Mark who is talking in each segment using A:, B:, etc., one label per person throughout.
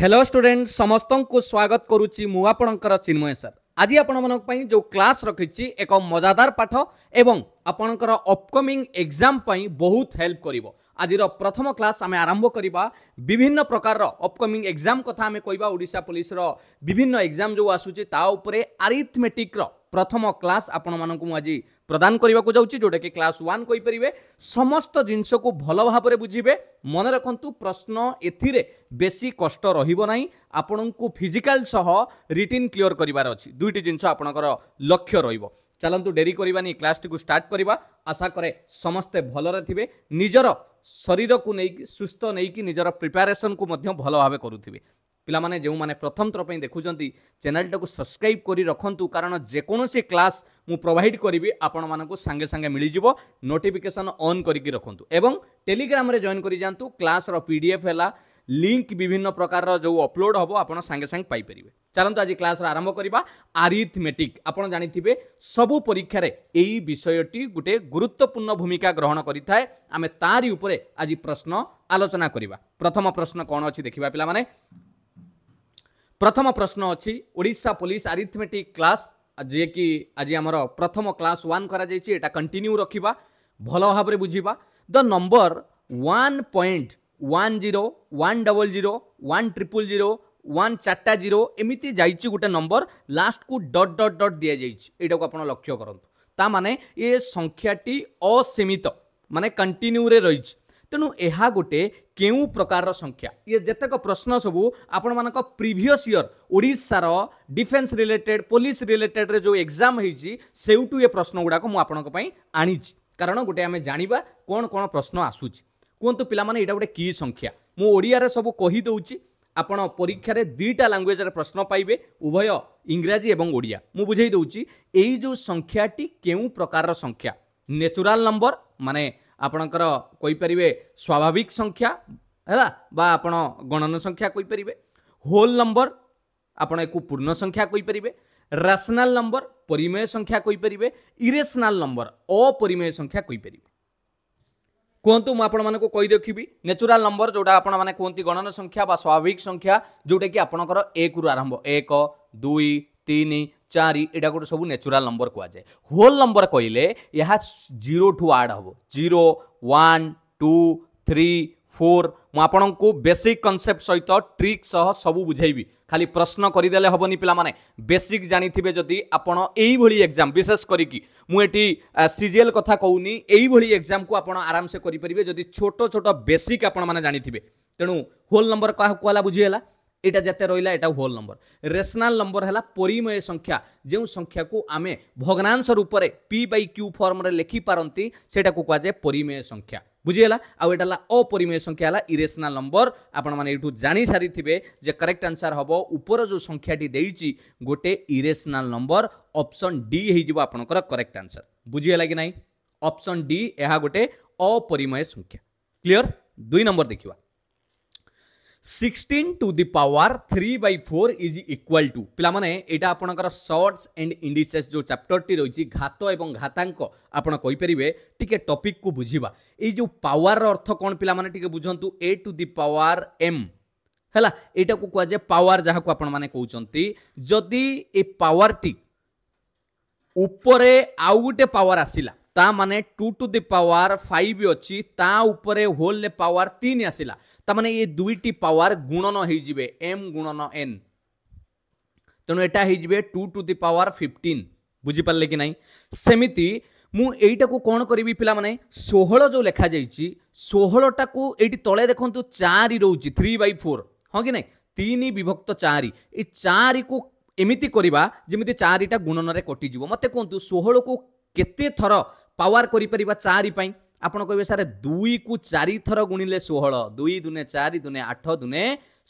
A: Hello student সমস্ত স্বাগত করুছি মু আপনার চিন্ময় স্যার আজ আপনার যে ক্লাস রকিছি এক মজাদার পাঠ এবং আপনার অপকমিং এক্সাম বহুত হেল্প করব আজির প্রথম ক্লাস আমি আরম্ভ করা বিভিন্ন প্রকার অপকমিং এক্সাম কথা আমি কহবা ওড়শা পুলিশর বিভিন্ন এক্সাম যে আসুচি তা উপরে আরিথমেটিক্র প্রথম ক্লাস আপনার আজি প্রদান করা যাচ্ছি যেটাকি ক্লাস ওয়ান কইপারে সমস্ত জিনিসক ভাল ভাবে বুঝবে মনে রাখতু প্রশ্ন এথিরে বেশি কষ্ট রহব না আপনার ফিজিকাল সহ রিটিন ক্লিয়র করবার অ দুইটি জিনিস আপনার লক্ষ্য রহব ଚାଲନ୍ତୁ ଡେରି କରିବାନି କ୍ଲାସ୍ଟିକୁ ଷ୍ଟାର୍ଟ କରିବା ଆଶା କରେ ସମସ୍ତେ ଭଲରେ ଥିବେ ନିଜର ଶରୀରକୁ ନେଇକି ସୁସ୍ଥ ନେଇକି ନିଜର ପ୍ରିପାରେସନ୍କୁ ମଧ୍ୟ ଭଲ ଭାବେ କରୁଥିବେ ପିଲାମାନେ ଯେଉଁମାନେ ପ୍ରଥମ ଥର ପାଇଁ ଦେଖୁଛନ୍ତି ଚ୍ୟାନେଲଟାକୁ ସବସ୍କ୍ରାଇବ୍ କରି ରଖନ୍ତୁ କାରଣ ଯେକୌଣସି କ୍ଲାସ୍ ମୁଁ ପ୍ରୋଭାଇଡ଼ କରିବି ଆପଣମାନଙ୍କୁ ସାଙ୍ଗେ ସାଙ୍ଗେ ମିଳିଯିବ ନୋଟିଫିକେସନ୍ ଅନ୍ କରିକି ରଖନ୍ତୁ ଏବଂ ଟେଲିଗ୍ରାମରେ ଜଏନ୍ କରିଯାଆନ୍ତୁ କ୍ଲାସ୍ର ପି ଡି ଏଫ୍ ହେଲା লিঙ্ক বিভিন্ন প্রকারর যে অপলোড হব আপনার সাংে সাংে পাইপারে চলতু আজ ক্লাসর আরম্ভ করা আরিথমেটিক আপনার জাঁথিবে সবু পরীক্ষার এই বিষয়টি গোটে গুরুত্বপূর্ণ ভূমিকা গ্রহণ করে থাকে আমি তারি উপরে আজ প্রশ্ন আলোচনা করা প্রথম প্রশ্ন কণ অ দেখা পিলা মানে प्रथम प्रश्न अच्छी ओडा पुलिस आरिथमेटिक क्लास जे कि आज आम प्रथम क्लास वन करा कंटिन्यू रखा भल भाव बुझा the number one point one zero one double zero one triple zero one चार्टा जीरो एमती जा गोटे नंबर लास्ट को डट डट डट दि जाटा आप लक्ष्य करूँ ता माने ये संख्याटी असीमित माने कंटिन्यू रही तेणु यह गोटे କେଉଁ ପ୍ରକାରର ସଂଖ୍ୟା ଇଏ ଯେତେକ ପ୍ରଶ୍ନ ସବୁ ଆପଣମାନଙ୍କ ପ୍ରିଭିୟସ୍ ଇୟର୍ ଓଡ଼ିଶାର ଡିଫେନ୍ସ ରିଲେଟେଡ୍ ପୋଲିସ ରିଲେଟେଡ୍ରେ ଯେଉଁ ଏକ୍ଜାମ୍ ହେଇଛି ସେଇଠୁ ଏ ପ୍ରଶ୍ନ ଗୁଡ଼ାକ ମୁଁ ଆପଣଙ୍କ ପାଇଁ ଆଣିଛି କାରଣ ଗୋଟେ ଆମେ ଜାଣିବା କ'ଣ କ'ଣ ପ୍ରଶ୍ନ ଆସୁଛି କୁହନ୍ତୁ ପିଲାମାନେ ଏଇଟା ଗୋଟେ କି ସଂଖ୍ୟା ମୁଁ ଓଡ଼ିଆରେ ସବୁ କହିଦେଉଛି ଆପଣ ପରୀକ୍ଷାରେ ଦୁଇଟା ଲାଙ୍ଗୁଏଜ୍ରେ ପ୍ରଶ୍ନ ପାଇବେ ଉଭୟ ଇଂରାଜୀ ଏବଂ ଓଡ଼ିଆ ମୁଁ ବୁଝେଇ ଦେଉଛି ଏଇ ଯେଉଁ ସଂଖ୍ୟାଟି କେଉଁ ପ୍ରକାରର ସଂଖ୍ୟା ନେଚୁରାଲ୍ ନମ୍ବର ମାନେ आपणकर कहींपरवे स्वाभाविक संख्या है आप गणन संख्या कहींपर होल नंबर आपण एक पूर्ण संख्या कहींपर राशनाल नंबर परिमेय संख्या कहींपर इरेसनाल नंबर अपरिमेय संख्या को कहतु मुदेखी नेचुराल नंबर जोटा आपंती गणन संख्या व स्वाभाविक संख्या जोटा कि आपणकर एक रु आरंभ एक दुई तीन चारि एटा गोटे सब न्याचुराल नंबर कहुए होल नंबर कहले यह जीरो ठू आड हम zero one two three four ମୁଁ ଆପଣଙ୍କୁ ବେସିକ୍ କନସେପ୍ଟ ସହିତ ଟ୍ରିକ୍ ସହ ସବୁ ବୁଝେଇବି ଖାଲି ପ୍ରଶ୍ନ କରିଦେଲେ ହେବନି ପିଲାମାନେ ବେସିକ୍ ଜାଣିଥିବେ ଯଦି ଆପଣ ଏଇଭଳି ଏକ୍ଜାମ୍ ବିଶେଷ କରିକି ମୁଁ ଏଠି ସିଜିଏଲ୍ କଥା କହୁନି ଏଇଭଳି ଏକ୍ଜାମ୍କୁ ଆପଣ ଆରାମସେ କରିପାରିବେ ଯଦି ଛୋଟ ଛୋଟ ବେସିକ୍ ଆପଣମାନେ ଜାଣିଥିବେ ତେଣୁ ହୋଲ୍ ନମ୍ବର କାହାକୁ ହେଲା ବୁଝିହେଲା এটা যেতে রইলা এটা হোল নম্বর রেসনাল নম্বর হল পরিমেয় সংখ্যা যে সংখ্যা আমি ভগ্নাংশ রূপে পি বাই কিউ ফর্মরে লেখিপারতি সেটা কুহযায়ে পরিমেয় সংখ্যা বুঝিগলা আটা হল অপরিমেয় সংখ্যা হল ইরেসনাল নম্বর আপনার এইটু জাঁ সারি যে করেক্ট আনসার হব উপর যে সংখ্যাটি দিয়েছি গোটে ইরেসনাল নম্বর অপশন ডি হয়ে যাব আপনার করেক্ট আনসার বুঝিগলা কি না অপশন ডি গোটে অপরিমেয় সংখ্যা ক্লিয়র দুই নম্বর দেখা sixteen to the power three by four is equal to পিলামানে এটা আপনার সর্টস এন্ড ইন্ডিসেস যে চ্যাপ্টরটি রয়েছে ঘাত এবং ঘাতাঙ্ক আপনার কইপারে টিকি টপিক কু বুঝবা এই যে পাওয়ার অর্থ কোণ পিলামানে টিকি বুঝতু এ টু দি পাওয়ার এম ହେଲା ଏଇଟାକୁ କୁହାଯାଏ ପାୱାର ଯାହାକୁ ଆପଣମାନେ କହୁଛନ୍ତି ଯଦି ଏ ପାୱାରଟି ଉପରେ ଆଉ ଗୋଟେ ପାୱାର ଆସିଲା তা ମାନେ two to the power five ଅଛି ତା ଉପରେ ହୋଲ୍ରେ ପାୱାର ତିନି ଆସିଲା ତା ମାନେ ଏ ଦୁଇଟି ପାୱାର ଗୁଣନ ହେଇଯିବେ ଏମ୍ ଗୁଣନ ଏନ୍ ତେଣୁ ଏଇଟା ହେଇଯିବେ two to the power fifteen ବୁଝିପାରିଲେ କି ନାହିଁ ସେମିତି ମୁଁ ଏଇଟାକୁ କ'ଣ କରିବି ପିଲାମାନେ ଷୋହଳ ଯେଉଁ ଲେଖାଯାଇଛି ଷୋହଳଟାକୁ ଏଇଠି ତଳେ ଦେଖନ୍ତୁ ଚାରି ରହୁଛି ଥ୍ରୀ ବାଇ ଫୋର୍ ହଁ କି ନାହିଁ ତିନି ବିଭକ୍ତ ଚାରି ଏ ଚାରିକୁ ଏମିତି କରିବା ଯେମିତି ଚାରିଟା ଗୁଣନରେ କଟିଯିବ ମୋତେ କୁହନ୍ତୁ ଷୋହଳକୁ କେତେ ଥର ପାୱାର କରିପାରିବା ଚାରି ପାଇଁ ଆପଣ କହିବେ ସାର୍ ଦୁଇକୁ ଚାରିଥର ଗୁଣିଲେ ଷୋହଳ ଦୁଇ ଦୁନେ ଚାରି ଦୁନେ ଆଠ ଦୁନେ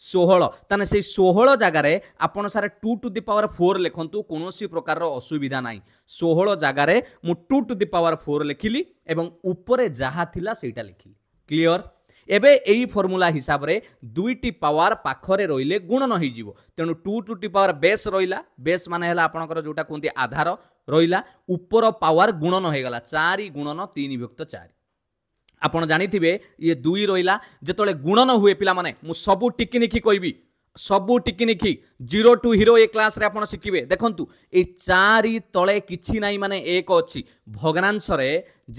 A: ଷୋହଳ ତାହେଲେ ସେଇ ଷୋହଳ ଜାଗାରେ ଆପଣ sir two to the power four ଲେଖନ୍ତୁ କୌଣସି ପ୍ରକାରର ଅସୁବିଧା ନାହିଁ ଷୋହଳ ଜାଗାରେ ମୁଁ two to the power four ଲେଖିଲି ଏବଂ ଉପରେ ଯାହା ଥିଲା ସେଇଟା ଲେଖିଲି କ୍ଲିଅର୍ এবে এই ফর্মুলা হিসাবরে দুইটি পাওয়ার পাখরে রইলে গুণন হয়েযিব তেণু two to the power base রইলা বেস মানে হল আপনার যেটা কুহতি আধার রইলা উপর পাওয়ার গুণন হয়ে গলা চারি গুণন তিন বিভক্ত চারি ଆପଣ ଜାଣିଥିବେ ଇଏ ଦୁଇ ରହିଲା ଯେତେବେଳେ ଗୁଣନ ହୁଏ ପିଲାମାନେ ମୁଁ ସବୁ ଟିକିନିଖି କହିବି ସବୁ ଟିକିନିଖି ଜିରୋ ଟୁ ହିରୋ ଏ କ୍ଲାସ୍ରେ ଆପଣ ଶିଖିବେ ଦେଖନ୍ତୁ ଏଇ ଚାରି ତଳେ କିଛି ନାହିଁ ମାନେ ଏକ ଅଛି ଭଗ୍ନାଂଶରେ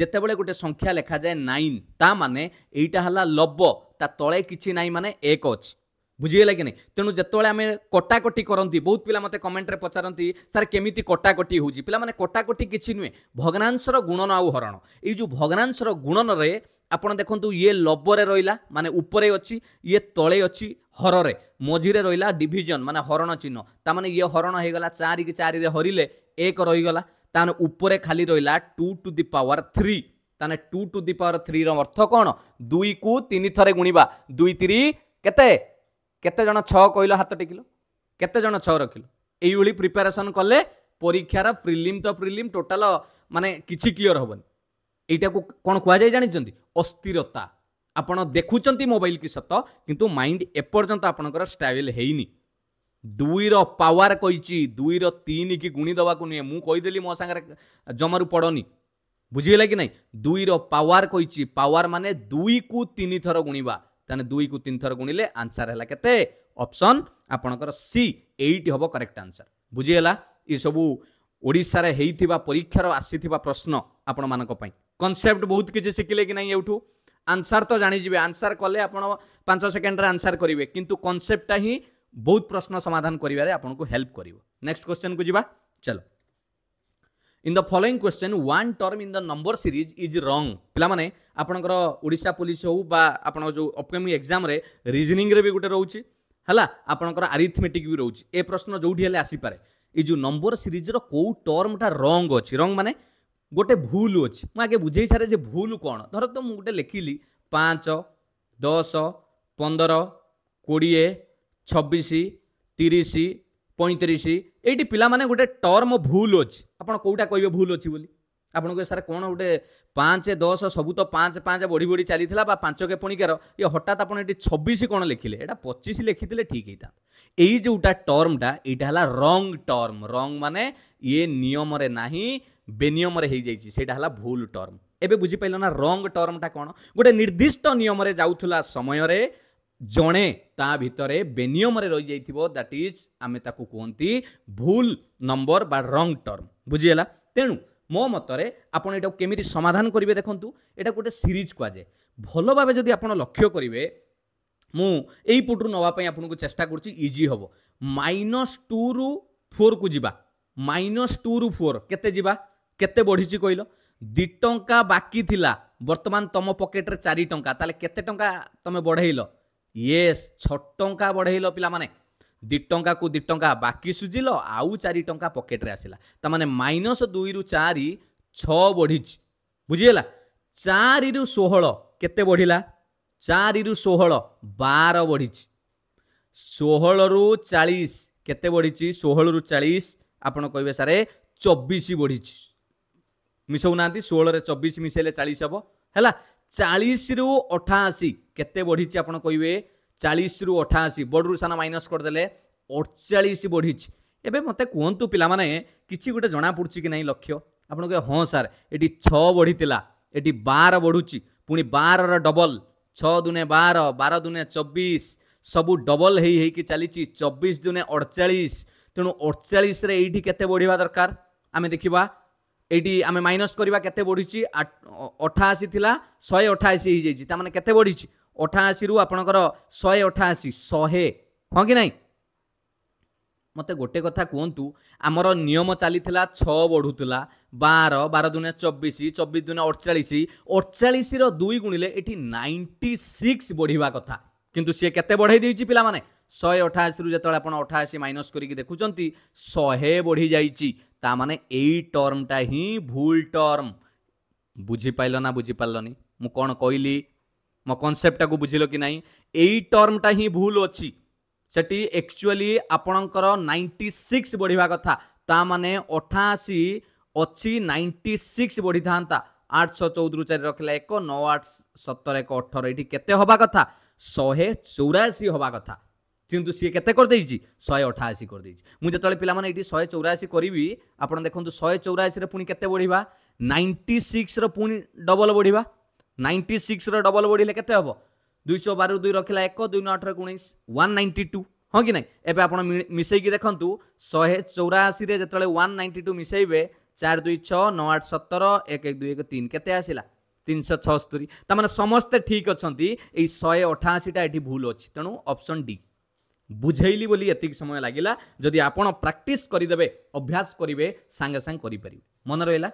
A: ଯେତେବେଳେ ଗୋଟେ ସଂଖ୍ୟା ଲେଖାଯାଏ ନାଇନ୍ ତା ମାନେ ଏଇଟା ହେଲା ଲବ ତା ତଳେ କିଛି ନାହିଁ ମାନେ ଏକ ଅଛି ବୁଝିଗଲା କି ନାହିଁ ତେଣୁ ଯେତେବେଳେ ଆମେ କଟାକଟି କରନ୍ତି ବହୁତ ପିଲା ମୋତେ କମେଣ୍ଟରେ ପଚାରନ୍ତି ସାର୍ କେମିତି କଟାକଟି ହେଉଛି ପିଲାମାନେ କଟାକଟି କିଛି ନୁହେଁ ଭଗ୍ନାଂଶର ଗୁଣନ ଆଉ ହରଣ ଏଇ ଯେଉଁ ଭଗ୍ନାଂଶର ଗୁଣନରେ ଆପଣ ଦେଖନ୍ତୁ ଇଏ ଲବରେ ରହିଲା ମାନେ ଉପରେ ଅଛି ଇଏ ତଳେ ଅଛି ହରରେ ମଝିରେ ରହିଲା ଡିଭିଜନ ମାନେ ହରଣ ଚିହ୍ନ ତାମାନେ ଇଏ ହରଣ ହେଇଗଲା ଚାରିକି ଚାରିରେ ହରିଲେ ଏକ ରହିଗଲା ତାହେଲେ ଉପରେ ଖାଲି ରହିଲା two to the power three ତାହେଲେ ଟୁ ଟୁ ଦି ପାୱାର ଥ୍ରୀର ଅର୍ଥ କ'ଣ ଦୁଇକୁ ତିନି ଥରେ ଗୁଣିବା ଦୁଇ ତିରି କେତେ କେତେ ଜଣ ଛଅ କହିଲ ହାତ ଟେକିଲ କେତେ ଜଣ ଛଅ ରଖିଲ এইভাবে প্রিপারেসন কলে পরীক্ষার প্রিলিম তো প্রিলিম টোটাল মানে কিছু ক্লিয়র হবনি এইটা কোণ কুযায় জাঁচান অস্থিরতা আপনার দেখুম মোবাইল কি সত কিন্তু মাইন্ড এপর্যন্ত আপনার স্টাইল হয়নি দুইর পাওয়ার কইছি দুইর তিন কি গুণি দেওয়া নুহে মু কইদেলি মো সাংরে জমারু পড়নি বুঝিগলা কি না দুইর পাওয়ার কইছি পাওয়ার মানে দুই কু তিন থর গুণবা ତାହେଲେ ଦୁଇକୁ ତିନି ଥର ଗୁଣିଲେ ଆନ୍ସର ହେଲା କେତେ ଅପସନ୍ ଆପଣଙ୍କର ସି ଏଇଟି ହେବ କରେକ୍ଟ ଆନ୍ସର ବୁଝିଗଲା ଏସବୁ ଓଡ଼ିଶାରେ ହେଇଥିବା ପରୀକ୍ଷାର ଆସିଥିବା ପ୍ରଶ୍ନ ଆପଣମାନଙ୍କ ପାଇଁ କନସେପ୍ଟ ବହୁତ କିଛି ଶିଖିଲେ କି ନାହିଁ ଏଇଠୁ ଆନ୍ସର ତ ଜାଣିଯିବେ ଆନ୍ସର କଲେ ଆପଣ ପାଞ୍ଚ ସେକେଣ୍ଡରେ ଆନ୍ସର କରିବେ କିନ୍ତୁ କନସେପ୍ଟଟା ହିଁ ବହୁତ ପ୍ରଶ୍ନ ସମାଧାନ କରିବାରେ ଆପଣଙ୍କୁ ହେଲ୍ପ କରିବ ନେକ୍ସଟ କ୍ୱେଶ୍ଚନକୁ ଯିବା ଚାଲ in the following question one term in the number series is wrong পিলামানে ଆପଣଙ୍କର ଓଡ଼ିଶା ପୋଲିସ ହେଉ ବା ଆପଣଙ୍କ ଯେଉଁ ଅପକମିଂ ଏକ୍ଜାମ୍ରେ ରିଜନିଂରେ ବି ଗୋଟେ ରହୁଛି ହେଲା ଆପଣଙ୍କର ଆରିଥମେଟିକ୍ ବି ରହୁଛି ଏ ପ୍ରଶ୍ନ ଯେଉଁଠି ହେଲେ ଆସିପାରେ ଏ ଯେଉଁ ନମ୍ବର ସିରିଜ୍ର କେଉଁ ଟର୍ମଟା ରଙ୍ଗ ଅଛି ରଙ୍ଗ ମାନେ ଗୋଟେ ଭୁଲ ଅଛି ମୁଁ ଆଗେ ବୁଝେଇ ସାରେ ଯେ ଭୁଲ କ'ଣ ଧର ତ ମୁଁ ଗୋଟେ ଲେଖିଲି ପାଞ୍ଚ ଦଶ ପନ୍ଦର କୋଡ଼ିଏ ଛବିଶ ତିରିଶ ପଇଁତିରିଶ ଏଇଠି ପିଲାମାନେ ଗୋଟେ ଟର୍ମ ଭୁଲ ଅଛି ଆପଣ କେଉଁଟା କହିବେ ଭୁଲ ଅଛି ବୋଲି ଆପଣଙ୍କୁ ସାର୍ କ'ଣ ଗୋଟେ ପାଞ୍ଚ ଦଶ ସବୁ ତ ପାଞ୍ଚ ପାଞ୍ଚ ବଢ଼ି ବଢ଼ି ଚାଲିଥିଲା ବା ପାଞ୍ଚକେ ପଣିକାର ଇଏ ହଠାତ୍ ଆପଣ ଏଠି ଛବିଶ କ'ଣ ଲେଖିଲେ ଏଇଟା ପଚିଶ ଲେଖିଥିଲେ ଠିକ୍ ହେଇଥାନ୍ତା ଏଇ ଯେଉଁଟା ଟର୍ମଟା ଏଇଟା ହେଲା ରଙ୍ଗ ଟର୍ମ ରଙ୍ଗ ମାନେ ଇଏ ନିୟମରେ ନାହିଁ ବେନିୟମରେ ହେଇଯାଇଛି ସେଇଟା ହେଲା ଭୁଲ ଟର୍ମ ଏବେ ବୁଝିପାରିଲ ନା ରଙ୍ଗ ଟର୍ମଟା କ'ଣ ଗୋଟେ ନିର୍ଦ୍ଦିଷ୍ଟ ନିୟମରେ ଯାଉଥିଲା ସମୟରେ ଜଣେ ତା ଭିତରେ ବେନିୟମରେ ରହିଯାଇଥିବ ଦ୍ୟାଟ୍ ଇଜ୍ ଆମେ ତାକୁ କୁହନ୍ତି ଭୁଲ ନମ୍ବର ବା ରଙ୍ଗ ଟର୍ମ ବୁଝିହେଲା ତେଣୁ ମୋ ମତରେ ଆପଣ ଏଇଟାକୁ କେମିତି ସମାଧାନ କରିବେ ଦେଖନ୍ତୁ ଏଇଟା ଗୋଟେ ସିରିଜ୍ କୁହାଯାଏ ଭଲ ଭାବେ ଯଦି ଆପଣ ଲକ୍ଷ୍ୟ କରିବେ ମୁଁ ଏଇ ପୁଟରୁ ନେବା ପାଇଁ ଆପଣଙ୍କୁ ଚେଷ୍ଟା କରୁଛି ଇଜି ହେବ ମାଇନସ୍ ଟୁରୁ ଫୋର୍କୁ ଯିବା ମାଇନସ୍ ଟୁରୁ ଫୋର୍ କେତେ ଯିବା କେତେ ବଢ଼ିଛି କହିଲ ଦୁଇ ଟଙ୍କା ବାକି ଥିଲା ବର୍ତ୍ତମାନ ତୁମ ପକେଟରେ ଚାରି ଟଙ୍କା ତାହେଲେ କେତେ ଟଙ୍କା ତୁମେ ବଢ଼େଇଲ ୟେସ୍ ଛଅ ଟଙ୍କା ବଢ଼େଇଲ ପିଲାମାନେ ଦୁଇ ଟଙ୍କାକୁ ଦୁଇ ଟଙ୍କା ବାକି ସୁଝିଲ ଆଉ ଚାରି ଟଙ୍କା ପକେଟରେ ଆସିଲା ତାମାନେ ମାଇନସ୍ ଦୁଇରୁ ଚାରି ଛଅ ବଢ଼ିଛି ବୁଝିଗଲା ଚାରିରୁ ଷୋହଳ କେତେ ବଢ଼ିଲା ଚାରିରୁ ଷୋହଳ ବାର ବଢ଼ିଛି ଷୋହଳରୁ ଚାଳିଶ କେତେ ବଢ଼ିଛି ଷୋହଳରୁ ଚାଳିଶ ଆପଣ କହିବେ ସାର୍ ଚବିଶ ବଢ଼ିଛି ମିଶାଉନାହାନ୍ତି ଷୋହଳରେ ଚବିଶ ମିଶାଇଲେ ଚାଳିଶ ହେବ ହେଲା ଚାଳିଶରୁ ଅଠାଅଶୀ କେତେ ବଢ଼ିଛି ଆପଣ କହିବେ ଚାଳିଶରୁ ଅଠାଅଶୀ ବୋର୍ଡ଼ରୁ ସାନ ମାଇନସ୍ କରିଦେଲେ ଅଠଚାଳିଶ ବଢ଼ିଛି ଏବେ ମୋତେ କୁହନ୍ତୁ ପିଲାମାନେ କିଛି ଗୋଟେ ଜଣାପଡ଼ୁଛି କି ନାହିଁ ଲକ୍ଷ୍ୟ ଆପଣ କହିବେ ହଁ ସାର୍ ଏଠି ଛଅ ବଢ଼ିଥିଲା ଏଠି ବାର ବଢ଼ୁଛି ପୁଣି ବାରର ଡବଲ୍ ଛଅ ଦୁନେ ବାର ବାର ଦୁନେ ଚବିଶ ସବୁ ଡବଲ୍ ହେଇ ହେଇକି ଚାଲିଛି ଚବିଶ ଦୁନେ ଅଡ଼ଚାଳିଶ ତେଣୁ ଅଡ଼ଚାଳିଶରେ ଏଇଠି କେତେ ବଢ଼ିବା ଦରକାର ଆମେ ଦେଖିବା এইটি আমি মাইনস করা কেতে বড়িছি অঠাশি লা শহে অঠাশি হয়ে যাই তার মানে কেতে বড়িছি অঠাশি রু আপনার শহে অঠাশি শহে হ্যাঁ কি না মতো গোটে কথা কুহতু আমার নিয়ম চালি ছ বড়ুলা বার বার দুনে চবিশ চবিশ দুনে অড়চাশ অড়চাশর দুই গুণিলে এটি নাইনটি সিক্স বড়া কথা কিন্তু সি কেতে বড়াই দিয়েছি পিলা মানে শহে অঠাশি যেত আপনার অঠাশি মাইনস করি দেখুম শহে বড়ি যাই তামানে এই টর্মটা ହିଁ ভুল টর্ম বুঝিপাইল না বুঝিপারলনি মু কোণ কইলি ମୋ କନସେପ୍ଟଟାକୁ ବୁଝିଲ କି ନାହିଁ ଏଇ ଟର୍ମଟା ହିଁ ଭୁଲ ଅଛି ସେଠି ଆକ୍ଚୁଆଲି ଆପଣଙ୍କର ନାଇଣ୍ଟି ସିକ୍ସ ବଢ଼ିବା କଥା ତା ମାନେ ଅଠାଅଶୀ ଅଛି ନାଇଣ୍ଟି ସିକ୍ସ ବଢ଼ିଥାନ୍ତା ଆଠଶହ ଚଉଦରୁ ଚାରି ରଖିଲା ଏକ ନଅ ଆଠ ସତର ଏକ ଅଠର ଏଠି କେତେ ହେବା କଥା ଶହେ ଚଉରାଅଶୀ ହେବା କଥା କିନ୍ତୁ ସିଏ କେତେ କରିଦେଇଛି ଶହେ ଅଠାଅଶୀ କରିଦେଇଛି ମୁଁ ଯେତେବେଳେ ପିଲାମାନେ ଏଇଠି ଶହେ ଚଉରାଅଶୀ କରିବି ଆପଣ ଦେଖନ୍ତୁ ଶହେ ଚଉରାଅଶୀରେ ପୁଣି କେତେ ବଢ଼ିବା ନାଇଣ୍ଟି ସିକ୍ସର ପୁଣି পুঁ ବଢ଼ିବା ନାଇଣ୍ଟି ସିକ୍ସର সিক্সর ବଢ଼ିଲେ କେତେ ହେବ ଦୁଇଶହ ବାରରୁ ଦୁଇ ରଖିଲା ଏକ ଦୁଇ ନଅ আঠর ଉଣେଇଶ ୱାନ୍ ନାଇଣ୍ଟି ଟୁ ହଁ କି ନାହିଁ ଏବେ ଆପଣ ମିଶେଇକି ଦେଖନ୍ତୁ ଶହେ ଚଉରାଅଶୀରେ ଯେତେବେଳେ ୱାନ୍ ନାଇଣ୍ଟି ଟୁ ମିଶାଇବେ ଚାରି ଦୁଇ ଛଅ ନଅ ଆଠ ସତର ଏକ ଏକ ଦୁଇ ଏକ ତିନି କେତେ ଆସିଲା ତିନିଶହ ଛଅସ୍ତରୀ ତାମାନେ ସମସ୍ତେ ଠିକ୍ ଅଛନ୍ତି ଏଇ ଶହେ ଅଠାଅଶୀଟା ଏଠି ଭୁଲ ଅଛି ତେଣୁ ଅପସନ୍ ଡି ବୁଝେଇଲି ବୋଲି ଏତିକି ସମୟ ଲାଗିଲା ଯଦି ଆପଣ ପ୍ରାକ୍ଟିସ୍ କରିଦେବେ ଅଭ୍ୟାସ କରିବେ ସାଙ୍ଗେ ସାଙ୍ଗେ କରିପାରିବେ ମନେ ରହିଲା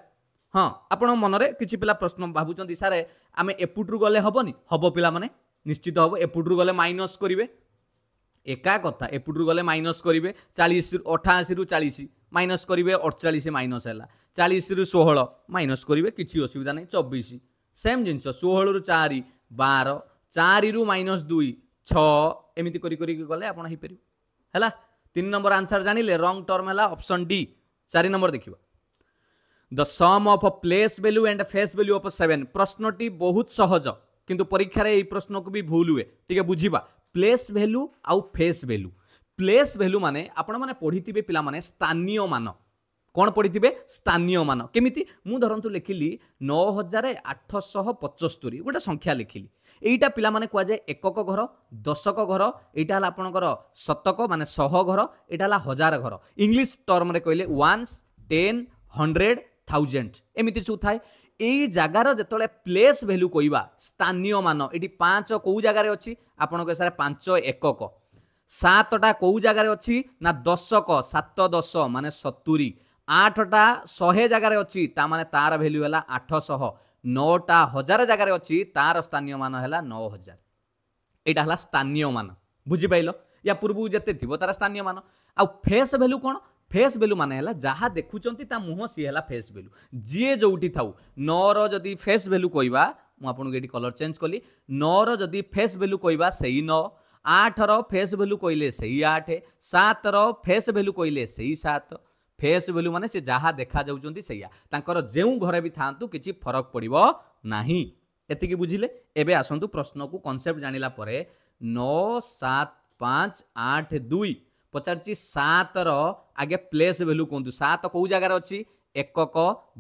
A: ହଁ ଆପଣଙ୍କ ମନରେ କିଛି ପିଲା ପ୍ରଶ୍ନ ଭାବୁଛନ୍ତି ସାର୍ ଆମେ ଏପଟରୁ ଗଲେ ହେବନି ହେବ ପିଲାମାନେ ନିଶ୍ଚିତ ହେବ ଏପଟରୁ ଗଲେ ମାଇନସ୍ କରିବେ ଏକା କଥା ଏପଟରୁ ଗଲେ ମାଇନସ୍ କରିବେ ଚାଳିଶରୁ ଅଠାଅଶୀରୁ ଚାଳିଶ ମାଇନସ୍ କରିବେ ଅଠଚାଳିଶ ମାଇନସ୍ ହେଲା ଚାଳିଶରୁ ଷୋହଳ ମାଇନସ୍ କରିବେ କିଛି ଅସୁବିଧା ନାହିଁ ଚବିଶ ସେମ୍ ଜିନିଷ ଷୋହଳରୁ ଚାରି ବାର ଚାରିରୁ ମାଇନସ୍ ଦୁଇ ଛଅ ଏମିତି କରି କରିକି ଗଲେ ଆପଣ ହେଇପାରିବେ ହେଲା ତିନି ନମ୍ବର ଆନ୍ସର ଜାଣିଲେ ରଙ୍ଗ ଟର୍ମ ହେଲା ଅପସନ୍ ଡି ଚାରି ନମ୍ବର ଦେଖିବା the sum of a place value and face value of seven ପ୍ରଶ୍ନଟି ବହୁତ ସହଜ କିନ୍ତୁ ପରୀକ୍ଷାରେ ଏଇ ପ୍ରଶ୍ନକୁ ବି ଭୁଲ ହୁଏ ଟିକେ ବୁଝିବା ପ୍ଲେସ୍ ଭ୍ୟାଲ୍ୟୁ ଆଉ ଫେସ୍ ଭ୍ୟାଲ୍ୟୁ ପ୍ଲେସ୍ ଭ୍ୟାଲ୍ୟୁ ମାନେ ଆପଣମାନେ ପଢ଼ିଥିବେ ପିଲାମାନେ ସ୍ଥାନୀୟ ମାନ କ'ଣ ପଡ଼ିଥିବେ ସ୍ଥାନୀୟମାନ କେମିତି ମୁଁ ଧରନ୍ତୁ ଲେଖିଲି ନଅ ହଜାର ଆଠଶହ ପଞ୍ଚସ୍ତରୀ ଗୋଟେ ସଂଖ୍ୟା ଲେଖିଲି ଏଇଟା ପିଲାମାନେ କୁହାଯାଏ ଏକକ ଘର ଦଶକ ଘର ଏଇଟା ହେଲା ଆପଣଙ୍କର ଶତକ ମାନେ ଶହ ଘର ଏଇଟା ହେଲା ହଜାର ଘର ଇଂଲିଶ ଟର୍ମରେ କହିଲେ ୱାନ୍ସ ଟେନ୍ ହଣ୍ଡ୍ରେଡ଼ ଥାଉଜେଣ୍ଡ ଏମିତି ସବୁ ଥାଏ ଏଇ ଜାଗାର ଯେତେବେଳେ ପ୍ଲେସ୍ ଭ୍ୟାଲ୍ୟୁ କହିବା ସ୍ଥାନୀୟମାନ ମାନ ଏଠି ପାଞ୍ଚ କେଉଁ ଜାଗାରେ ଅଛି ଆପଣଙ୍କ ସାର୍ ପାଞ୍ଚ ଏକକ ସାତଟା କେଉଁ ଜାଗାରେ ଅଛି ନା ଦଶକ ସାତ ଦଶ ମାନେ ସତୁରୀ आठटा शहे जगार अच्छी তা মানে তার ভ্যালু হল नौटा हजार जगार अच्छी तार তার স্থানীয় মান হল নয় হাজার এইটা হল স্থানীয় মান या पूर्व जिते थी तार स्थानीय मान आ फेस भैल्यू कौन फेस भैल्यू माना जहाँ देखुंत मुह सी है फेस भैल्यू जी जो था नर जदि फेस भैल्यू कह मुझे ये कलर चेंज कली नर जदि फेस भैल्यू कह से ही नौ आठर फेस भैल्यू कहले से ही आठ सतर फेस भैल्यू कहले से ही सात ফেস ভ্যালু মানে সে যাহা দেখা যাচ্ছেন সেইয়া তাঁকর যে ঘরে বি থাকু কিছু ফরক পড়ব না এতিকি বুঝলে এবে আসন্তু প্রশ্নকু কনসেপ্ট জাঁলা পরে নও সাত পাঁচ আট দুই পচারছি সাতর আগে প্লেস ভ্যালু কুহতু সাত কেউ জায়গার অছি একক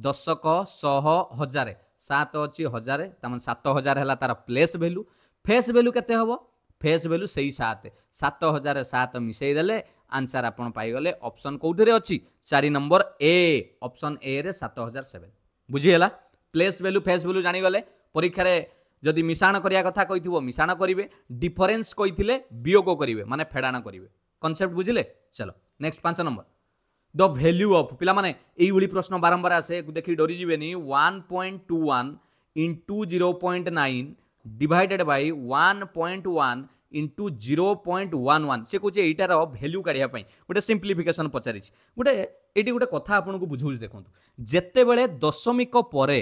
A: দশক শহ হাজার সাত অজার তার মানে সাত হাজার হল তার প্লেস ভ্যালু ফেস ভ্যালু কেতে হব ফেস ভ্যালু সেই সাত সাত হাজার সাত মিশাই দেলে आंसर आप पाइले अप्सन कौटे अच्छी चार नंबर ए अप्सन ए रे सात हजार सेवेन बुझीगला प्लेस भैल्यू फेस भैल्यू जाणीगले परीक्षा जदि मिशाण करा कथा कही मिशाण करेंगे डिफरेन्स कही वियोग करेंगे मानने फेड़ाण करेंगे कनसेप्ट बुझे चलो नेक्स्ट पांच नंबर द भैल्यू अफ पाने प्रश्न बारंबार आसे देखिए डरी जीवे one point two one into zero point nine divided by one point one into zero point one one ସେ କହୁଛି ଏଇଟାର ଭ୍ୟାଲ୍ୟୁ କାଢ଼ିବା ପାଇଁ ଗୋଟେ ସିମ୍ପ୍ଲିଫିକେସନ୍ ପଚାରିଛି ଗୋଟେ ଏଇଠି ଗୋଟେ କଥା ଆପଣଙ୍କୁ ବୁଝାଉଛି ଦେଖନ୍ତୁ ଯେତେବେଳେ ଦଶମିକ ପରେ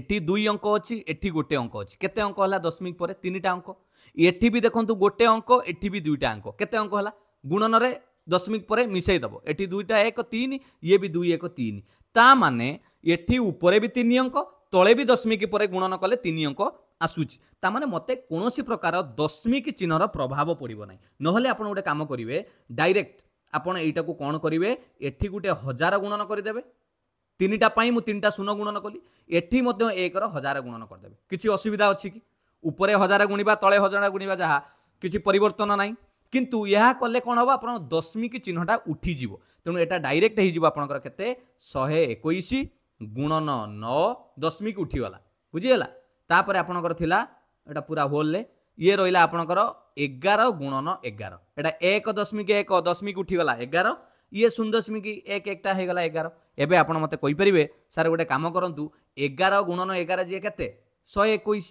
A: ଏଠି ଦୁଇ ଅଙ୍କ ଅଛି ଏଠି ଗୋଟେ ଅଙ୍କ ଅଛି କେତେ ଅଙ୍କ ହେଲା ଦଶମିକ ପରେ ତିନିଟା ଅଙ୍କ ଏଠି ବି ଦେଖନ୍ତୁ ଗୋଟେ ଅଙ୍କ ଏଠି ବି ଦୁଇଟା ଅଙ୍କ କେତେ ଅଙ୍କ ହେଲା ଗୁଣନରେ ଦଶମିକ ପରେ ମିଶାଇ ଦେବ ଏଠି ଦୁଇଟା ଏକ ତିନି ଇଏ ବି ଦୁଇ ଏକ ତିନି ତା ମାନେ ଏଠି ଉପରେ ବି ତିନି ଅଙ୍କ ତଳେ ବି ଦଶମିକ ପରେ ଗୁଣନ କଲେ ତିନି ଅଙ୍କ ଆସୁଛି ତା ମାନେ ମୋତେ କୌଣସି ପ୍ରକାର ଦଶମିକ ଚିହ୍ନର ପ୍ରଭାବ ପଡ଼ିବ ନାହିଁ ନହେଲେ ଆପଣ ଗୋଟେ କାମ କରିବେ ଡାଇରେକ୍ଟ ଆପଣ ଏଇଟାକୁ କ'ଣ କରିବେ ଏଠି ଗୋଟେ ହଜାର ଗୁଣନ କରିଦେବେ ତିନିଟା ପାଇଁ ମୁଁ ତିନିଟା ଶୂନ ଗୁଣନ କଲି ଏଠି ମଧ୍ୟ ଏକର ହଜାର ଗୁଣନ କରିଦେବେ କିଛି ଅସୁବିଧା ଅଛି କି ଉପରେ ହଜାର ଗୁଣିବା ତଳେ ହଜାର ଗୁଣିବା ଯାହା କିଛି ପରିବର୍ତ୍ତନ ନାହିଁ କିନ୍ତୁ ଏହା କଲେ କ'ଣ ହେବ ଆପଣ ଦଶମିକ ଚିହ୍ନଟା ଉଠିଯିବ ତେଣୁ ଏଇଟା ଡାଇରେକ୍ଟ ହେଇଯିବ ଆପଣଙ୍କର କେତେ ଶହେ ଏକୋଇଶ ଗୁଣନ ନଅ ଦଶମିକ ଉଠିଗଲା ବୁଝିଗଲା ତାପରେ ଆପଣଙ୍କର ଥିଲା ଏଇଟା ପୁରା ହୋଲ୍ରେ ଇଏ ରହିଲା ଆପଣଙ୍କର ଏଗାର ଗୁଣନ ଏଗାର ଏଇଟା ଏକ ଦଶମିକ ଏକ ଦଶମିକ ଉଠିଗଲା ଏଗାର ଇଏ ଶୂନ ଦଶମିକ ଏକ ଏକଟା ହେଇଗଲା ଏଗାର ଏବେ ଆପଣ ମୋତେ କହିପାରିବେ ସାର୍ ଗୋଟେ କାମ କରନ୍ତୁ ଏଗାର ଗୁଣନ ଏଗାର ଯିଏ କେତେ ଶହେ ଏକୋଇଶ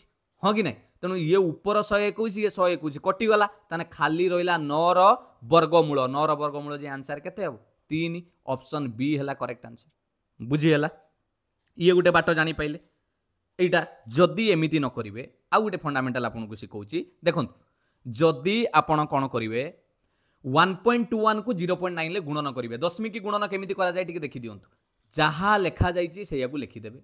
A: ହଁ କି ନାହିଁ ତେଣୁ ଇଏ ଉପର ଶହେ ଏକୋଇଶ ଇଏ ଶହେ ଏକୋଇଶ କଟିଗଲା ତାହେଲେ ଖାଲି ରହିଲା ନଅର ବର୍ଗମୂଳ ନଅର ବର୍ଗମୂଳ ଯେ ଆନ୍ସର୍ କେତେ ହେବ ତିନି ଅପସନ୍ ବି ହେଲା କରେକ୍ଟ ଆନ୍ସର୍ ବୁଝିହେଲା ଇଏ ଗୋଟେ ବାଟ ଜାଣିପାରିଲେ এইটা ଯଦି ଏମିତି ନ କରିବେ ଆଉ ଗୋଟେ ଫଣ୍ଡାମେଣ୍ଟାଲ ଆପଣଙ୍କୁ ଶିଖାଉଛି ଦେଖନ୍ତୁ ଯଦି ଆପଣ କ'ଣ କରିବେ ওয়ান পয়েন্ট টু ওয়ানকু জিরো পয়েন্ট নাইনলে গুণন করবে দশমিকি গুণন কেমিতি করা যায় টিকে দেখি দিও যাহা লেখা যাই সেইয়াকু লেখিদেবে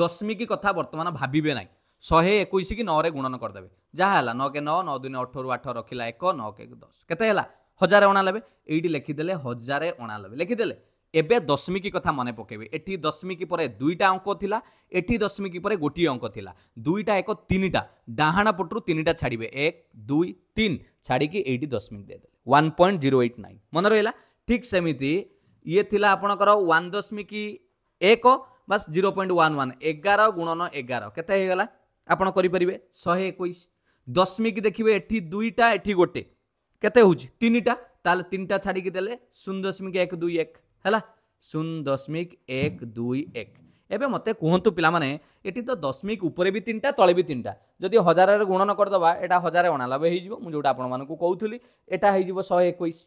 A: দশমিকি কথা বর্তমান ভাবিবে না শহে একুশ কি নরে গুণন করেদেবে যা হল নকে ন ন দুই অঠর আঠ রখিলা এক নকে দশ কেতে হল হাজার অণা লেবে এইটি লেখিদেলে হাজার অণা লেবে লেখিদেলে এবে দশমিক কথা মনে পকাইবে এটি দশমিক পরে দুইটা অঙ্ক লা এটি দশমিক পরে গোটিয়ে অঙ্ক লা দুইটা এক তিনটা ডাহাণ পটু তিনটা ছাড়বে এক দুই তিন ছাড়িকি এইটি দশমিক দিয়েদেলে one point zero eight nine মনে রহিলা ঠিক সেমিতি ইয়ে লা আপনার ওয়ান দশমিক এক বাস জিরো পয়েন্ট ওয়ান ওয়ান এগার গুণন এগার কেতে হয়ে গলা আপনার করে পারে শহে একুশ দশমিক দেখবে এটি দুইটা এটি গোটে কেতে হচ্ছে তিনটা তাহলে তিনটা ছাড়িকি দেলে শূন্য দশমিক এক দুই এক ହେଲା ଶୂନ ଦଶମିକ ଏକ ଦୁଇ ଏକ ଏବେ ମୋତେ କୁହନ୍ତୁ ପିଲାମାନେ ଏଠି ତ ଦଶମିକ ଉପରେ ବି ତିନିଟା ତଳେ ବି ତିନିଟା ଯଦି ହଜାରରେ ଗୁଣନ କରିଦେବା ଏଇଟା ହଜାରେ ଅଣାନବେ ହେଇଯିବ ମୁଁ ଯେଉଁଟା ଆପଣମାନଙ୍କୁ କହୁଥିଲି ଏଇଟା ହେଇଯିବ ଶହେ ଏକୋଇଶ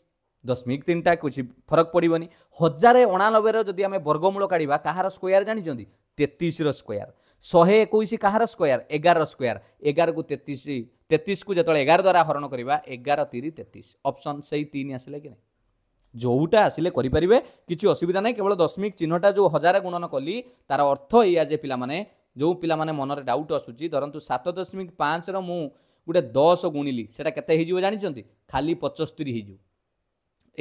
A: ଦଶମିକ ତିନିଟା କିଛି ଫରକ ପଡ଼ିବନି ହଜାରେ ଅଣାନବେର ଯଦି ଆମେ ବର୍ଗମୂଳ କାଢ଼ିବା କାହାର ସ୍କୋୟାର ଜାଣିଛନ୍ତି ତେତିଶର ସ୍କୋୟାର ଶହେ ଏକୋଇଶ କାହାର ସ୍କୋୟାର ଏଗାରର ସ୍କୋୟାର ଏଗାରକୁ ତେତିଶ ତେତିଶକୁ ଯେତେବେଳେ ଏଗାର ଦ୍ୱାରା ହରଣ କରିବା ଏଗାର ତିରି ତେତିଶ ଅପସନ୍ ସେଇ ତିନି ଆସିଲା କି ନାହିଁ ଯେଉଁଟା ଆସିଲେ କରିପାରିବେ କିଛି ଅସୁବିଧା ନାହିଁ କେବଳ ଦଶମିକ ଚିହ୍ନଟା ଯେଉଁ ହଜାରେ ଗୁଣନ କଲି ତାର ଅର୍ଥ ଏଇଆ ଯେ ପିଲାମାନେ ଯେଉଁ ପିଲାମାନେ ମନରେ ଡାଉଟ୍ ଆସୁଛି ଧରନ୍ତୁ ସାତ ଦଶମିକ ପାଞ୍ଚର ମୁଁ ଗୋଟେ ଦଶ ଗୁଣିଲି ସେଇଟା କେତେ ହେଇଯିବ ଜାଣିଛନ୍ତି ଖାଲି ପଚସ୍ତରୀ ହେଇଯିବ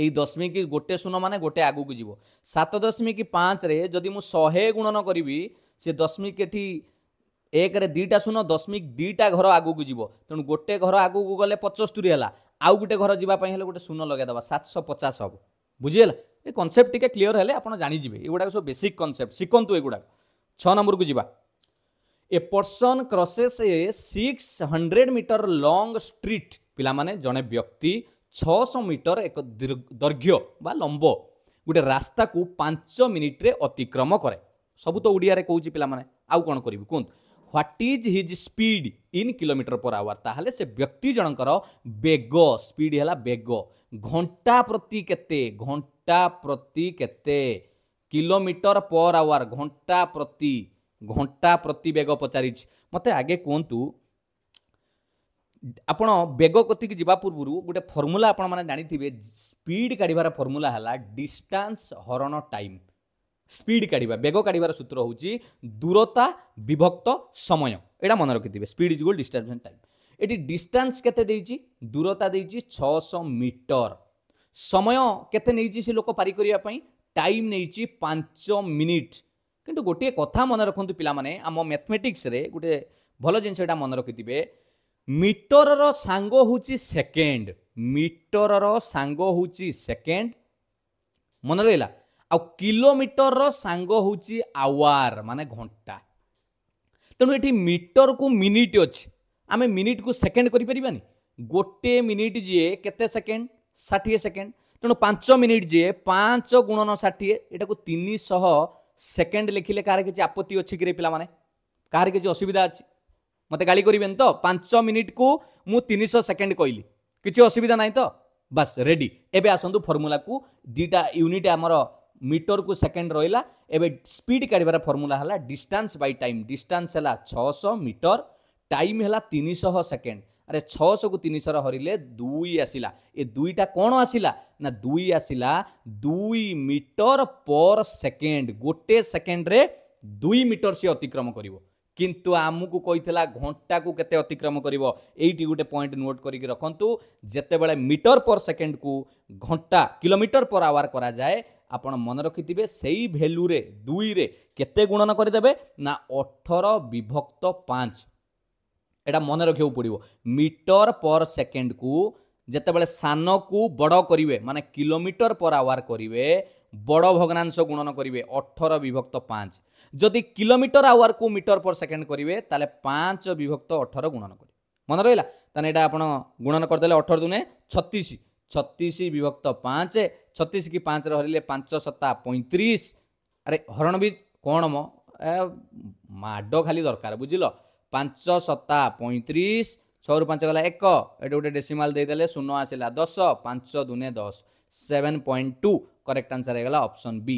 A: এই দশমিক গোটে শূন্য মানে গোটে আগুক যাব সাত দশমিক পাঁচরে যদি মু শহে গুণন করবি সে দশমিক এটি একরে দুইটা শূন্য দশমিক দুইটা ঘর আগুক যাব তেমন গোটে ঘর আগুক গলে পঁচস্তরি হল আউ গোটে ঘর যা হেলে গোটে শূন্য লগাইদেবা সাতশো পচাশ হব বুঝিগেলা এ কনসেপ্ট টিকে ক্লিয়র হলে আপনার জাঁজিবে এগুড়া সব বেসিক কনসেপ্ট শিখন্তু এগুড়া ছ নম্বরক যা a person crosses a six hundred metre long street পিলামানে জনে ব্যক্তি ছশো মিটর এক দৈর্ঘ্য বা লম্ব গোটে রাস্তাকু পাঁচ মিনিটরে অতিক্রম করে সবু তো ওড়িয়ারে কৌছি পিলামানে আউ কোণ করবি কুহতু what is his speed in kilometre per hour তাহলে সে ব্যক্তি জনকর বেগ স্পিড হল বেগ ঘণ্টা প্রতি কেতে ঘণ্টা প্রতি কেতে কিলোমিটর পর আওয়ার ঘণ্টা প্রতি ঘণ্টা প্রতি বেগ পচারিছি মতো আগে কুহতু ଆପଣ ବେଗ କତିକି ଯିବା ପୂର୍ବରୁ ଗୋଟେ ଫର୍ମୁଲା ଆପଣମାନେ ଜାଣିଥିବେ ସ୍ପିଡ୍ କାଢ଼ିବାର ଫର୍ମୁଲା ହେଲା ଡିଷ୍ଟାନ୍ସ ହରଣ ଟାଇମ୍ ସ୍ପିଡ଼ କାଢ଼ିବା ବେଗ କାଢ଼ିବାର ସୂତ୍ର ହେଉଛି ଦୂରତା ବିଭକ୍ତ ସମୟ ଏଇଟା ମନେ ରଖିଥିବେ ସ୍ପିଡ୍ ଇଜ୍ ଗୋଲ୍ ଡିଷ୍ଟାନ୍ସ ଟାଇମ୍ ଏଠି ଡିଷ୍ଟାନ୍ସ କେତେ ଦେଇଛି ଦୂରତା ଦେଇଛି ଛଅଶହ ମିଟର ସମୟ କେତେ ନେଇଛି ସେ ଲୋକ ପାରି କରିବା ପାଇଁ ଟାଇମ୍ ନେଇଛି ପାଞ୍ଚ ମିନିଟ୍ କିନ୍ତୁ ଗୋଟିଏ କଥା ମନେ ରଖନ୍ତୁ ପିଲାମାନେ ଆମ ମ୍ୟାଥମେଟିକ୍ସରେ ଗୋଟିଏ ଭଲ ଜିନିଷ ଏଇଟା ମନେ ରଖିଥିବେ ମିଟରର ସାଙ୍ଗ ହେଉଛି ସେକେଣ୍ଡ ମିଟରର ସାଙ୍ଗ ହେଉଛି ସେକେଣ୍ଡ ମନେ ରହିଲା ଆଉ କିଲୋମିଟରର ସାଙ୍ଗ ହେଉଛି ଆୱାର ମାନେ ଘଣ୍ଟା ତେଣୁ ଏଠି ମିଟରକୁ ମିନିଟ୍ ଅଛି ଆମେ ମିନିଟ୍କୁ ସେକେଣ୍ଡ କରିପାରିବାନି ଗୋଟିଏ ମିନିଟ୍ ଯିଏ କେତେ ସେକେଣ୍ଡ ଷାଠିଏ ସେକେଣ୍ଡ ତେଣୁ ପାଞ୍ଚ ମିନିଟ୍ ଯିଏ ପାଞ୍ଚ ଗୁଣନ ଷାଠିଏ ଏଇଟାକୁ ତିନିଶହ ସେକେଣ୍ଡ ଲେଖିଲେ କାହାର କିଛି ଆପତ୍ତି ଅଛି କିରେ ପିଲାମାନେ କାହାର କିଛି ଅସୁବିଧା ଅଛି ମୋତେ ଗାଳି କରିବେନି ତ ପାଞ୍ଚ ମିନିଟ୍କୁ ମୁଁ ତିନିଶହ ସେକେଣ୍ଡ କହିଲି କିଛି ଅସୁବିଧା ନାହିଁ ତ ବାସ୍ ରେଡ଼ି ଏବେ ଆସନ୍ତୁ ଫର୍ମୁଲାକୁ ଦୁଇଟା ୟୁନିଟ୍ ଆମର ମିଟରକୁ ସେକେଣ୍ଡ ରହିଲା ଏବେ ସ୍ପିଡ୍ କାଢ଼ିବାର ଫର୍ମୁଲା ହେଲା ଡିଷ୍ଟାନ୍ସ ବାଇ ଟାଇମ୍ ଡିଷ୍ଟାନ୍ସ ହେଲା ଛଅଶହ ମିଟର ଟାଇମ୍ ହେଲା ତିନିଶହ ସେକେଣ୍ଡ ଆରେ ଛଅଶହକୁ ତିନିଶହରେ ହରିଲେ ଦୁଇ ଆସିଲା ଏ ଦୁଇଟା କ'ଣ ଆସିଲା ନା ଦୁଇ ଆସିଲା ଦୁଇ ମିଟର ପର୍ ସେକେଣ୍ଡ ଗୋଟେ ସେକେଣ୍ଡରେ ଦୁଇ ମିଟର ସିଏ ଅତିକ୍ରମ କରିବ କିନ୍ତୁ ଆମକୁ କହିଥିଲା ଘଣ୍ଟାକୁ କେତେ ଅତିକ୍ରମ କରିବ ଏଇଠି ଗୋଟେ ପଏଣ୍ଟ ନୋଟ୍ କରିକି ରଖନ୍ତୁ ଯେତେବେଳେ ମିଟର ପର୍ ସେକେଣ୍ଡକୁ ଘଣ୍ଟା କିଲୋମିଟର ପର୍ ଆୱାର କରାଯାଏ ଆପଣ ମନେ ରଖିଥିବେ ସେଇ ଭ୍ୟାଲୁରେ ଦୁଇରେ କେତେ ଗୁଣନ କରିଦେବେ ନା ଅଠର ବିଭକ୍ତ ପାଞ୍ଚ ଏଇଟା ମନେ ରଖିବାକୁ ପଡ଼ିବ ମିଟର ପର୍ ସେକେଣ୍ଡକୁ ଯେତେବେଳେ ସାନକୁ ବଡ଼ କରିବେ ମାନେ କିଲୋମିଟର ପର୍ ଆୱାର କରିବେ বড় ভগ্নাংশ গুণন করবে অঠর বিভক্ত পাঁচ যদি কিলোমিটর আওয়ারকু মিটর পর সেকেন্ড করবে তাহলে পাঁচ বিভক্ত অঠর গুণন করবে মনে রহলা তাহলে এটা আপনার গুণন করেদেলে অঠর দুনে ছত্রিশ छत्तीस विभक्त पाँच छत्तीस की पाँच हरिले पाँच सत्ता पैंतीस अरे हरण भी कौन म ମାଡ଼ ଖାଲି ଦରକାର ବୁଝିଲ ପାଞ୍ଚ ସତା ପଇଁତିରିଶ ଛଅରୁ ପାଞ୍ଚ ଗଲା ଏକ ଏଠି ଗୋଟେ ଡେସିମାଲ ଦେଇଦେଲେ ଶୂନ ଆସିଲା ଦଶ ପାଞ୍ଚ ଦୁନେ ଦଶ seven point two correct answer ହେଇଗଲା ଅପସନ୍ ବି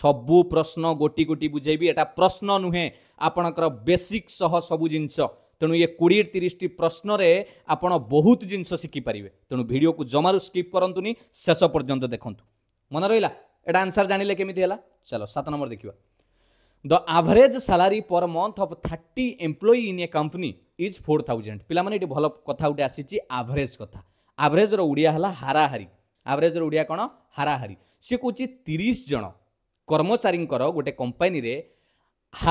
A: ସବୁ ପ୍ରଶ୍ନ ଗୋଟି ଗୋଟି ବୁଝେଇବି ଏଟା ପ୍ରଶ୍ନ ନୁହେଁ ଆପଣଙ୍କର ବେସିକ୍ ସହ ସବୁ ଜିନିଷ ତେଣୁ ଇଏ କୋଡ଼ିଏ ତିରିଶଟି ପ୍ରଶ୍ନରେ ଆପଣ ବହୁତ ଜିନିଷ ଶିଖିପାରିବେ ତେଣୁ ଭିଡ଼ିଓକୁ ଜମାରୁ ସ୍କିପ୍ କରନ୍ତୁନି ଶେଷ ପର୍ଯ୍ୟନ୍ତ ଦେଖନ୍ତୁ ମନେ ରହିଲା ଏଇଟା ଆନ୍ସର୍ ଜାଣିଲେ କେମିତି ହେଲା ଚାଲ ସାତ ନମ୍ବର ଦେଖିବା the average salary per month of thirty employee in a company is four thousand ପିଲାମାନେ ଏଠି ଭଲ କଥା ଗୋଟେ ଆସିଛି ଆଭରେଜ୍ କଥା ଆଭରେଜ୍ର ଓଡ଼ିଆ ହେଲା ହାରାହାରି ଆଭରେଜ୍ର ଓଡ଼ିଆ କ'ଣ ହାରାହାରି ସିଏ କହୁଛି ତିରିଶ ଜଣ କର୍ମଚାରୀଙ୍କର ଗୋଟେ କମ୍ପାନୀରେ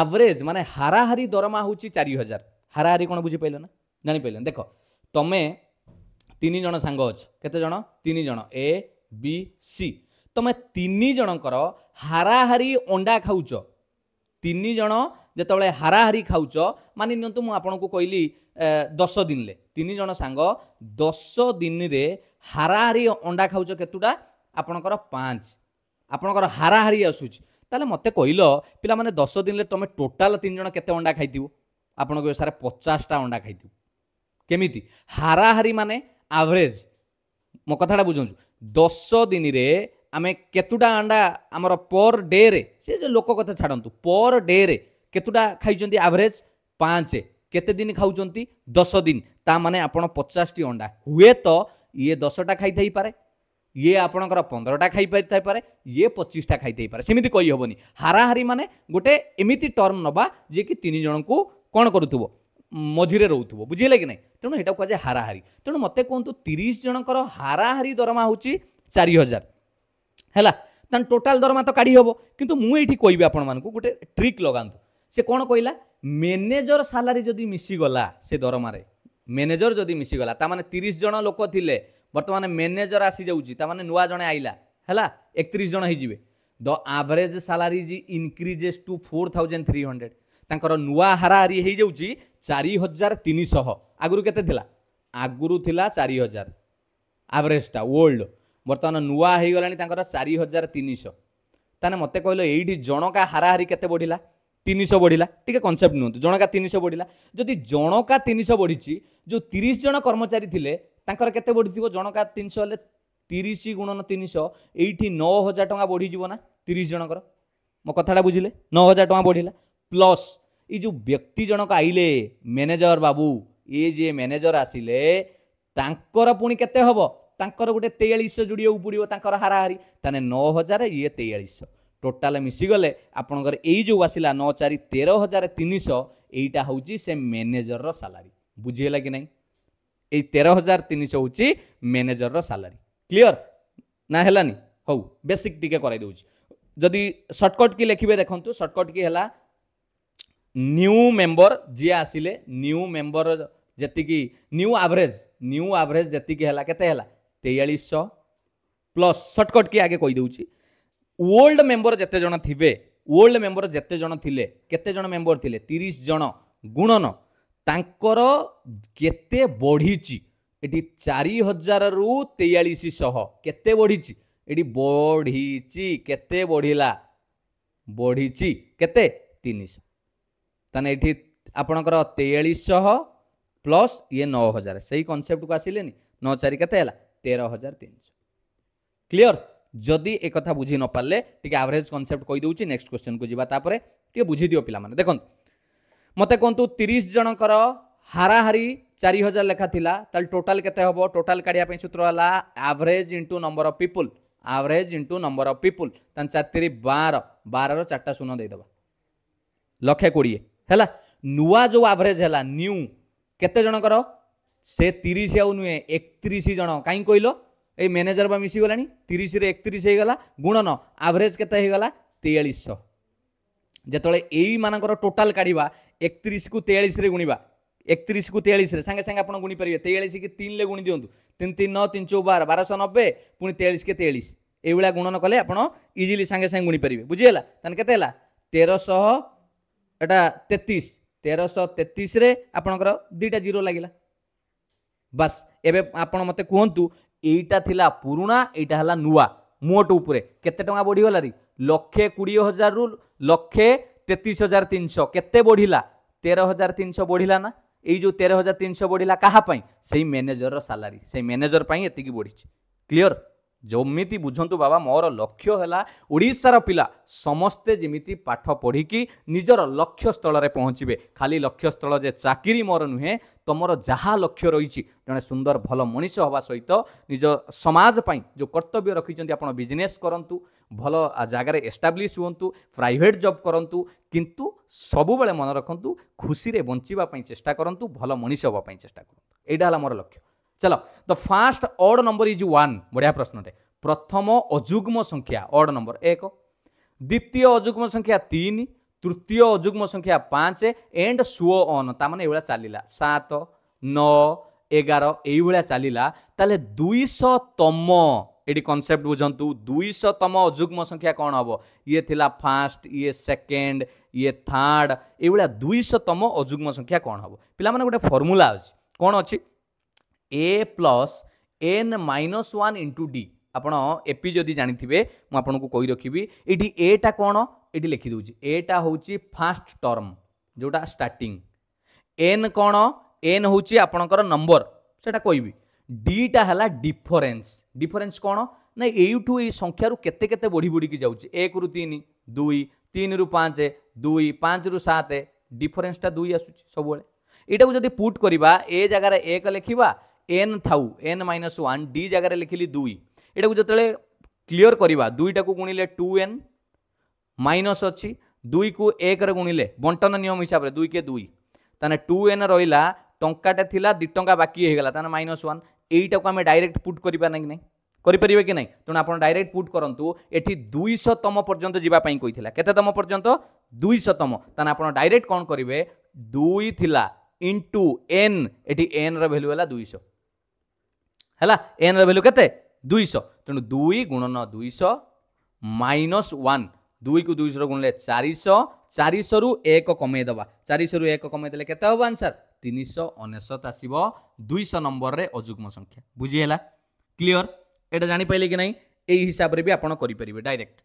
A: ଆଭରେଜ୍ ମାନେ ହାରାହାରି ଦରମା ହେଉଛି ଚାରି ହଜାର ହାରାହାରି କ'ଣ ବୁଝିପାରିଲ ନା ଜାଣିପାରିଲ ଦେଖ ତମେ ତିନି ଜଣ ସାଙ୍ଗ ଅଛ କେତେ ଜଣ ତିନି ଜଣ ଏ ବି ସି ତମେ ତିନି ଜଣଙ୍କର ହାରାହାରି ଅଣ୍ଡା ଖାଉଛ ତିନି ଜଣ ଯେତେବେଳେ ହାରାହାରି ଖାଉଛ ମାନି ନିଅନ୍ତୁ ମୁଁ ଆପଣଙ୍କୁ କହିଲି ଦଶ ଦିନରେ ତିନି ଜଣ ସାଙ୍ଗ ଦଶ ଦିନରେ ହାରାହାରି ଅଣ୍ଡା ଖାଉଛ କେତୁଟା ଆପଣଙ୍କର ପାଞ୍ଚ ଆପଣଙ୍କର ହାରାହାରି ଆସୁଛି ତାହେଲେ ମୋତେ କହିଲ ପିଲାମାନେ ଦଶ ଦିନରେ ତୁମେ ଟୋଟାଲ୍ ତିନି ଜଣ କେତେ ଅଣ୍ଡା ଖାଇଥିବ ଆପଣଙ୍କ ସାର ପଚାଶଟା ଅଣ୍ଡା ଖାଇଥିବୁ କେମିତି ହାରାହାରି ମାନେ ଆଭରେଜ୍ ମୋ କଥାଟା ବୁଝନ୍ତୁ ଦଶ ଦିନରେ ଆମେ କେତୋଟା ଅଣ୍ଡା ଆମର ପର୍ ଡେରେ ସେ ଯେଉଁ ଲୋକ କଥା ଛାଡ଼ନ୍ତୁ ପର୍ ଡେରେ କେତୋଟା ଖାଇଛନ୍ତି ଆଭରେଜ୍ ପାଞ୍ଚ କେତେ ଦିନ ଖାଉଛନ୍ତି ଦଶ ଦିନ ତା ମାନେ ଆପଣ ପଚାଶଟି ଅଣ୍ଡା ହୁଏତ ଇଏ ଦଶଟା ଖାଇଥାଇପାରେ ଇଏ ଆପଣଙ୍କର ପନ୍ଦରଟା ଖାଇପାରିଥାଇପାରେ ଇଏ ପଚିଶଟା ଖାଇଥାଇପାରେ ସେମିତି କହିହେବନି ହାରାହାରି ମାନେ ଗୋଟେ ଏମିତି ଟର୍ମ ନେବା ଯିଏକି ତିନି ଜଣଙ୍କୁ କ'ଣ କରୁଥିବ ମଝିରେ ରହୁଥିବ ବୁଝିଲେ କି ନାହିଁ ତେଣୁ ଏଇଟାକୁ କୁହାଯାଏ ହାରାହାରି ତେଣୁ ମୋତେ କୁହନ୍ତୁ ତିରିଶ ଜଣଙ୍କର ହାରାହାରି ଦରମା ହେଉଛି ଚାରି ହଜାର ହେଲା ତା ଟୋଟାଲ ଦରମା ତ କାଢ଼ି ହେବ କିନ୍ତୁ ମୁଁ ଏଇଠି କହିବି ଆପଣମାନଙ୍କୁ ଗୋଟେ ଟ୍ରିକ୍ ଲଗାନ୍ତୁ ସେ କ'ଣ କହିଲା ମ୍ୟାନେଜର ସାଲାରୀ ଯଦି ମିଶିଗଲା ସେ ଦରମାରେ ମ୍ୟାନେଜର ଯଦି ମିଶିଗଲା ତାମାନେ ତିରିଶ ଜଣ ଲୋକ ଥିଲେ ବର୍ତ୍ତମାନ ମ୍ୟାନେଜର ଆସିଯାଉଛି ତାମାନେ ନୂଆ ଜଣେ ଆଇଲା ହେଲା ଏକତିରିଶ ଜଣ ହେଇଯିବେ the average salary increases to four thousand three hundred ତାଙ୍କର ନୂଆ ହାରାହାରି ହେଇଯାଉଛି ଚାରି ହଜାର ତିନିଶହ ଆଗରୁ କେତେ ଥିଲା ଆଗରୁ ଥିଲା ଚାରି ହଜାର ଆଭରେଜଟା ଓଲ୍ଡ ବର୍ତ୍ତମାନ ନୂଆ ହେଇଗଲାଣି ତାଙ୍କର ଚାରି ହଜାର ତିନିଶହ ତାହେଲେ ମୋତେ କହିଲ ଏଇଠି ଜଣକା ହାରାହାରି କେତେ ବଢ଼ିଲା ତିନିଶହ ବଢ଼ିଲା ଟିକେ କନସେପ୍ଟ ନିଅନ୍ତୁ ଜଣକା ତିନିଶହ ବଢ଼ିଲା ଯଦି ଜଣକା ତିନିଶହ ବଢ଼ିଛି ଯେଉଁ ତିରିଶ ଜଣ କର୍ମଚାରୀ ଥିଲେ ତାଙ୍କର କେତେ ବଢ଼ିଥିବ ଜଣକା ତିନିଶହ ହେଲେ ତିରିଶ ଗୁଣନ ତିନିଶହ ଏଇଠି ନଅ ହଜାର ଟଙ୍କା ବଢ଼ିଯିବ ନା ତିରିଶ ଜଣଙ୍କର ମୋ କଥାଟା ବୁଝିଲେ ନଅ ହଜାର ଟଙ୍କା ବଢ଼ିଲା ପ୍ଲସ୍ ଏଇ ଯେଉଁ ବ୍ୟକ୍ତି ଜଣକ ଆଇଲେ ମ୍ୟାନେଜର ବାବୁ ଇଏ ଯିଏ ମ୍ୟାନେଜର ଆସିଲେ ତାଙ୍କର ପୁଣି କେତେ ହେବ ତାଙ୍କର ଗୋଟେ ତେୟାଳିଶହ ଯୋଡ଼ିବାକୁ ପଡ଼ିବ ତାଙ୍କର ହାରାହାରି ତାହେଲେ ନଅ ହଜାର ଇଏ ତେୟାଳିଶହ ଟୋଟାଲ୍ ମିଶିଗଲେ ଆପଣଙ୍କର ଏଇ ଯେଉଁ ଆସିଲା ନଅ ଚାରି ତେର ହଜାର ତିନିଶହ ଏଇଟା ହେଉଛି ସେ ମ୍ୟାନେଜରର ସାଲାରୀ ବୁଝିହେଲା କି ନାହିଁ ଏଇ ତେର ହଜାର ତିନିଶହ ହେଉଛି ମ୍ୟାନେଜରର ସାଲାରୀ କ୍ଲିଅର ନା ହେଲାନି ହଉ ବେସିକ୍ ଟିକେ କରାଇ ଦେଉଛି ଯଦି ସର୍ଟକଟ୍ କି ଲେଖିବେ ଦେଖନ୍ତୁ ସର୍ଟକଟ୍ କି ହେଲା ନ୍ୟୁ ମେମ୍ବର ଯିଏ ଆସିଲେ ନ୍ୟୁ ମେମ୍ବର ଯେତିକି ନ୍ୟୁ ଆଭରେଜ୍ ନ୍ୟୁ ଆଭରେଜ୍ ଯେତିକି ହେଲା କେତେ ହେଲା ତେୟାଳିଶଶହ ପ୍ଲସ୍ ସର୍ଟକଟ୍ କି ଆଗେ କହିଦେଉଛି ଓଲ୍ଡ ମେମ୍ବର ଯେତେ ଜଣ ଥିବେ ଓଲ୍ଡ ମେମ୍ବର ଯେତେ ଜଣ ଥିଲେ କେତେ ଜଣ ମେମ୍ବର ଥିଲେ ତିରିଶ ଜଣ ଗୁଣନ ତାଙ୍କର କେତେ ବଢ଼ିଛି ଏଠି ଚାରି ହଜାରରୁ ତେୟାଳିଶ ଶହ କେତେ ବଢ଼ିଛି ଏଠି ବଢ଼ିଛି କେତେ ବଢ଼ିଲା ବଢ଼ିଛି କେତେ ତିନିଶହ ତାହେଲେ ଏଠି ଆପଣଙ୍କର ତେୟାଳିଶଶହ ପ୍ଲସ୍ ଇଏ ନଅ ହଜାର ସେଇ କନସେପ୍ଟକୁ ଆସିଲେନି ନଅ ଚାରି କେତେ ହେଲା ତେର ହଜାର ତିନିଶହ କ୍ଲିଅର ଯଦି ଏକଥା ବୁଝି ନପାରିଲେ ଟିକେ ଆଭରେଜ୍ କନସେପ୍ଟ କହିଦେଉଛି ନେକ୍ସଟ କ୍ୱେଶ୍ଚନକୁ ଯିବା ତାପରେ ଟିକେ ବୁଝିଦିଅ ପିଲାମାନେ ଦେଖନ୍ତୁ ମୋତେ କୁହନ୍ତୁ ତିରିଶ ଜଣଙ୍କର ହାରାହାରି ଚାରି ହଜାର ଲେଖା ଥିଲା ତାହେଲେ ଟୋଟାଲ କେତେ ହେବ ଟୋଟାଲ କାଢ଼ିବା ପାଇଁ ସୂତ୍ର ହେଲା average into number of people average into number of people ତାହେଲେ ଚାରି ବାର ବାରର ଚାରିଟା ଶୂନ ଦେଇଦେବା ଲକ୍ଷେ କୋଡ଼ିଏ ହେଲା ନୂଆ ଯେଉଁ ଆଭରେଜ୍ ହେଲା ନ୍ୟୁ କେତେ ଜଣଙ୍କର ସେ ତିରିଶ ଆଉ ନୁହେଁ ଏକତିରିଶ ଜଣ କାହିଁ କହିଲ ଏଇ ମ୍ୟାନେଜର ବା ମିଶିଗଲାଣି ତିରିଶରେ ଏକତିରିଶ ହେଇଗଲା ଗୁଣନ ଆଭରେଜ୍ କେତେ ହେଇଗଲା ତେୟାଳିଶଶହ ଯେତେବେଳେ ଏଇମାନଙ୍କର ଟୋଟାଲ୍ କାଢ଼ିବା ଏକତିରିଶକୁ ତେୟାଳିଶରେ ଗୁଣିବା ଏକତିରିଶକୁ ତେୟାଳିଶରେ ସାଙ୍ଗେ ସାଙ୍ଗେ ଆପଣ ଗୁଣିପାରିବେ କି ତିନିରେ ଗୁଣି ଦିଅନ୍ତୁ ତିନି ତିନି ନଅ ତିନି ଚଉ ବାର ବାରଶହ ନବେ ପୁଣି ତେୟାଳିଶକେ ତେୟାଳିଶ ଏଇଭଳିଆ ଗୁଣନ କଲେ ଆପଣ ଇଜିଲି ସାଙ୍ଗେ ସାଙ୍ଗେ ଗୁଣିପାରିବେ ବୁଝିହେଲା ତାହେଲେ କେତେ ହେଲା ତେରଶହ এটা তেତିଶ তেରଶହ ତେତିଶରେ ଆପଣଙ୍କର ଦୁଇଟା ଜିରୋ ଲାଗିଲା ବାସ୍ ଏବେ ଆପଣ ମୋତେ କୁହନ୍ତୁ ଏଇଟା ଥିଲା ପୁରୁଣା ଏଇଟା ହେଲା ନୂଆ ମୋଟ ଉପରେ କେତେ ଟଙ୍କା ବଢ଼ିଗଲାରି ଲକ୍ଷେ କୋଡ଼ିଏ ହଜାରରୁ ଲକ୍ଷେ ତେତିଶ ହଜାର ତିନିଶହ କେତେ ବଢ଼ିଲା ତେର ହଜାର ତିନିଶହ ବଢ଼ିଲା ନା ଏଇ ଯେଉଁ ତେର ହଜାର ତିନିଶହ ବଢ଼ିଲା କାହା ପାଇଁ ସେଇ ମ୍ୟାନେଜରର ସାଲାରୀ ସେଇ ମ୍ୟାନେଜର ପାଇଁ ଏତିକି ବଢ଼ିଛି କ୍ଲିଅର ଯେମିତି ବୁଝନ୍ତୁ ବାବା ମୋର ଲକ୍ଷ୍ୟ ହେଲା ଓଡ଼ିଶାର ପିଲା ସମସ୍ତେ ଯେମିତି ପାଠ ପଢ଼ିକି ନିଜର ଲକ୍ଷ୍ୟସ୍ଥଳରେ ପହଞ୍ଚିବେ ଖାଲି ଲକ୍ଷ୍ୟସ୍ଥଳ ଯେ ଚାକିରି ମୋର ନୁହେଁ ତୁମର ଯାହା ଲକ୍ଷ୍ୟ ରହିଛି ଜଣେ ସୁନ୍ଦର ଭଲ ମଣିଷ ହେବା ସହିତ ନିଜ ସମାଜ ପାଇଁ ଯେଉଁ କର୍ତ୍ତବ୍ୟ ରଖିଛନ୍ତି ଆପଣ ବିଜନେସ୍ କରନ୍ତୁ ଭଲ ଜାଗାରେ ଏଷ୍ଟାବ୍ଲିଶ୍ ହୁଅନ୍ତୁ ପ୍ରାଇଭେଟ୍ ଜବ୍ କରନ୍ତୁ କିନ୍ତୁ ସବୁବେଳେ ମନେ ରଖନ୍ତୁ ଖୁସିରେ ବଞ୍ଚିବା ପାଇଁ ଚେଷ୍ଟା କରନ୍ତୁ ଭଲ ମଣିଷ ହେବା ପାଇଁ ଚେଷ୍ଟା କରନ୍ତୁ ଏଇଟା ହେଲା ମୋର ଲକ୍ଷ୍ୟ ଚାଲ the first odd number is one ବଢ଼ିଆ ପ୍ରଶ୍ନଟେ ପ୍ରଥମ ଅଯୁଗ୍ମ ସଂଖ୍ୟା ଅର୍ଡ଼ ନମ୍ବର ଏକ ଦ୍ୱିତୀୟ ଅଯୁଗ୍ମ ସଂଖ୍ୟା ତିନି ତୃତୀୟ ଅଯୁଗ୍ମ ସଂଖ୍ୟା ପାଞ୍ଚ ଏଣ୍ଡ ସୁଅ ଅନ୍ ତାମାନେ ଏଇଭଳିଆ ଚାଲିଲା ସାତ ନଅ ଏଗାର ଏଇଭଳିଆ ଚାଲିଲା ତାହେଲେ ଦୁଇଶହତମ ଏଠି କନସେପ୍ଟ ବୁଝନ୍ତୁ ଦୁଇଶହତମ ଅଯୁଗ୍ମ ସଂଖ୍ୟା କ'ଣ ହେବ ଇଏ ଥିଲା ଫାଷ୍ଟ ଇଏ ସେକେଣ୍ଡ ଇଏ ଥାର୍ଡ଼ ଏଇଭଳିଆ ଦୁଇଶହତମ ଅଯୁଗ୍ମ ସଂଖ୍ୟା କ'ଣ ହେବ ପିଲାମାନେ ଗୋଟେ ଫର୍ମୁଲା ଅଛି କ'ଣ ଅଛି a plus n minus one into d ଆପଣ ଏପି ଯଦି ଜାଣିଥିବେ ମୁଁ ଆପଣଙ୍କୁ କହି ରଖିବି ଏଠି ଏଟା କ'ଣ ଏଠି ଲେଖିଦେଉଛି ଏଟା ହେଉଛି ଫାଷ୍ଟ ଟର୍ମ ଯେଉଁଟା ଷ୍ଟାର୍ଟିଂ ଏନ୍ କ'ଣ ଏନ୍ ହେଉଛି ଆପଣଙ୍କର ନମ୍ବର ସେଟା କହିବି ଡିଟା ହେଲା ଡିଫରେନ୍ସ ଡିଫରେନ୍ସ କ'ଣ ନା ଏଇଠୁ ଏଇ ସଂଖ୍ୟାରୁ କେତେ କେତେ ବଢ଼ି ବଢ଼ିକି ଯାଉଛି ଏକରୁ ତିନି ଦୁଇ ତିନିରୁ ପାଞ୍ଚ ଦୁଇ ପାଞ୍ଚରୁ ସାତ ଡିଫରେନ୍ସଟା ଦୁଇ ଆସୁଛି ସବୁବେଳେ ଏଇଟାକୁ ଯଦି ପୁଟ୍ କରିବା ଏ ଜାଗାରେ ଏକ ଲେଖିବା এন থাউ এন মাইনস ওয়ান ডি জায়গায় লিখিলি দুই এটাকে যেতবে ক্লিয়র করা দুইটা গুণিলে টু এন মাইনস অছি দুই কু একরে গুণিলে বন্টন নিয়ম হিসাবে দুই কে দুই তাহলে টু এন রহলা টঙ্কাটা লা দুই টঙ্কা বাকি হয়ে গেল তাহলে মাইনস ওয়ান এইটাকে আমি ডাইরেক্ট পুট করা না কি না କରିପାରିବେ କି ନାହିଁ ତେଣୁ ଆପଣ ଡାଇରେକ୍ଟ ପୁଟ୍ କରନ୍ତୁ ଏଠି ଦୁଇଶହ ତମ ପର୍ଯ୍ୟନ୍ତ ଯିବା ପାଇଁ କହିଥିଲା କେତେ ତମ ପର୍ଯ୍ୟନ୍ତ ଦୁଇଶହ ତମ ତାହେଲେ ଆପଣ ଡାଇରେକ୍ଟ କ'ଣ କରିବେ ଦୁଇ ଥିଲା ଇଣ୍ଟୁ ଏନ୍ ଏଠି ଏନ୍ର ଭ୍ୟାଲ୍ୟୁ ହେଲା ଦୁଇଶହ ହେଲା ଏନ୍ର ଭାଲ୍ୟୁ କେତେ ଦୁଇଶହ ତେଣୁ ଦୁଇ ଗୁଣନ ଦୁଇଶହ ମାଇନସ୍ ୱାନ୍ ଦୁଇକୁ ଦୁଇଶହର ଗୁଣିଲେ ଚାରିଶହ ଚାରିଶହରୁ ଏକ କମେଇଦେବା ଚାରିଶହରୁ ଏକ କମେଇଦେଲେ କେତେ ହେବ ଆନ୍ସର ତିନିଶହ ଅନେଶତ ଆସିବ ଦୁଇଶହ ନମ୍ବରରେ ଅଯୁଗ୍ମ ସଂଖ୍ୟା ବୁଝିହେଲା କ୍ଲିଅର ଏଇଟା ଜାଣିପାରିଲେ କି ନାହିଁ ଏଇ ହିସାବରେ ବି ଆପଣ କରିପାରିବେ ଡାଇରେକ୍ଟ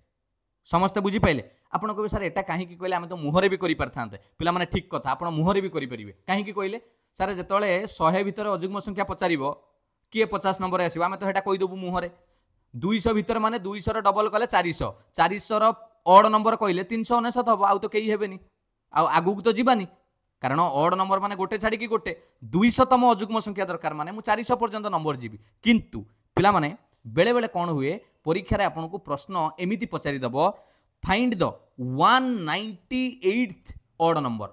A: ସମସ୍ତେ ବୁଝିପାରିଲେ ଆପଣ କହିବେ ସାର୍ ଏଇଟା କାହିଁକି କହିଲେ ଆମେ ତ ମୁହଁରେ ବି କରିପାରିଥାନ୍ତେ ପିଲାମାନେ ଠିକ୍ କଥା ଆପଣ ମୁହଁରେ ବି କରିପାରିବେ କାହିଁକି କହିଲେ ସାର୍ ଯେତେବେଳେ ଶହେ ଭିତରେ ଅଯୁଗ୍ମ ସଂଖ୍ୟା ପଚାରିବ କିଏ ପଚାଶ ନମ୍ବର ଆସିବ ଆମେ ତ ସେଇଟା କହିଦେବୁ ମୁହଁରେ ଦୁଇଶହ ଭିତରେ ମାନେ ଦୁଇଶହର ଡବଲ କଲେ ଚାରିଶହ ଚାରିଶହର ଅଡ଼ ନମ୍ବର କହିଲେ ତିନିଶହ ଅନେଶତ ହେବ ଆଉ ତ କେହି ହେବେନି ଆଉ ଆଗକୁ ତ ଯିବାନି କାରଣ ଅଡ଼ ନମ୍ବର ମାନେ ଗୋଟେ ଛାଡ଼ିକି ଗୋଟେ ଦୁଇଶହତମ ଅଯୁଗ୍ମ ସଂଖ୍ୟା ଦରକାର ମାନେ ମୁଁ ଚାରିଶହ ପର୍ଯ୍ୟନ୍ତ ନମ୍ବର ଯିବି କିନ୍ତୁ ପିଲାମାନେ ବେଳେବେଳେ କ'ଣ ହୁଏ ପରୀକ୍ଷାରେ ଆପଣଙ୍କୁ ପ୍ରଶ୍ନ ଏମିତି ପଚାରିଦେବ find the one ninety eight odd number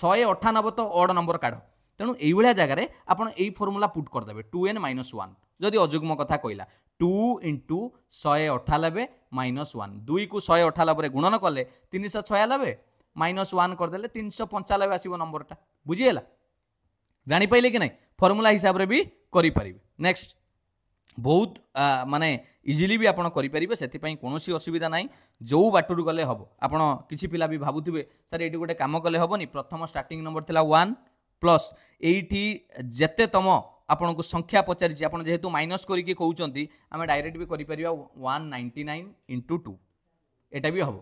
A: ଶହେ ଅଠାନବେ ତ ଅଡ଼ ନମ୍ବର କାଢ଼ তেমন এইভাবে জায়গায় আপনার এই ফর্মুলা পুট করেদেবে টু এন মাইনস ওয়ান যদি অযুগ্ম কথা কইলা টু ইন্টু শহে অঠানবে মাইনস ওয়ান দুইকু শহে অঠানবে গুণন কলে তিনশো ছয়ানবে মাইনস ওয়ান করেদেলে তিনশো পঞ্চানবে আসব নম্বরটা বুঝিগলা জাঁপারে কি না ফর্মুলা হিসাবে বি করে পারিবে নেক্সট ବହୁତ ମାନେ ଇଜିଲି ବି ଆପଣ କରିପାରିବେ ସେଥିପାଇଁ କୌଣସି ଅସୁବିଧା ନାହିଁ ଯେଉଁ ବାଟରୁ ଗଲେ ହେବ ଆପଣ କିଛି ପିଲା ବି ଭାବୁଥିବେ ସାର୍ ଏଇଠି ଗୋଟେ କାମ କଲେ ହେବନି ପ୍ରଥମ ଷ୍ଟାର୍ଟିଂ ନମ୍ବର ଥିଲା ୱାନ୍ ପ୍ଲସ୍ ଏଇଠି ଯେତେ ତମ ଆପଣଙ୍କୁ ସଂଖ୍ୟା ପଚାରିଛି ଆପଣ ଯେହେତୁ ମାଇନସ୍ କରିକି କହୁଛନ୍ତି ଆମେ ଡାଇରେକ୍ଟ ବି କରିପାରିବା one ninety nine into two ଏଇଟା ବି ହେବ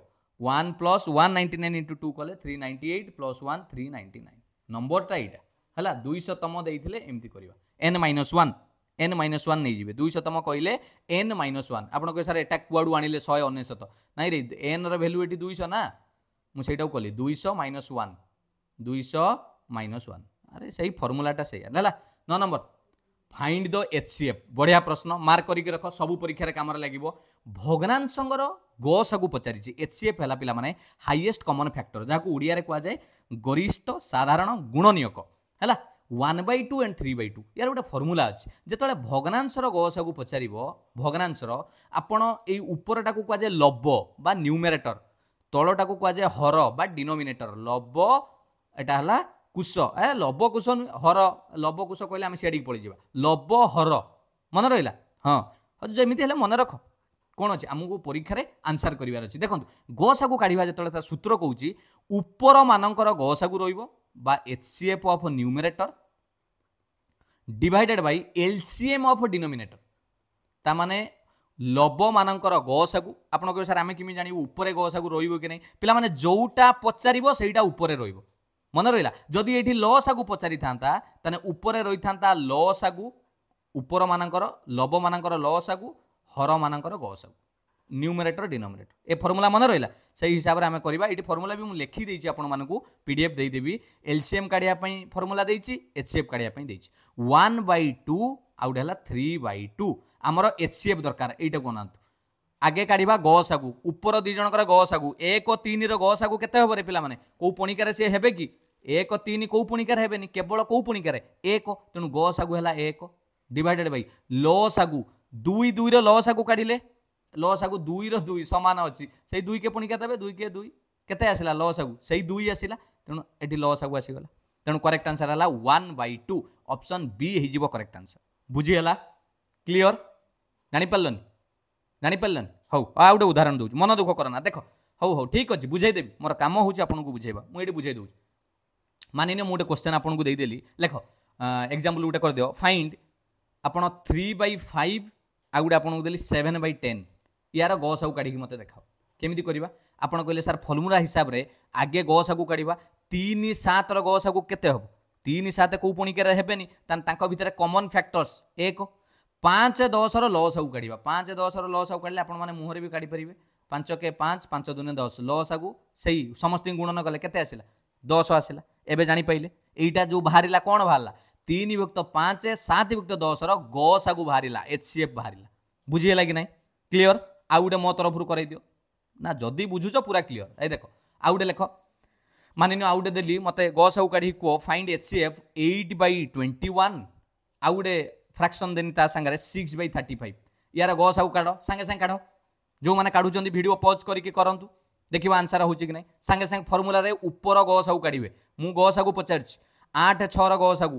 A: one plus one ninety nine into two କଲେ three ninety eight plus one three ninety nine ନମ୍ବରଟା ଏଇଟା ହେଲା ଦୁଇଶହ ତମ ଦେଇଥିଲେ ଏମିତି କରିବା n minus one n minus one ନେଇଯିବେ ଦୁଇଶତମ କହିଲେ ଏନ୍ ମାଇନସ୍ ୱାନ୍ ଆପଣ କହିବେ ସାର୍ ଏଟା କୁଆଡ଼ୁ ଆଣିଲେ ଶହେ ଅନେଶତ ନାଇଁ ରେ ଏନ୍ର ଭ୍ୟାଲ୍ୟୁ ଏଠି ଦୁଇଶହ ନା ମୁଁ ସେଇଟାକୁ କଲି ଦୁଇଶହ ମାଇନସ୍ ୱାନ୍ ଦୁଇଶହ ମାଇନସ୍ ୱାନ୍ ଆରେ ସେଇ ଫର୍ମୁଲାଟା ସେଇଆ ହେଲା ନ number find the H C F ବଢ଼ିଆ ପ୍ରଶ୍ନ ମାର୍କ କରିକି ରଖ ସବୁ ପରୀକ୍ଷାରେ କାମରେ ଲାଗିବ ଭଗ୍ନାଂଶଙ୍କର ଗସକୁ ପଚାରିଛି ଏଚ୍ ସି ଏଫ୍ ହେଲା ପିଲାମାନେ ହାଇଏଷ୍ଟ କମନ୍ ଫ୍ୟାକ୍ଟର ଯାହାକୁ ଓଡ଼ିଆରେ କୁହାଯାଏ ଗରିଷ୍ଠ ସାଧାରଣ ଗୁଣନିୟକ ହେଲା one by two and three by two ଏହାର ଗୋଟେ ଫର୍ମୁଲା ଅଛି ଯେତେବେଳେ ଭଗ୍ନାଂଶର ଗସକୁ ପଚାରିବ ଭଗ୍ନାଂଶର ଆପଣ ଏଇ ଉପରଟାକୁ କୁହାଯାଏ ଲବ ବା ନ୍ୟୁମେରେଟର ତଳଟାକୁ କୁହାଯାଏ ହର ବା ଡିନୋମିନେଟର ଲବ ଏଇଟା ହେଲା কুশ ଏ ଲବକୁଶ ହର ଲବକୁଶ କହିଲେ ଆମେ ସିଆଡ଼ିକି ପଳେଇଯିବା ଲବ ହର ମନେ ରହିଲା ହଁ ଯେମିତି ହେଲେ ମନେ ରଖ କ'ଣ ଅଛି ଆମକୁ ପରୀକ୍ଷାରେ ଆନ୍ସର କରିବାର ଅଛି ଦେଖନ୍ତୁ ଗସାକୁ କାଢ଼ିବା ଯେତେବେଳେ ତା ସୂତ୍ର କହୁଛି ଉପରମାନଙ୍କର ଗସାକୁ ରହିବ ବା H C F of numerator divided by L C M of denominator ତାମାନେ ଲବମାନଙ୍କର ଗସାକୁ ଆପଣ କହିବେ ସାର୍ ଆମେ କେମିତି ଜାଣିବୁ ଉପରେ ଗସାକୁ ରହିବ କି ନାହିଁ ପିଲାମାନେ ଯେଉଁଟା ପଚାରିବ ସେଇଟା ଉପରେ ରହିବ ମନେ ରହିଲା ଯଦି ଏଇଠି ଲସ୍ ଆଗୁ ପଚାରିଥାନ୍ତା ତାହେଲେ ଉପରେ ରହିଥାନ୍ତା ଲସ୍ ଆଗୁ ଉପରମାନଙ୍କର ଲବମାନଙ୍କର ଲସ୍ ଆଗୁ ହରମାନଙ୍କର ଗସ୍ ଆଗୁ ନ୍ୟୁମେରେଟର ଡିନୋମିନେଟର ଏ ଫର୍ମୁଲା ମନେ ରହିଲା ସେଇ ହିସାବରେ ଆମେ କରିବା ଏଇଠି ଫର୍ମୁଲା ବି ମୁଁ ଲେଖିଦେଇଛି ଆପଣମାନଙ୍କୁ ପି ଡି ଏଫ୍ ଦେଇଦେବି ଏଲ୍ସିଏମ୍ କାଢ଼ିବା ପାଇଁ ଫର୍ମୁଲା ଦେଇଛି ଏଚ୍ ସି ଏଫ୍ କାଢ଼ିବା ପାଇଁ ଦେଇଛି ୱାନ୍ ବାଇ ଟୁ ଆଉ ଗୋଟେ ହେଲା ଥ୍ରୀ ବାଇ ଟୁ ଆମର ଏଚ୍ ସି ଏଫ୍ ଦରକାର ଏଇଟାକୁ ଅଣାନ୍ତୁ ଆଗେ କାଢ଼ିବା ଗସ୍ ଆଗୁ ଉପର ଦୁଇ ଜଣଙ୍କର ଗସ୍ ଆଗୁ ଏକ ତିନିର ଗସ୍ ଆଗୁ କେତେ ହେବ ରେ ପିଲାମାନେ କେଉଁ ପଣିକାରେ ସିଏ ହେବେ କି एक तीन कौ पुणिकार हेनी केवल कौ पुणिकार एक तेणु ग सगु है एक डिडेड बै ल सगु दुई दुईर ल सगु काढ़ले ल सगु दुईर दुई सामान अच्छी से दुई के पुणिका देवे दुई के दुई के आसला ल सगु से दुई आसला तेणु ये ल सगु आसगला तेणु करेक्ट आंसर है one by two option B हो करेक्ट आंसर बुझीगला क्लीयर जापारल जापारल हौ आ गोटे उदाहरण दूसरी मन दुख करना देख हौ हौ ठीक अच्छे बुझेदेवी मोर काम हूँ आपको बुझेवा मुझे बुझे दूसरी मानिन मु गोटे क्वेश्चन आपको देदेली लेख एक्जामपल गोटे करदे फाइंड ଆପଣ ଥ୍ରୀ ବାଇ ଫାଇଭ୍ ଆଉ ଗୋଟେ ଆପଣଙ୍କୁ ଦେଲି ସେଭେନ୍ ବାଇ ଟେନ୍ ୟାର ଗସାକୁ କାଢ଼ିକି ମୋତେ ଦେଖାଅ କେମିତି କରିବା ଆପଣ କହିଲେ ସାର୍ ଫର୍ମୁଲା ହିସାବରେ ଆଗେ ଗସାକୁ କାଢ଼ିବା ତିନି ସାତର ଗସାକୁ କେତେ ହେବ ତିନି ସାତ କେଉଁ ପଣିକାରେ ହେବେନି ତାଙ୍କ ଭିତରେ କମନ୍ ଫ୍ୟାକ୍ଟର୍ସ ଏକ ପାଞ୍ଚ ଦଶର ଲସାକୁ କାଢ଼ିବା ପାଞ୍ଚ ଦଶର ଲସାକୁ କାଢ଼ିଲେ ଆପଣମାନେ ମୁହଁରେ ବି କାଢ଼ିପାରିବେ ପାଞ୍ଚ କେ ପାଞ୍ଚ ପାଞ୍ଚ ଦୁନେ ଦଶ ଲସାକୁ ସେଇ ସମସ୍ତଙ୍କୁ ଗୁଣନ କଲେ କେତେ ଆସିଲା দশ আসলা এবে জাঁপারে এইটা যে বাহারা কোণ বাহারা তিন বিভক্ত পাঁচ সাত বিভক্ত দশর গ সাগু বাহারা এচ সি এফ বাহারা বুঝিগেলা কি না ক্লিয়র আউ গোটে মো তরফর করাই দিও না যদি বুঝুছ পুরা ক্লিয়র এই দেখ আউ গোটে লেখ ମାନିନିଅ ଆଉ ଗୋଟେ ଦେଲି ମୋତେ ଗ ସାହୁ କାଢ଼ିକି କୁହ find H C F eight by twenty one ଆଉ ଗୋଟେ ଫ୍ରାକ୍ସନ୍ ଦେନି ତା ସାଙ୍ଗରେ ସିକ୍ସ ବାଇ ଥାର୍ଟି ଫାଇଭ୍ ୟାର ଗ ସାହୁ କାଢ଼ ସାଙ୍ଗେ ସାଙ୍ଗେ କାଢ଼ ଯେଉଁମାନେ କାଢ଼ୁଛନ୍ତି ଭିଡ଼ିଓ ପଜ୍ କରିକି କରନ୍ତୁ ଦେଖିବା ଆନ୍ସର୍ ହେଉଛି କି ନାହିଁ ସାଙ୍ଗେ ସାଙ୍ଗେ ଫର୍ମୁଲାରେ ଉପର ଗସାକୁ କାଢ଼ିବେ ମୁଁ ଗସାକୁ ପଚାରିଛି ଆଠ ଛଅର ଗସାକୁ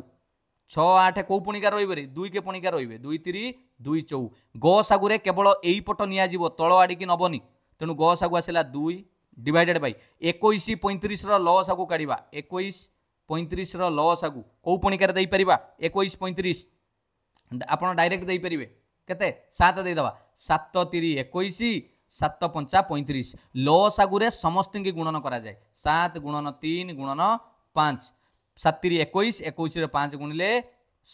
A: ଛଅ ଆଠ କେଉଁ ପୁଣିକା ରହିବେ ଦୁଇ କେ ପୁଣିକା ରହିବେ ଦୁଇ ତିରି ଦୁଇ ଚଉ ଗସାଗୁରେ କେବଳ ଏଇ ପଟ ନିଆଯିବ ତଳ ଆଡ଼ିକି ନେବନି ତେଣୁ ଗସାଗୁ ଆସିଲା ଦୁଇ ডিভাইডেড বাই একইশ পঁয়ত্রিশর লস আগু কাড়া একইশ পঁয়ত্রিশর লস আগু কেউ পণিকার দেইপারা একইশ পঁয়ত্রিশ আপনার ডাইরেক্ট দেইপারে কেতে সাত দেইদেবা সাত তিরি একইশ सात पचा पैँतिरि ल सागुएर समष्टति गुणन गराए सात गुणन तिन गुणन पाँच सातरी 21 एकैस पाँच गुणले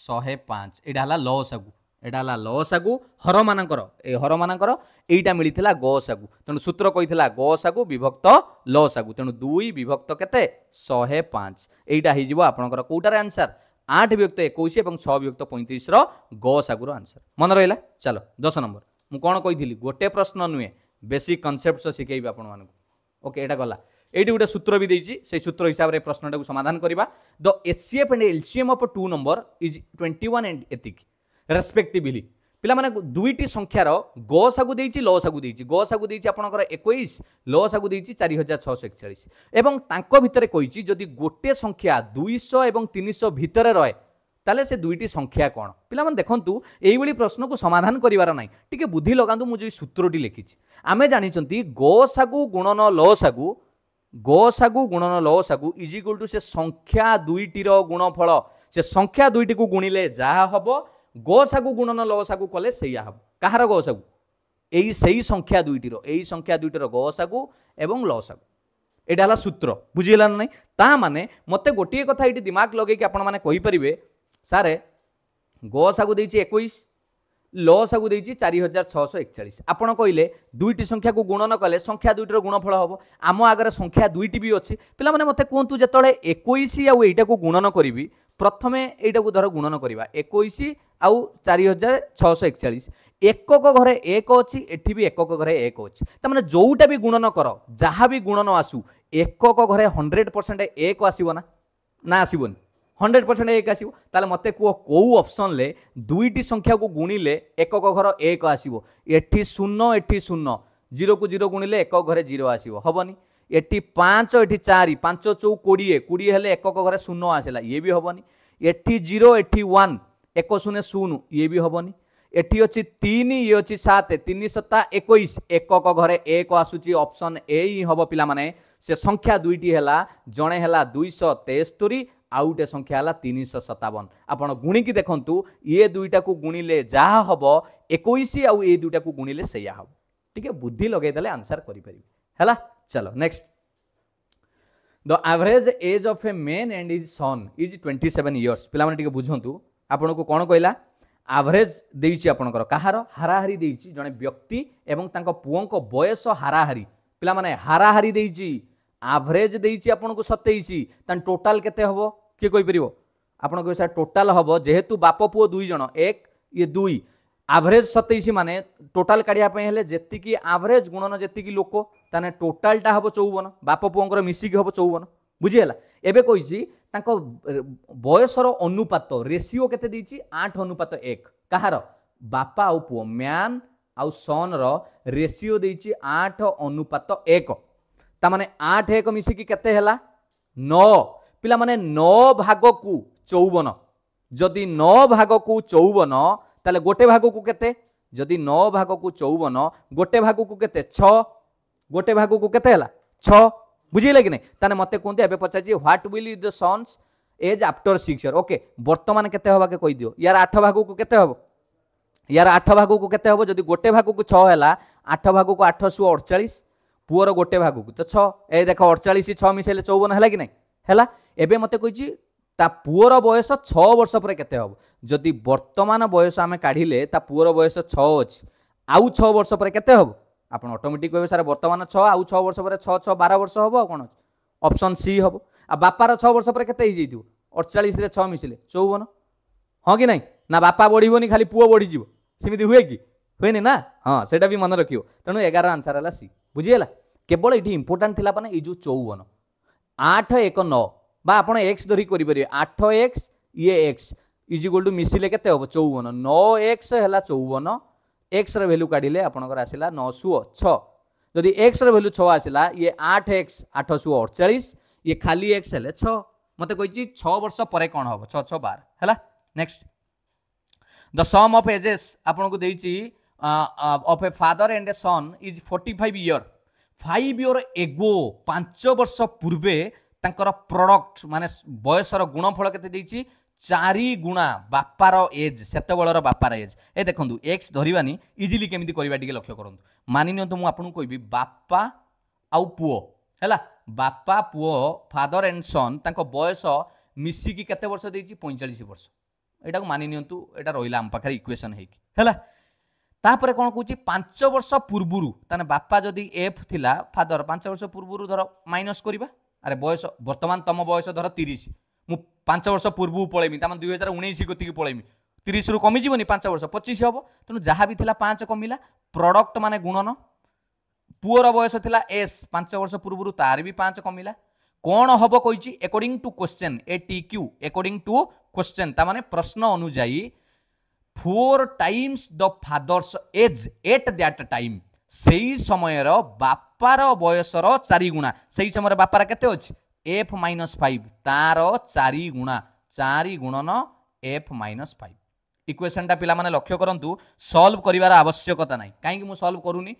A: शे पाँच एटा होला ल सागु एटा होला ल सागु हरमा हरमा एटा मिति ग सागु तूत्र ग सागु विभक्त ल सगु तेणु दुई विभक्त केते शहे पाँच एटा हैजो आन आन्सर आठ विभक्त एकै छभक्त पैँतिस र गागु र आन्सर मन र चलो दस नम्बर ମୁଁ କ'ଣ କହିଥିଲି ଗୋଟେ ପ୍ରଶ୍ନ ନୁହେଁ ବେସିକ କନସେପ୍ଟସ୍ ଶିଖେଇବି ଆପଣମାନଙ୍କୁ ଓକେ ଏଇଟା ଗଲା ଏଇଠି ଗୋଟେ ସୂତ୍ର ବି ଦେଇଛି ସେଇ ସୂତ୍ର ହିସାବରେ ପ୍ରଶ୍ନଟାକୁ ସମାଧାନ କରିବା the HCF and LCM of two number is twenty one and ଏତିକି ରେସ୍ପେକ୍ଟିଭଲି ପିଲାମାନେ ଦୁଇଟି ସଂଖ୍ୟାର ଗ ଗସାକୁ ଦେଇଛି ଲସାକୁ ଦେଇଛି ଗ ସାଗୁ ଦେଇଛି ଆପଣଙ୍କର ଏକୋଇଶ ଲସାକୁ ଦେଇଛି ଚାରି ହଜାର ଛଅଶହ ଏକଚାଳିଶ ଏବଂ ତାଙ୍କ ଭିତରେ କହିଛି ଯଦି ଗୋଟିଏ ସଂଖ୍ୟା ଦୁଇଶହ ଏବଂ ତିନିଶହ ଭିତରେ ରହେ ତାହେଲେ ସେ ଦୁଇଟି ସଂଖ୍ୟା କ'ଣ ପିଲାମାନେ ଦେଖନ୍ତୁ ଏଇଭଳି ପ୍ରଶ୍ନକୁ ସମାଧାନ କରିବାର ନାହିଁ ଟିକେ ବୁଦ୍ଧି ଲଗାନ୍ତୁ ମୁଁ ଯେଉଁ ସୂତ୍ରଟି ଲେଖିଛି ଆମେ ଜାଣିଛନ୍ତି ଗୋ ସାଗୁ ଗୁଣନ ଲ ସାଗୁ ଗୋ ସାଗୁ ଗୁଣନ ଲ ସାଗୁ ଇଜ୍ ଇକ୍ୱଲ୍ ଟୁ ସେ ସଂଖ୍ୟା ଦୁଇଟିର ଗୁଣଫଳ ସେ ସଂଖ୍ୟା ଦୁଇଟିକୁ ଗୁଣିଲେ ଯାହା ହେବ ଗୋ ସାଗୁ ଗୁଣନ ଲ ସାଗୁ କଲେ ସେଇଆ ହେବ କାହାର ଗୋ ସାଗୁ ଏଇ ସେଇ ସଂଖ୍ୟା ଦୁଇଟିର ଏଇ ସଂଖ୍ୟା ଦୁଇଟିର ଗ ସାଗୁ ଏବଂ ଲ ସାଗୁ ଏଇଟା ହେଲା ସୂତ୍ର ବୁଝିଗଲା ନା ନାହିଁ ତା ମାନେ ମୋତେ ଗୋଟିଏ କଥା ଏଇଠି ଦିମାଗ ଲଗେଇକି ଆପଣମାନେ କହିପାରିବେ ସାର୍ ଗ ସାଗୁ ଦେଇଛି ଏକୋଇଶ ଲ ସାଗୁ ଦେଇଛି ଚାରି ହଜାର ଛଅଶହ ଏକଚାଳିଶ ଆପଣ କହିଲେ ଦୁଇଟି ସଂଖ୍ୟାକୁ ଗୁଣ ନ କଲେ ସଂଖ୍ୟା ଦୁଇଟିର ଗୁଣଫଳ ହେବ ଆମ ଆଗରେ ସଂଖ୍ୟା ଦୁଇଟି ବି ଅଛି ପିଲାମାନେ ମୋତେ କୁହନ୍ତୁ ଯେତେବେଳେ ଏକୋଇଶ ଆଉ ଏଇଟାକୁ ଗୁଣ ନ କରିବି ପ୍ରଥମେ ଏଇଟାକୁ ଧର ଗୁଣ ନ କରିବା ଏକୋଇଶ ଆଉ ଚାରି ହଜାର ଛଅଶହ ଏକଚାଳିଶ ଏକକ ଘରେ ଏକ ଅଛି ଏଠି ବି ଏକକ ଘରେ ଏକ ଅଛି ତାମାନେ ଯେଉଁଟା ବି ଗୁଣ ନ କର ଯାହା ବି ଗୁଣ ନ ଆସୁ ଏକକ ଘରେ ହଣ୍ଡ୍ରେଡ଼ ପରସେଣ୍ଟ ଏକ ଆସିବ ନା ନା ଆସିବନି ହଣ୍ଡ୍ରେଡ଼ ପରସେଣ୍ଟ ଏକ ଆସିବ ତାହେଲେ ମୋତେ କୁହ କେଉଁ ଅପସନ୍ରେ ଦୁଇଟି ସଂଖ୍ୟାକୁ ଗୁଣିଲେ ଏକକ ଘର ଏକ ଆସିବ ଏଠି ଶୂନ ଏଠି ଶୂନ ଜିରୋକୁ ଜିରୋ ଗୁଣିଲେ ଏକକ ଘରେ ଜିରୋ ଆସିବ ହେବନି ଏଠି ପାଞ୍ଚ ଏଠି ଚାରି ପାଞ୍ଚ ଚଉ କୋଡ଼ିଏ କୋଡ଼ିଏ ହେଲେ ଏକକ ଘରେ ଶୂନ ଆସିଲା ଇଏ ବି ହେବନି ଏଠି ଜିରୋ ଏଠି ୱାନ୍ ଏକ ଶୂନ୍ୟ ଶୂନ ଇଏ ବି ହେବନି ଏଠି ଅଛି ତିନି ଇଏ ଅଛି ସାତ ତିନି ସତା ଏକୋଇଶ ଏକକ ଘରେ ଏକ ଆସୁଛି ଅପସନ୍ ଏ ହିଁ ହେବ ପିଲାମାନେ ସେ ସଂଖ୍ୟା ଦୁଇଟି ହେଲା ଜଣେ ହେଲା ଦୁଇଶହ ତେସ୍ତରୀ ଆଉ ଗୋଟେ ସଂଖ୍ୟା ହେଲା ତିନିଶହ ସତାବନ ଆପଣ ଗୁଣିକି ଦେଖନ୍ତୁ ଇଏ ଦୁଇଟାକୁ ଗୁଣିଲେ ଯାହା ହେବ ଏକୋଇଶ ଆଉ ଏଇ ଦୁଇଟାକୁ ଗୁଣିଲେ ସେଇଆ ହେବ ଟିକେ ବୁଦ୍ଧି ଲଗାଇଦେଲେ ଆନ୍ସର କରିପାରିବେ ହେଲା ଚାଲ next the average age of a man and his son is twenty seven years ପିଲାମାନେ ଟିକେ ବୁଝନ୍ତୁ ଆପଣଙ୍କୁ କ'ଣ କହିଲା ଆଭରେଜ ଦେଇଛି ଆପଣଙ୍କର କାହାର ହାରାହାରି ଦେଇଛି ଜଣେ ବ୍ୟକ୍ତି ଏବଂ ତାଙ୍କ ପୁଅଙ୍କ ବୟସ ହାରାହାରି ପିଲାମାନେ ହାରାହାରି ଦେଇଛି ଆଭରେଜ ଦେଇଛି ଆପଣଙ୍କୁ ସତେଇଶ ତାହେଲେ ଟୋଟାଲ କେତେ ହେବ କିଏ କହିପାରିବ ଆପଣ କହିବେ ସାର୍ ଟୋଟାଲ୍ ହେବ ଯେହେତୁ ବାପ ପୁଅ ଦୁଇ ଜଣ ଏକ ଇଏ ଦୁଇ ଆଭରେଜ୍ ସତେଇଶ ମାନେ ଟୋଟାଲ୍ କାଢ଼ିବା ପାଇଁ ହେଲେ ଯେତିକି ଆଭରେଜ୍ ଗୁଣନ ଯେତିକି ଲୋକ ତାହେଲେ ଟୋଟାଲ୍ଟା ହେବ ଚଉବନ ବାପ ପୁଅଙ୍କର ମିଶିକି ହେବ ଚଉବନ ବୁଝିହେଲା ଏବେ କହିଛି ତାଙ୍କ ବୟସର ଅନୁପାତ ରେସିଓ କେତେ ଦେଇଛି ଆଠ ଅନୁପାତ ଏକ କାହାର ବାପା ଆଉ ପୁଅ ମ୍ୟାନ୍ ଆଉ ସନ୍ର ରେସିଓ ଦେଇଛି ଆଠ ଅନୁପାତ ଏକ ତାମାନେ ଆଠ ଏକ ମିଶିକି କେତେ ହେଲା ନଅ ପିଲାମାନେ ନଅ ଭାଗକୁ ଚଉବନ ଯଦି ନଅ ଭାଗକୁ ଚଉବନ ତାହେଲେ ଗୋଟେ ଭାଗକୁ କେତେ ଯଦି ନଅ ଭାଗକୁ ଚଉବନ ଗୋଟେ ଭାଗକୁ କେତେ ଛଅ ଗୋଟେ ଭାଗକୁ କେତେ ହେଲା ଛଅ ବୁଝିଲେ କି ନାହିଁ ତାହେଲେ ମୋତେ କୁହନ୍ତୁ ଏବେ ପଚାରିଛି what will is the son's age after six year okay ବର୍ତ୍ତମାନ କେତେ ହେବାକୁ କହିଦିଅ ୟାର ଆଠ ଭାଗକୁ କେତେ ହେବ ୟାର ଆଠ ଭାଗକୁ କେତେ ହେବ ଯଦି ଗୋଟେ ଭାଗକୁ ଛଅ ହେଲା ଆଠ ଭାଗକୁ ଆଠଶହ ଅଡ଼ଚାଳିଶ ପୁଅର ଗୋଟେ ଭାଗକୁ ତ ଛଅ ଏ ଦେଖ ଅଡ଼ଚାଳିଶ ଛଅ ମିଶାଇଲେ ଚଉବନ ହେଲା କି ନାହିଁ ହେଲା ଏବେ ମୋତେ କହିଛି ତା ପୁଅର ବୟସ ଛଅ ବର୍ଷ ପରେ କେତେ ହେବ ଯଦି ବର୍ତ୍ତମାନ ବୟସ ଆମେ କାଢ଼ିଲେ ତା ପୁଅର ବୟସ ଛଅ ଅଛି ଆଉ ଛଅ ବର୍ଷ ପରେ କେତେ ହେବ ଆପଣ ଅଟୋମେଟିକ୍ କହିବେ ସାର୍ ବର୍ତ୍ତମାନ ଛଅ ଆଉ ଛଅ ବର୍ଷ ପରେ ଛଅ ଛଅ ବାର ବର୍ଷ ହେବ ଆଉ କ'ଣ ଅଛି ଅପସନ୍ ସି ହେବ ଆଉ ବାପାର ଛଅ ବର୍ଷ ପରେ କେତେ ହେଇଯାଇଥିବ ଅଠଚାଳିଶରେ ଛଅ ମିଶିଲେ ଚଉବନ ହଁ କି ନାହିଁ ନା ବାପା ବଢ଼ିବନି ଖାଲି ପୁଅ ବଢ଼ିଯିବ ସେମିତି ହୁଏ କି ହୁଏନି ନା ହଁ ସେଇଟା ବି ମନେ ରଖିବ ତେଣୁ ଏଗାର ଆନ୍ସର୍ ହେଲା ସି ବୁଝିଗଲା କେବଳ ଏଠି ଇମ୍ପୋର୍ଟାଣ୍ଟ ଥିଲା ମାନେ ଏଇ ଯେଉଁ ଚଉବନ आठ एक नौ বা আপনার এক্স ধরি করে পারে আঠ এক্স ইয়ে এক্স ইজ ইকুয়াল টু মিশিলে কেতে হব চৌবন নৌ এক্স হল চৌবন এক্সর ভ্যালু কাড়লে আপনার আসলা নশো ছ যদি এক্সর ভ্যালু ছ আসলা ইয়ে আঠ এক্স আঠশো অড়চাশ ইয়ে খালি এক্স হলে ছ মতো কইছি ছ বর্ষ পরে কণ হব ছ ছ বার হল নেক্সট দ সম অফ এজেস আপনার দিয়েছি of a father and a son is forty five year five year ago পাঁচ বর্ষ পূর্বে তাঁর প্রডক্ট মানে বয়সর গুণফল কেতে দিয়েছি চারি গুণা বাপার এজ সেতবেলার বাপার এজ এ দেখুন এক্স ধরবানি ইজিলি কেমি করা টিকি লক্ষ্য করুন মানি নিউ মু আপনার কবি বাপা আউ পুয় হল বাপা পুয় ফাদর এন্ড সন তাঁর বয়স মিশিকি কেতে বর্ষ দিয়েছি পঁয়চাশ বর্ষ এটা মানি নিউ এটা রহলা আম পাখে ইকুয়েসন হয়েকি হ্যাঁ ତାପରେ କ'ଣ କହୁଛି ପାଞ୍ଚ ବର୍ଷ ପୂର୍ବରୁ ତାହେଲେ ବାପା ଯଦି ଏଫ୍ ଥିଲା ଫାଦର ପାଞ୍ଚ ବର୍ଷ ପୂର୍ବରୁ ଧର ମାଇନସ୍ କରିବା ଆରେ ବୟସ ବର୍ତ୍ତମାନ ତୁମ ବୟସ ଧର ତିରିଶ ମୁଁ ପାଞ୍ଚ ବର୍ଷ ପୂର୍ବରୁ ପଳେଇମି ତା ମାନେ ଦୁଇ ହଜାର ଉଣେଇଶ କତିକି ପଳେଇମି ତିରିଶରୁ କମିଯିବନି ପାଞ୍ଚ ବର୍ଷ ପଚିଶ ହେବ ତେଣୁ ଯାହା ବି ଥିଲା ପାଞ୍ଚ କମିଲା ପ୍ରଡ଼କ୍ଟ ମାନେ ଗୁଣନ ପୁଅର ବୟସ ଥିଲା ଏସ୍ ପାଞ୍ଚ ବର୍ଷ ପୂର୍ବରୁ ତାର ବି ପାଞ୍ଚ କମିଲା କ'ଣ ହେବ କହିଛି according to question A T Q according to question ତା ମାନେ ପ୍ରଶ୍ନ ଅନୁଯାୟୀ four times the father's age at that time ସେହି ସମୟର ବାପାର ବୟସର ଚାରି ଗୁଣା ସେଇ ସମୟରେ ବାପାର କେତେ ଅଛି ଏଫ୍ ମାଇନସ୍ ଫାଇଭ୍ ତାର ଚାରି ଗୁଣା ଚାରି ଗୁଣନ ଏଫ୍ ମାଇନସ୍ ଫାଇଭ୍ ଇକ୍ୱେସନ୍ଟା ପିଲାମାନେ ଲକ୍ଷ୍ୟ କରନ୍ତୁ ସଲ୍ଭ କରିବାର ଆବଶ୍ୟକତା ନାହିଁ କାହିଁକି ମୁଁ ସଲ୍ଭ କରୁନି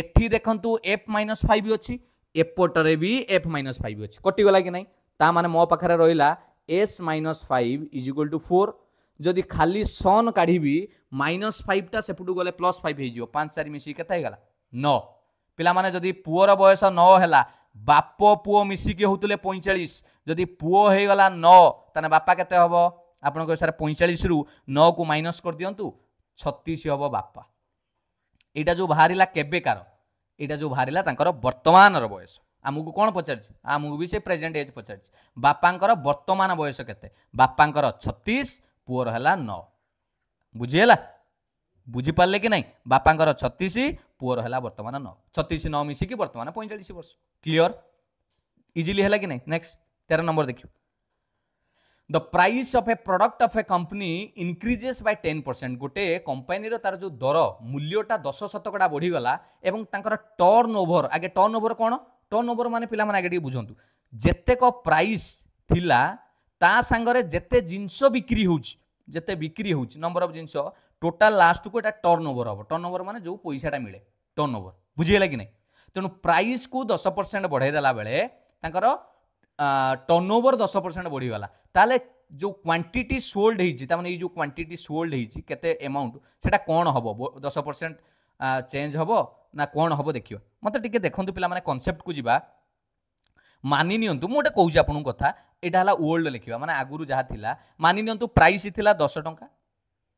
A: ଏଠି ଦେଖନ୍ତୁ ଏଫ୍ ମାଇନସ୍ ଫାଇଭ୍ ଅଛି ଏପଟରେ ବି ଏଫ୍ ମାଇନସ୍ ଫାଇଭ୍ ଅଛି କଟିଗଲା କି ନାହିଁ ତା ମାନେ ମୋ ପାଖରେ ରହିଲା S minus five is equal to four ଯଦି ଖାଲି ସନ୍ କାଢ଼ିବି ମାଇନସ୍ ଫାଇଭ୍ଟା ସେପଟୁ ଗଲେ ପ୍ଲସ୍ ଫାଇଭ୍ ହେଇଯିବ ପାଞ୍ଚ ଚାରି মিশিকি କେତେ ହେଇଗଲା ନଅ ପିଲାମାନେ ଯଦି ପୁଅର ବୟସ ନଅ ହେଲା ବାପ ପୁଅ ମିଶିକି ହେଉଥିଲେ ପଇଁଚାଳିଶ ଯଦି ପୁଅ ହେଇଗଲା ନଅ ତାହେଲେ ବାପା କେତେ ହେବ ଆପଣଙ୍କ ହିସାବରେ ପଇଁଚାଳିଶରୁ ନଅକୁ ମାଇନସ୍ କରିଦିଅନ୍ତୁ ଛତିଶ ହେବ ବାପା ଏଇଟା ଯେଉଁ ବାହାରିଲା କେବେକାର ଏଇଟା ଯେଉଁ ବାହାରିଲା ତାଙ୍କର ବର୍ତ୍ତମାନର ବୟସ ଆମକୁ କ'ଣ ପଚାରିଛି ଆମକୁ ବି ସେ ପ୍ରେଜେଣ୍ଟ ଏଜ୍ ପଚାରିଛି ବାପାଙ୍କର ବର୍ତ୍ତମାନ ବୟସ କେତେ ବାପାଙ୍କର ଛତିଶ ପୁଅର ହେଲା ନଅ ବୁଝିହେଲା ବୁଝିପାରିଲେ କି ନାହିଁ ବାପାଙ୍କର ଛତିଶ ପୁଅର ହେଲା ବର୍ତ୍ତମାନ ନଅ ଛତିଶ ନଅ ମିଶିକି ବର୍ତ୍ତମାନ ପଇଁଚାଳିଶ ବର୍ଷ କ୍ଲିଅର ଇଜିଲି ହେଲା କି ନାହିଁ ନେକ୍ସଟ ତେର ନମ୍ବର ଦେଖିବ the price of a product of a company increases by ten percent ଗୋଟେ କମ୍ପାନୀର ତାର ଯେଉଁ ଦର ମୂଲ୍ୟଟା ଦଶ ଶତକଡ଼ା ବଢ଼ିଗଲା ଏବଂ ତାଙ୍କର ଟର୍ନ ଓଭର ଆଗେ ଟର୍ନ ଓଭର କ'ଣ ଟର୍ନ ଓଭର ମାନେ ପିଲାମାନେ ଆଗେ ଟିକେ ବୁଝନ୍ତୁ ଯେତେକ ପ୍ରାଇସ୍ ଥିଲା ତା ସାଙ୍ଗରେ ଯେତେ ଜିନିଷ ବିକ୍ରି ହେଉଛି ଯେତେ ବିକ୍ରି ହେଉଛି ନମ୍ବର ଅଫ୍ ଜିନିଷ ଟୋଟାଲ୍ ଲାଷ୍ଟକୁ ଏଇଟା ଟର୍ନ ଓଭର ହେବ ଟର୍ନ ଓଭର ମାନେ ଯେଉଁ ପଇସାଟା ମିଳେ ଟର୍ନ ଓଭର ବୁଝିଗଲା କି ନାହିଁ ତେଣୁ ପ୍ରାଇସ୍କୁ ଦଶ ପରସେଣ୍ଟ ବଢ଼ାଇ ବେଳେ ତାଙ୍କର ଟର୍ନ ଓଭର ଦଶ ପରସେଣ୍ଟ ବଢ଼ିଗଲା ତାହେଲେ ଯେଉଁ କ୍ୱାଣ୍ଟିଟି ସୋଲ୍ଡ ହେଇଛି ତାମାନେ ଏଇ ଯେଉଁ କ୍ୱାଣ୍ଟିଟି ସୋଲ୍ଡ ହେଇଛି କେତେ ଏମାଉଣ୍ଟ ସେଇଟା କ'ଣ ହେବ ଦଶ ପରସେଣ୍ଟ ଚେଞ୍ଜ ହେବ ନା କ'ଣ ହେବ ଦେଖିବା ମୋତେ ଟିକେ ଦେଖନ୍ତୁ ପିଲାମାନେ କନସେପ୍ଟକୁ ଯିବା ମାନି ନିଅନ୍ତୁ ମୁଁ ଗୋଟେ କହୁଛି ଆପଣଙ୍କୁ କଥା ଏଇଟା ହେଲା ଓଲ୍ଡ ଲେଖିବା ମାନେ ଆଗରୁ ଯାହା ଥିଲା ମାନି ନିଅନ୍ତୁ ପ୍ରାଇସ୍ ଥିଲା ଦଶ ଟଙ୍କା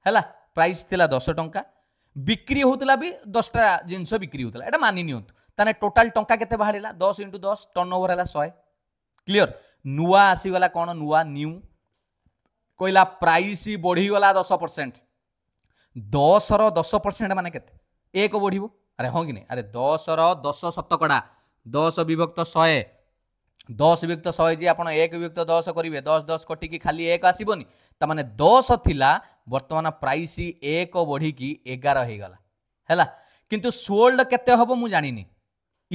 A: ହେଲା ପ୍ରାଇସ୍ ଥିଲା ଦଶ ଟଙ୍କା ବିକ୍ରି ହେଉଥିଲା ବି ଦଶଟା ଜିନିଷ ବିକ୍ରି ହେଉଥିଲା ଏଇଟା ମାନି ନିଅନ୍ତୁ ତାହେଲେ ଟୋଟାଲ୍ ଟଙ୍କା କେତେ ବାହାରିଲା ଦଶ ଇଣ୍ଟୁ ଦଶ ଟର୍ନ ଓଭର୍ ହେଲା ଶହେ କ୍ଲିଅର ନୂଆ ଆସିଗଲା କ'ଣ ନୂଆ ନ୍ୟୁ କହିଲା ପ୍ରାଇସ୍ ବଢ଼ିଗଲା ଦଶ ପରସେଣ୍ଟ ଦଶର ଦଶ ପରସେଣ୍ଟ ମାନେ କେତେ ଏକ ବଢ଼ିବ ଆରେ ହଁ କି ନାହିଁ ଆରେ ଦଶର ଦଶ ଶତକଡ଼ା ଦଶ ବିଭକ୍ତ ଶହେ ଦଶ ବ୍ୟକ୍ତ ଶହେ ଯେ ଆପଣ ଏକ ବ୍ୟକ୍ତ ଦଶ କରିବେ ଦଶ ଦଶ କଟିକି ଖାଲି ଏକ ଆସିବନି ତାମାନେ ଦଶ ଥିଲା ବର୍ତ୍ତମାନ ପ୍ରାଇସ୍ ଏକ ବଢ଼ିକି ଏଗାର ହେଇଗଲା ହେଲା କିନ୍ତୁ ସୋଲ୍ଡ କେତେ ହେବ ମୁଁ ଜାଣିନି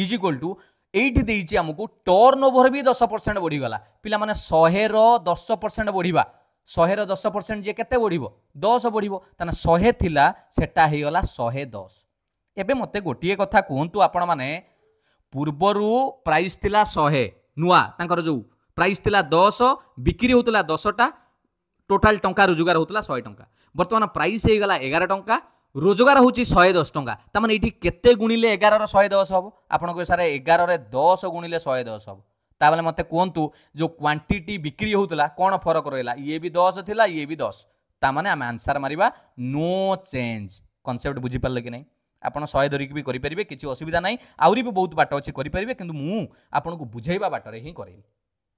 A: ଇଜିକ୍ୱାଲ୍ ଟୁ ଏଇଠି ଦେଇଛି ଆମକୁ ଟର୍ଣ୍ଣ ଓଭର ବି ଦଶ ପରସେଣ୍ଟ ବଢ଼ିଗଲା ପିଲାମାନେ ଶହେର ଦଶ ପରସେଣ୍ଟ ବଢ଼ିବା ଶହେର ଦଶ ପରସେଣ୍ଟ ଯିଏ କେତେ ବଢ଼ିବ ଦଶ ବଢ଼ିବ ତାହେଲେ ଶହେ ଥିଲା ସେଟା ହେଇଗଲା ଶହେ ଦଶ ଏବେ ମୋତେ ଗୋଟିଏ କଥା କୁହନ୍ତୁ ଆପଣମାନେ ପୂର୍ବରୁ ପ୍ରାଇସ୍ ଥିଲା ଶହେ ନୂଆ ତାଙ୍କର ଯେଉଁ ପ୍ରାଇସ୍ ଥିଲା ଦଶ ବିକ୍ରି ହେଉଥିଲା ଦଶଟା ଟୋଟାଲ୍ ଟଙ୍କା ରୋଜଗାର ହେଉଥିଲା ଶହେ ଟଙ୍କା ବର୍ତ୍ତମାନ ପ୍ରାଇସ୍ ହେଇଗଲା ଏଗାର ଟଙ୍କା ରୋଜଗାର ହେଉଛି ଶହେ ଦଶ ଟଙ୍କା ତାମାନେ ଏଇଠି କେତେ ଗୁଣିଲେ ଏଗାରର ଶହେ ଦଶ ହେବ ଆପଣଙ୍କୁ ସାର୍ ଏଗାରରେ ଦଶ ଗୁଣିଲେ ଶହେ ଦଶ ହେବ ତାହେଲେ ମୋତେ କୁହନ୍ତୁ ଯେଉଁ କ୍ୱାଣ୍ଟିଟି ବିକ୍ରି ହେଉଥିଲା କ'ଣ ଫରକ ରହିଲା ଇଏ ବି ଦଶ ଥିଲା ଇଏ ବି ଦଶ ତାମାନେ ଆମେ ଆନ୍ସାର୍ ମାରିବା ନୋ ଚେଞ୍ଜ କନସେପ୍ଟ ବୁଝିପାରିଲେ କି ନାହିଁ ଆପଣ ଶହେ ଧରିକି ବି କରିପାରିବେ କିଛି ଅସୁବିଧା ନାହିଁ ଆହୁରି ବି ବହୁତ ବାଟ ଅଛି କରିପାରିବେ କିନ୍ତୁ ମୁଁ ଆପଣଙ୍କୁ ବୁଝେଇବା ବାଟରେ ହିଁ କରେଇଲି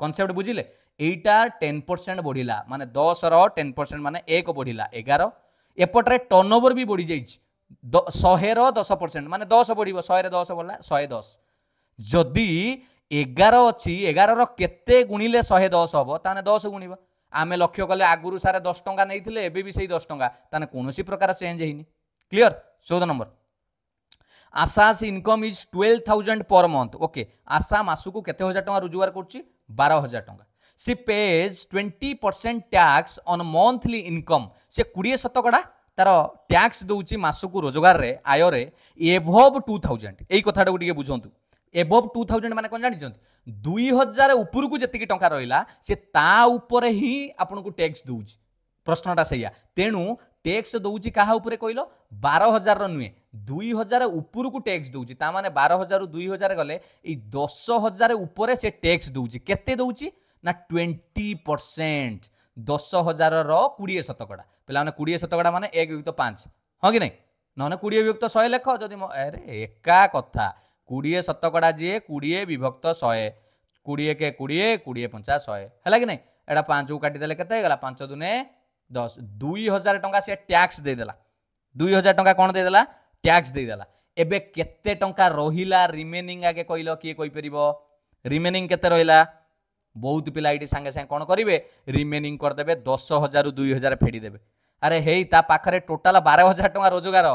A: କନସେପ୍ଟ ବୁଝିଲେ ଏଇଟା ଟେନ୍ ପରସେଣ୍ଟ ବଢ଼ିଲା ମାନେ ଦଶର ଟେନ୍ ପରସେଣ୍ଟ ମାନେ ଏକ ବଢ଼ିଲା ଏଗାର ଏପଟରେ ଟର୍ନ ଓଭର ବି ବଢ଼ିଯାଇଛି ଶହେର ଦଶ ପରସେଣ୍ଟ ମାନେ ଦଶ ବଢ଼ିବ ଶହେରେ ଦଶ ବଢ଼ିଲା ଶହେ ଦଶ ଯଦି ଏଗାର ଅଛି ଏଗାରର କେତେ ଗୁଣିଲେ ଶହେ ଦଶ ହେବ ତାହେଲେ ଦଶ ଗୁଣିବା ଆମେ ଲକ୍ଷ୍ୟ କଲେ ଆଗରୁ ସାର୍ ଦଶ ଟଙ୍କା ନେଇଥିଲେ ଏବେ ବି ସେଇ ଦଶ ଟଙ୍କା ତାହେଲେ କୌଣସି ପ୍ରକାର ଚେଞ୍ଜ ହେଇନି କ୍ଲିଅର ଚଉଦ number Asha's income is twelve thousand per month okay Asha মাসকু কত হাজার টাকা রোজগার করছি বার হাজার টাকা she pays twenty percent tax on monthly income সে কোড়িয়ে শতকড়া তার ট্যাক্স দেউছি মাসকু রোজগারে আয়রে এভভ টু থাউজেন্ড এই কথাটা টিকে বুঝতু এভভ টু থাউজেন্ড মানে কোণ জাঁচান দুই হাজার উপরকু যেত টাকা রহলা সে তা উপরে হি আপনার ট্যাক্স দেউছি প্রশ্নটা সেইয়া তেণু ট্যাক্স দেউছি কাহা উপরে কহিল বার হাজার নুহে দুই হাজার উপরকু ট্যাক্স দেଉଛି তা মানে বার হাজার দুই হাজার গলে এই দশ হাজার উপরে সে ট্যাক্স দেଉଛି কেতে দেଉଛି না টোয়েন্টি পরসেন্ট দশ হাজারর কোড়িয়ে শতকড়া পিলামানে কোড়িয়ে শতকড়া মানে এক বিভক্ত পাঁচ ହଁ କି ନାହିଁ ନହେଲେ କୋଡ଼ିଏ ବିଭକ୍ତ ଶହେ ଲେଖ ଯଦି ଆରେ ଏକା କଥା କୋଡ଼ିଏ ଶତକଡ଼ା ଯିଏ କୋଡ଼ିଏ ବିଭକ୍ତ ଶହେ କୋଡ଼ିଏ କେ କୋଡ଼ିଏ କୋଡ଼ିଏ ପଞ୍ଚା ଶହେ ହେଲା କି ନାହିଁ ଏଇଟା ପାଞ୍ଚକୁ କାଟିଦେଲେ କେତେ ହେଇଗଲା ପାଞ୍ଚ ଦୁନେ ଦଶ ଦୁଇ ହଜାର ଟଙ୍କା ସେ ଟ୍ୟାକ୍ସ ଦେଇଦେଲା ଦୁଇ ହଜାର ଟଙ୍କା କ'ଣ ଦେଇଦେଲା ট্যাক্স দেইদেলা এবে কেতে টঙ্কা রহিলা রিমেনিং আগে কইল কিয়ে কইপারিব রিমেনিং কেতে রহিলা ବହୁତ ପିଲା ଏଇଠି ସାଙ୍ଗେ ସାଙ୍ଗେ କ'ଣ କରିବେ ରିମେନିଂ କରିଦେବେ ଦଶ ହଜାରରୁ ଦୁଇ ହଜାର ଫେଡ଼ିଦେବେ ଆରେ ହେଇ ତା ପାଖରେ ଟୋଟାଲ ବାର ହଜାର ଟଙ୍କା ରୋଜଗାର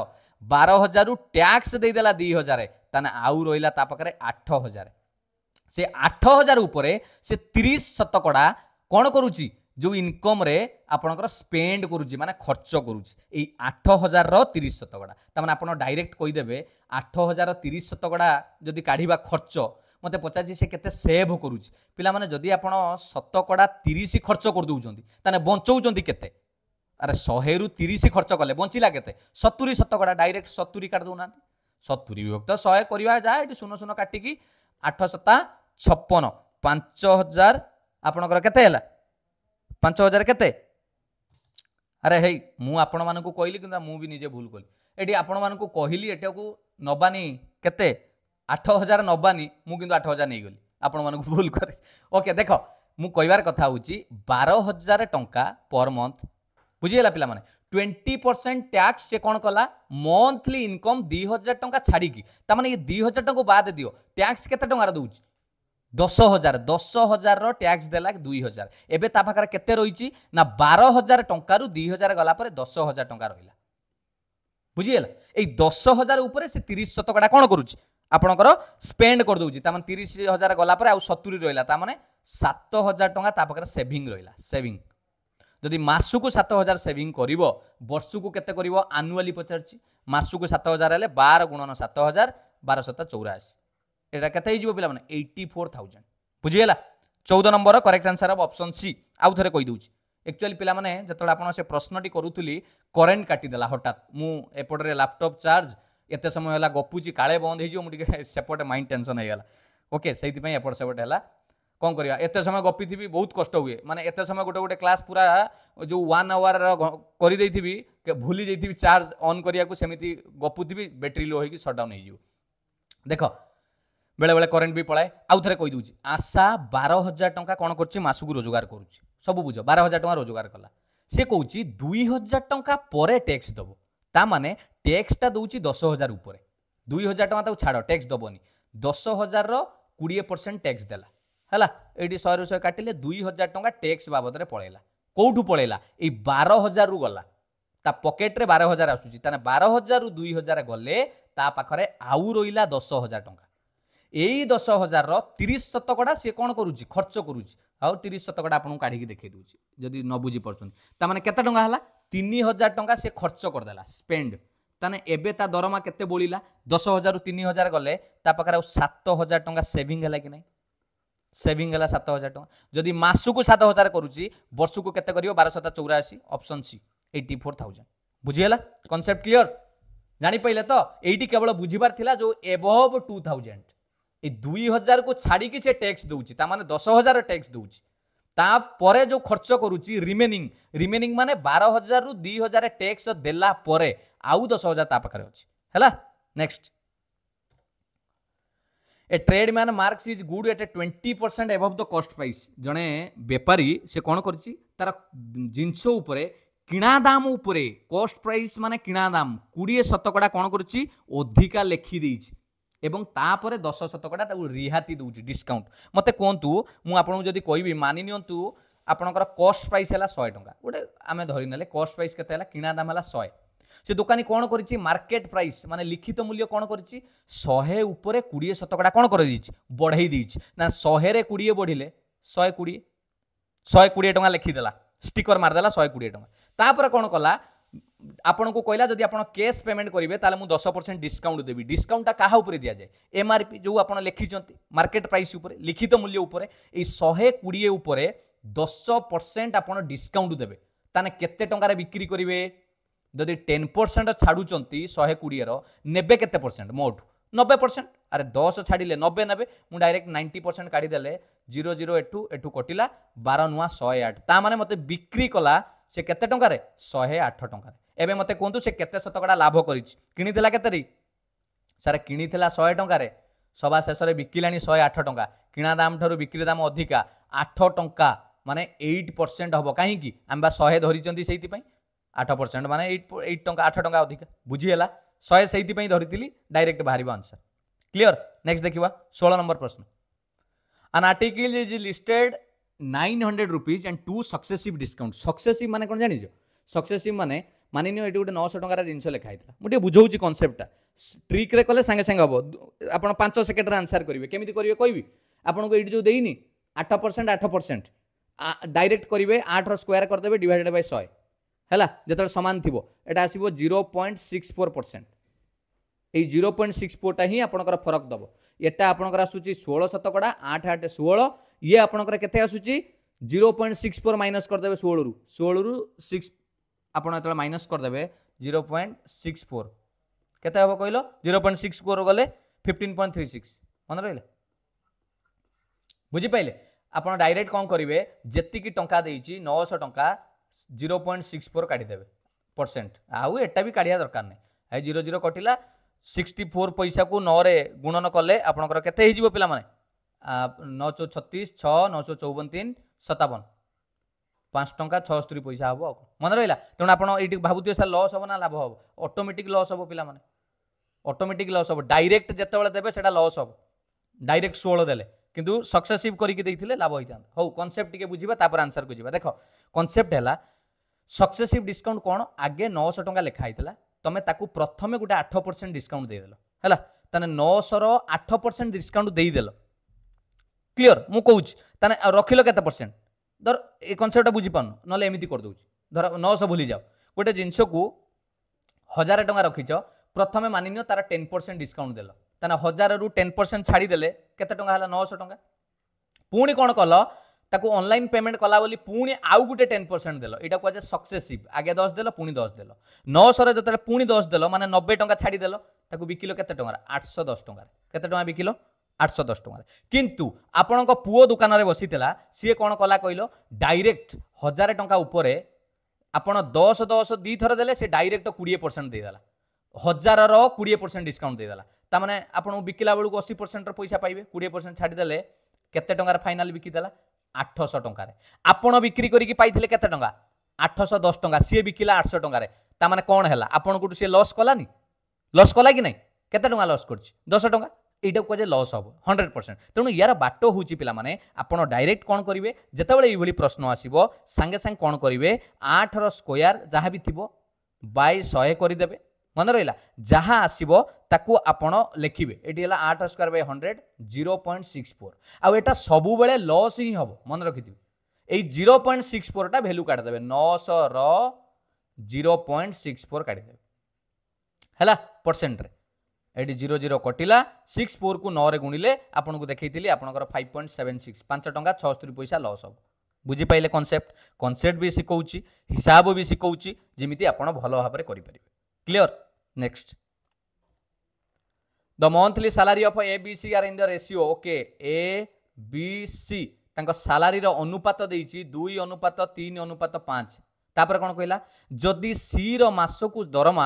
A: ବାର ହଜାରରୁ ଟ୍ୟାକ୍ସ ଦେଇଦେଲା ଦୁଇ ହଜାର ତାହେଲେ ଆଉ ରହିଲା ତା ପାଖରେ ଆଠ ହଜାର ସେ ଆଠ ହଜାର ଉପରେ ସେ ତିରିଶ ଶତକଡ଼ା କ'ଣ କରୁଛି ଯେଉଁ ଇନକମ୍ରେ ଆପଣଙ୍କର ସ୍ପେଣ୍ଡ କରୁଛି ମାନେ ଖର୍ଚ୍ଚ କରୁଛି ଏଇ ଆଠ ହଜାରର ତିରିଶ ଶତକଡ଼ା ତାମାନେ ଆପଣ ଡାଇରେକ୍ଟ କହିଦେବେ ଆଠ ହଜାର ତିରିଶ ଶତକଡ଼ା ଯଦି କାଢ଼ିବା ଖର୍ଚ୍ଚ ମୋତେ ପଚାରିଛି ସେ କେତେ ସେଭ୍ କରୁଛି ପିଲାମାନେ ଯଦି ଆପଣ ଶତକଡ଼ା ତିରିଶ ଖର୍ଚ୍ଚ କରିଦେଉଛନ୍ତି ତାହେଲେ ବଞ୍ଚଉଛନ୍ତି କେତେ ଆରେ ଶହେରୁ ତିରିଶ ଖର୍ଚ୍ଚ କଲେ ବଞ୍ଚିଲା କେତେ ସତୁରି ଶତକଡ଼ା ଡାଇରେକ୍ଟ ସତୁରି କାଟି ଦେଉନାହାନ୍ତି ସତୁରି ବିଭକ୍ତ ଶହେ କରିବା ଯାହା ଏଠି ଶୂନ ଶୂନ କାଟିକି ଆଠ ଶତା ଛପନ ପାଞ୍ଚ ହଜାର ଆପଣଙ୍କର କେତେ ହେଲା ପାଞ୍ଚ ହଜାର କେତେ ଆରେ ହେଇ ମୁଁ ଆପଣମାନଙ୍କୁ କହିଲି କିନ୍ତୁ ମୁଁ ବି ନିଜେ ଭୁଲ କଲି ଏଠି ଆପଣମାନଙ୍କୁ କହିଲି ଏଠାକୁ ନବାନି କେତେ ଆଠ ହଜାର ନବାନି ମୁଁ କିନ୍ତୁ ଆଠ ହଜାର ନେଇଗଲି ଆପଣମାନଙ୍କୁ ଭୁଲ କରେ ଓକେ ଦେଖ ମୁଁ କହିବାର କଥା ହେଉଛି ବାର ହଜାର ଟଙ୍କା ପର୍ ମନ୍ଥ ବୁଝିଗଲା ପିଲାମାନେ ଟ୍ୱେଣ୍ଟି ପରସେଣ୍ଟ ଟ୍ୟାକ୍ସ ସେ କ'ଣ କଲା ମନ୍ଥଲି ଇନକମ୍ ଦୁଇ ହଜାର ଟଙ୍କା ଛାଡ଼ିକି ତାମାନେ ଇଏ ଦୁଇ ହଜାର ଟଙ୍କାକୁ ବାଦ ଦିଅ ଟ୍ୟାକ୍ସ କେତେ ଟଙ୍କାର ଦେଉଛି ଦଶ ହଜାର ଦଶ ହଜାରର ଟ୍ୟାକ୍ସ ଦେଲା ଦୁଇ ହଜାର ଏବେ ତା ପାଖରେ କେତେ ରହିଛି ନା ବାର ହଜାର ଟଙ୍କାରୁ ଦୁଇ ହଜାର ଗଲା ପରେ ଦଶ ହଜାର ଟଙ୍କା ରହିଲା ବୁଝିଗଲା ଏଇ ଦଶ ହଜାର ଉପରେ ସେ ତିରିଶ ଶତକଡ଼ା କ'ଣ କରୁଛି ଆପଣଙ୍କର ସ୍ପେଣ୍ଡ କରିଦେଉଛି ତାମାନେ ତିରିଶ ହଜାର ଗଲା ପରେ ଆଉ ସତୁରି ରହିଲା ତାମାନେ ସାତ ହଜାର ଟଙ୍କା ତା ପାଖରେ ସେଭିଂ ରହିଲା ସେଭିଂ ଯଦି ମାସକୁ ସାତ ହଜାର ସେଭିଂ କରିବ ବର୍ଷକୁ କେତେ କରିବ ଆନୁଆଲି ପଚାରୁଛି ମାସକୁ ସାତ ହଜାର ହେଲେ ବାର ଗୁଣନ ସାତ ହଜାର ବାର ଶତ ଚଉରାଅଶୀ এটা কেতে হয়ে পিলা মানে এইটি ফোর থাউজেন্ড বুঝিগাল চৌদ number correct answer of option C আউ থরে কইদি একচুয়ালি পিলামানে যেতবে আপনার সে প্রশ্নটি করুলি করেন্ট কাটিদেলা হঠাৎ মু এপটে ল্যাপটপ চার্জ এতে সময় হল গপুচি কালে বন্ধ হয়ে মু সেপটে মাইন্ড টেনশন হয়ে গেল ওকে সেইপাই এপট সেপট হল কম করা এতে সময় গপিথিবি বহুত কষ্ট হুয়ে মানে এতে সময় গোটে গোটে ক্লাস পুরা যে ওয়ান আওয়ার করিদেইথিবি ভুলি যাইথিবি চার্জ অন করিয়াকু সেমিতি গপুথিবি ব্যাটেরি লো হইকি সটডাউন হয়ে যাব দেখ ବେଳେବେଳେ କରେଣ୍ଟ ବି ପଳାଏ ଆଉ ଥରେ କହିଦେଉଛି ଆଶା ବାର ହଜାର ଟଙ୍କା କ'ଣ କରୁଛି ମାସକୁ ରୋଜଗାର କରୁଛି ସବୁ ବୁଝ ବାର ହଜାର ଟଙ୍କା ରୋଜଗାର କଲା ସେ କହୁଛି ଦୁଇ ହଜାର ଟଙ୍କା ପରେ ଟ୍ୟାକ୍ସ ଦେବ ତା ମାନେ ଟ୍ୟାକ୍ସଟା ଦେଉଛି ଦଶ ହଜାର ଉପରେ ଦୁଇ ହଜାର ଟଙ୍କା ତାକୁ ଛାଡ଼ ଟ୍ୟାକ୍ସ ଦେବନି ଦଶ ହଜାରର କୋଡ଼ିଏ ପରସେଣ୍ଟ ଟ୍ୟାକ୍ସ ଦେଲା ହେଲା ଏଇଠି ଶହେରୁ ଶହେ କାଟିଲେ ଦୁଇ ହଜାର ଟଙ୍କା ଟ୍ୟାକ୍ସ ବାବଦରେ ପଳେଇଲା କେଉଁଠୁ ପଳେଇଲା ଏଇ ବାର ହଜାରରୁ ଗଲା ତା ପକେଟରେ ବାର ହଜାର ଆସୁଛି ତାହେଲେ ବାର ହଜାରରୁ ଦୁଇ ହଜାର ଗଲେ ତା ପାଖରେ ଆଉ ରହିଲା ଦଶ ହଜାର ଟଙ୍କା ଏଇ ଦଶ ହଜାରର ତିରିଶ ଶତକଡ଼ା ସିଏ କ'ଣ କରୁଛି ଖର୍ଚ୍ଚ କରୁଛି ଆଉ ତିରିଶ ଶତକଡ଼ା ଆପଣଙ୍କୁ କାଢ଼ିକି ଦେଖେଇ ଦେଉଛି ଯଦି ନ ବୁଝିପାରୁଛନ୍ତି ତା'ମାନେ କେତେ ଟଙ୍କା ହେଲା ତିନି ହଜାର ଟଙ୍କା ସେ ଖର୍ଚ୍ଚ କରିଦେଲା ସ୍ପେଣ୍ଡ ତାହେଲେ ଏବେ ତା ଦରମା କେତେ ବୋଳିଲା ଦଶ ହଜାରରୁ ତିନି ହଜାର ଗଲେ ତା ପାଖରେ ଆଉ ସାତ ହଜାର ଟଙ୍କା ସେଭିଂ ହେଲା କି ନାହିଁ ସେଭିଂ ହେଲା ସାତ ହଜାର ଟଙ୍କା ଯଦି ମାସକୁ ସାତ ହଜାର କରୁଛି ବର୍ଷକୁ କେତେ କରିବ ବାର ଶତା ଚଉରାଅଶୀ option C eighty four thousand ବୁଝିଗଲା କନସେପ୍ଟ କ୍ଲିଅର ଜାଣିପାରିଲେ ତ ଏଇଠି କେବଳ ବୁଝିବାର ଥିଲା ଯେଉଁ ଏଭଭ୍ ଟୁ ଥାଉଜେଣ୍ଡ এই ଦୁଇ ହଜାରକୁ ଛାଡ଼ିକି ସେ ଟ୍ୟାକ୍ସ ଦେଉଛି ତାମାନେ ଦଶ ହଜାର ଟ୍ୟାକ୍ସ ଦେଉଛି ତାପରେ ଯେଉଁ ଖର୍ଚ୍ଚ କରୁଛି ରିମେନିଂ ରିମେନିଂ ମାନେ ବାର ହଜାରରୁ ଦୁଇ ହଜାର ଟ୍ୟାକ୍ସ ଦେଲା ପରେ ଆଉ ଦଶ ହଜାର ତା ପାଖରେ ଅଛି ହେଲା next a trade man marks his good at a twenty percent above the cost price ଜଣେ ବେପାରୀ ସେ କ'ଣ କରିଛି ତାର ଜିନିଷ ଉପରେ କିଣା ଦାମ ଉପରେ କଷ୍ଟ ପ୍ରାଇସ୍ ମାନେ କିଣା ଦାମ କୋଡ଼ିଏ ଶତକଡ଼ା କ'ଣ କରୁଛି ଅଧିକା ଲେଖିଦେଇଛି এবং তাপরে দশ শতকটা তাকে রিহাতি দেଉଛି ডিসকাউন্ট মতো কুহতু মু আপনার যদি কবি মানি নিউ আপনার কস্ট প্রাইস হল শহে টাকা গোটে আমি ধরি নেলে কস্ট প্রাইস কত হল কিনা দাম হল শহে সে দোকানী কোণ করেছি মার্কেট প্রাইস মানে লিখিত মূল্য কোণ করেছি শহে উপরে কোড়িয়ে শতকটা কোণ করে দিয়েছি বড়াই দিয়েছি না শহেরে কোড়িয়ে বড়িলে শহে কোড়িয়ে শহে কোড়িয়ে টাকা লেখিদেলা স্টিকর মারিদেলা শহে কোড়িয়ে টাকা তাপরে কোণ কলা ଆପଣଙ୍କୁ କହିଲା ଯଦି ଆପଣ କ୍ୟାସ୍ ପେମେଣ୍ଟ କରିବେ ତାହେଲେ ମୁଁ ଦଶ ପରସେଣ୍ଟ ଡିସ୍କାଉଣ୍ଟ ଦେବି ଡିସ୍କାଉଣ୍ଟଟା କାହା ଉପରେ ଦିଆଯାଏ ଏମ୍ଆର୍ପି ଯେଉଁ ଆପଣ ଲେଖିଛନ୍ତି ମାର୍କେଟ ପ୍ରାଇସ୍ ଉପରେ ଲିଖିତ ମୂଲ୍ୟ ଉପରେ ଏଇ ଶହେ କୋଡ଼ିଏ ଉପରେ ଦଶ ପରସେଣ୍ଟ ଆପଣ ଡିସ୍କାଉଣ୍ଟ ଦେବେ ତାହେଲେ କେତେ ଟଙ୍କାରେ ବିକ୍ରି କରିବେ ଯଦି ଟେନ୍ ପରସେଣ୍ଟ ଛାଡ଼ୁଛନ୍ତି ଶହେ କୋଡ଼ିଏର ନେବେ କେତେ ପରସେଣ୍ଟ ମୋଠୁ ନବେ ପରସେଣ୍ଟ ଆରେ ଦଶ ଛାଡ଼ିଲେ ନବେ ନେବେ ମୁଁ ଡାଇରେକ୍ଟ ନାଇଣ୍ଟି ପରସେଣ୍ଟ କାଢ଼ିଦେଲେ ଜିରୋ ଜିରୋ ଏଠୁ ଏଠୁ କଟିଲା ବାର ନୂଆ ଶହେ ଆଠ ତା ମାନେ ମୋତେ ବିକ୍ରି କଲା ସେ କେତେ ଟଙ୍କାରେ ଶହେ ଆଠ ଟଙ୍କାରେ ଏବେ ମୋତେ କୁହନ୍ତୁ ସେ କେତେ ଶତକଡ଼ା ଲାଭ କରିଛି କିଣିଥିଲା କେତେରେ ସାର୍ କିଣିଥିଲା ଶହେ ଟଙ୍କାରେ ସବା ଶେଷରେ ବିକିଲାଣି ଶହେ ଆଠ ଟଙ୍କା କିଣା ଦାମ ଠାରୁ ବିକ୍ରି ଦାମ ଅଧିକା ଆଠ ଟଙ୍କା ମାନେ ଏଇଟ୍ ପରସେଣ୍ଟ ହେବ କାହିଁକି ଆମେ ବା ଶହେ ଧରିଛନ୍ତି ସେଇଥିପାଇଁ ଆଠ ପରସେଣ୍ଟ ମାନେ ଏଇଟ୍ ଏଇଟ୍ ଟଙ୍କା ଆଠ ଟଙ୍କା ଅଧିକା ବୁଝିହେଲା ଶହେ ସେଇଥିପାଇଁ ଧରିଥିଲି ଡାଇରେକ୍ଟ ବାହାରିବ ଆନ୍ସର କ୍ଲିଅର ନେକ୍ସଟ ଦେଖିବା ଷୋହଳ ନମ୍ବର ପ୍ରଶ୍ନ an article is listed nine hundred rupees and two successive discount successive মানে কোণ জাঁচ সকসেসিভ মানে মানি নিও এটি গোটে নশহ টঙ্কার জিনিস লেখা হয়েছিল মু টিকে বুঝাউছি কনসেপ্টটা ট্রিক্রে কলে সাঙ্গে সাঙ্গে হব আপনার পাঁচ সেকেন্ডরে আনসার করবে কেমিতি করবে কবি আপনার এইটি যে দেইনি আঠ পরসেন্ট আঠ পরসেন্ট ডাইরেক্ট করবে আঠর স্কোয়ার করেদেবে ডিভাইডেড বাই শহে হল যেত সমান থাকবে এটা আসবে zero point six four percent এই জিরো পয়েন্ট সিক্স ফোরটা ହିଁ ଆପଣଙ୍କର ଫରକ ଦେବ ଏଟା ଆପଣଙ୍କର ଆସୁଛି ଷୋହଳ ଶତକଡ଼ା ଆଠ ଆଠ ଷୋହଳ ଇଏ ଆପଣଙ୍କର କେତେ ଆସୁଛି zero point six four minus କରିଦେବେ ଷୋହଳରୁ ଷୋହଳରୁ ସିକ୍ସ ଆପଣ ଯେତେବେଳେ ମାଇନସ୍ କରିଦେବେ ଜିରୋ ପଏଣ୍ଟ ସିକ୍ସ ଫୋର୍ କେତେ ହେବ କହିଲ ଜିରୋ ପଏଣ୍ଟ ସିକ୍ସ ଫୋର୍ ଗଲେ ଫିଫ୍ଟିନ୍ ପଏଣ୍ଟ ଥ୍ରୀ ସିକ୍ସ ମନେ ରହିଲା ବୁଝିପାରିଲେ ଆପଣ ଡାଇରେକ୍ଟ କ'ଣ କରିବେ ଯେତିକି ଟଙ୍କା ଦେଇଛି ନଅଶହ ଟଙ୍କା ଜିରୋ ପଏଣ୍ଟ ସିକ୍ସ ଫୋର୍ କାଢ଼ିଦେବେ ପରସେଣ୍ଟ ଆଉ ଏଟା ବି କାଢ଼ିବା ଦରକାର ନାହିଁ ଆଉ ଜିରୋ ଜିରୋ କଟିଲା सिक्सटी फोर पैसा को नौ गुणन कले आपर के पाने नौ चौ छत्तीस छ नौ सौ चौवन तीन सतावन पाँच टा छस्तरी पैसा हम मन रहा तेनाली भावुए सार लस हम ना लाभ हम अटोमेटिक लस हम पे अटोमेटिक लस हम डायरेक्ट जितेबाला देवे से लस हम डायरेक्ट षोह दे किंतु सक्सेसिव करके लाभ होता हाउ कनसेप्ट टे बुझा आंसर को जी देख कनसेप्ट है डिस्काउंट कौन आगे नौश टा लिखाही তুমি তাকে প্রথমে গোটে আঠ পরসেন্ট ডিসকাউন্ট দিয়েদেল হল তাহলে নশর আঠ পরসেন্ট ডিসকাউন্ট দিয়েদেল ক্লিয়র মু কৌছি তাহলে রখিল কেতে পরসেন্ট ধর এই কনসেপ্টটা বুঝিপারুন নহলে এমিতি করেদেছি ধর নশ ভুলি যাও গোটে জিনিসকু হাজার টাকা রখিছ প্রথমে মানি নিও তার টেন পরসেন্ট ডিসকাউন্ট দেল তাহলে হাজার রু টেন পরসেন্ট ছাড়িদেলে কেতে টাকা হল নশ টাকা পুঁ কম কল ତାକୁ ଅନଲାଇନ୍ ପେମେଣ୍ଟ କଲା ବୋଲି ପୁଣି ଆଉ ଗୋଟେ ଟେନ୍ ପରସେଣ୍ଟ ଦେଲ ଏଇଟା କୁହାଯାଏ ସକ୍ସେସିଭ୍ ଆଗେ ଦଶ ଦେଲ ପୁଣି ଦଶ ଦେଲ ନଅଶହରେ ଯେତେବେଳେ ପୁଣି ଦଶ ଦେଲ ମାନେ ନବେ ଟଙ୍କା ଛାଡ଼ିଦେଲ ତାକୁ ବିକିଲ କେତେ ଟଙ୍କାରେ ଆଠଶହ ଦଶ ଟଙ୍କାରେ କେତେ ଟଙ୍କା ବିକିଲ ଆଠଶହ ଦଶ ଟଙ୍କାରେ କିନ୍ତୁ ଆପଣଙ୍କ ପୁଅ ଦୋକାନରେ ବସିଥିଲା ସିଏ କ'ଣ କଲା କହିଲ ଡାଇରେକ୍ଟ ହଜାରେ ଟଙ୍କା ଉପରେ ଆପଣ ଦଶ ଦଶ ଦୁଇଥର ଦେଲେ ସେ ଡାଇରେକ୍ଟ କୋଡ଼ିଏ ପରସେଣ୍ଟ ଦେଇଦେଲା ହଜାରର କୋଡ଼ିଏ ପରସେଣ୍ଟ ଡିସକାଉଣ୍ଟ ଦେଇଦେଲା ତାମାନେ ଆପଣଙ୍କୁ ବିକିଲା ବେଳକୁ ଅଶୀ ପରସେଣ୍ଟର ପଇସା ପାଇବେ କୋଡ଼ିଏ ପରସେଣ୍ଟ ଛାଡ଼ିଦେଲେ କେତେ ଟଙ୍କାର ଫାଇନାଲ୍ ବିକିଦେଲା আঠশো টাকার আপনার বিক্রি করি পাইলে কত টাকা আঠশো দশ টাকা সি বিকিলা আটশো টাকার তা মানে কম হল আপনার সি লস কলানি লস কলা কি না কত টাকা লস করছে দশ টাকা এইটা কুয়া লস হব হন্ড্রেড পরসেন্ট তেমন ইয়ার বাট হচ্ছে পিলামানে আপনার ডাইরেক্ট কম করবে যেতবে এইভাবে প্রশ্ন আসব সাংে সাংে কম করবে আঠর স্কোয়ার যা বি থাকবে বাই শহে করে দেবে ମନେ ରହିଲା ଯାହା ଆସିବ ତାକୁ ଆପଣ ଲେଖିବେ ଏଠି ହେଲା ଆଠ square by hundred zero point six four ଆଉ ଏଇଟା ସବୁବେଳେ ଲସ୍ ହିଁ ହେବ ମନେ ରଖିଥିବେ ଏଇ ଜିରୋ ପଏଣ୍ଟ ସିକ୍ସ ଫୋର୍ଟା ଭ୍ୟାଲ୍ୟୁ କାଟିଦେବେ ନଅଶହର ଜିରୋ ପଏଣ୍ଟ ସିକ୍ସ ଫୋର୍ କାଟିଦେବେ ହେଲା ପରସେଣ୍ଟରେ ଏଠି ଜିରୋ ଜିରୋ କଟିଲା ସିକ୍ସ ଫୋର୍କୁ ନଅରେ ଗୁଣିଲେ ଆପଣଙ୍କୁ ଦେଖେଇଥିଲି ଆପଣଙ୍କର ଫାଇଭ୍ ପଏଣ୍ଟ ସେଭେନ୍ ସିକ୍ସ ପାଞ୍ଚ ଟଙ୍କା ଛଅସ୍ତରୀ ପଇସା ଲସ୍ ହେବ ବୁଝିପାରିଲେ କନସେପ୍ଟ କନସେପ୍ଟ ବି ଶିଖଉଛି ହିସାବ ବି ଶିଖଉଛି ଯେମିତି ଆପଣ ଭଲ ଭାବରେ କରିପାରିବେ clear Next. The monthly salary of ABC are in the ratio. Okay. A, B, C. ତାଙ୍କ ସାଲାରୀର ଅନୁପାତ ଦେଇଛି ଦୁଇ ଅନୁପାତ ତିନି ଅନୁପାତ ପାଞ୍ଚ ତାପରେ କ'ଣ କହିଲା ଯଦି ସିର ମାସକୁ ଦରମା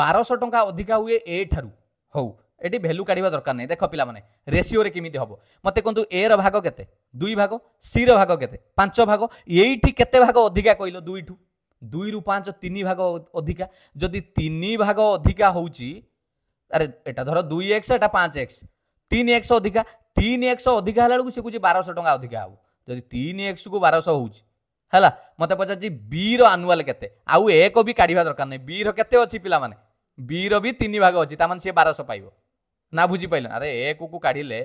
A: ବାରଶହ ଟଙ୍କା ଅଧିକା ହୁଏ ଏ ଠାରୁ ହଉ ଏଠି ଭ୍ୟାଲୁ କାଢ଼ିବା ଦରକାର ନାହିଁ ଦେଖ ପିଲାମାନେ ରେସିଓରେ କେମିତି ହବ ମୋତେ କୁହନ୍ତୁ ଏ ର ଭାଗ କେତେ ଦୁଇ ଭାଗ ସିର ଭାଗ କେତେ ପାଞ୍ଚ ଭାଗ ଏଇଠି କେତେ ଭାଗ ଅଧିକା କହିଲ ଦୁଇଠୁ ଦୁଇରୁ ପାଞ୍ଚ ତିନି ଭାଗ ଅଧିକା ଯଦି ତିନି ଭାଗ ଅଧିକା ହେଉଛି ଆରେ ଏଇଟା ଧର ଦୁଇ ଏକ୍ସ ଏଇଟା ପାଞ୍ଚ ଏକ୍ସ ତିନି ଏକ୍ସ ଅଧିକା ତିନି ଏକ୍ସ ଅଧିକା ହେଲା ବେଳକୁ ସେ କହୁଛି ବାରଶହ ଟଙ୍କା ଅଧିକା ହେବ ଯଦି ତିନି ଏକ୍ସକୁ ବାରଶହ ହେଉଛି ହେଲା ମୋତେ ପଚାରୁଛି ବିର ଆନୁଆଲ୍ କେତେ ଆଉ ଏକ ବି କାଢ଼ିବା ଦରକାର ନାହିଁ ବିର କେତେ ଅଛି ପିଲାମାନେ ବିର ବି ତିନି ଭାଗ ଅଛି ତା ମାନେ ସିଏ ବାରଶହ ପାଇବ ନା ବୁଝିପାରିଲ ଆରେ ଏକକୁ କାଢ଼ିଲେ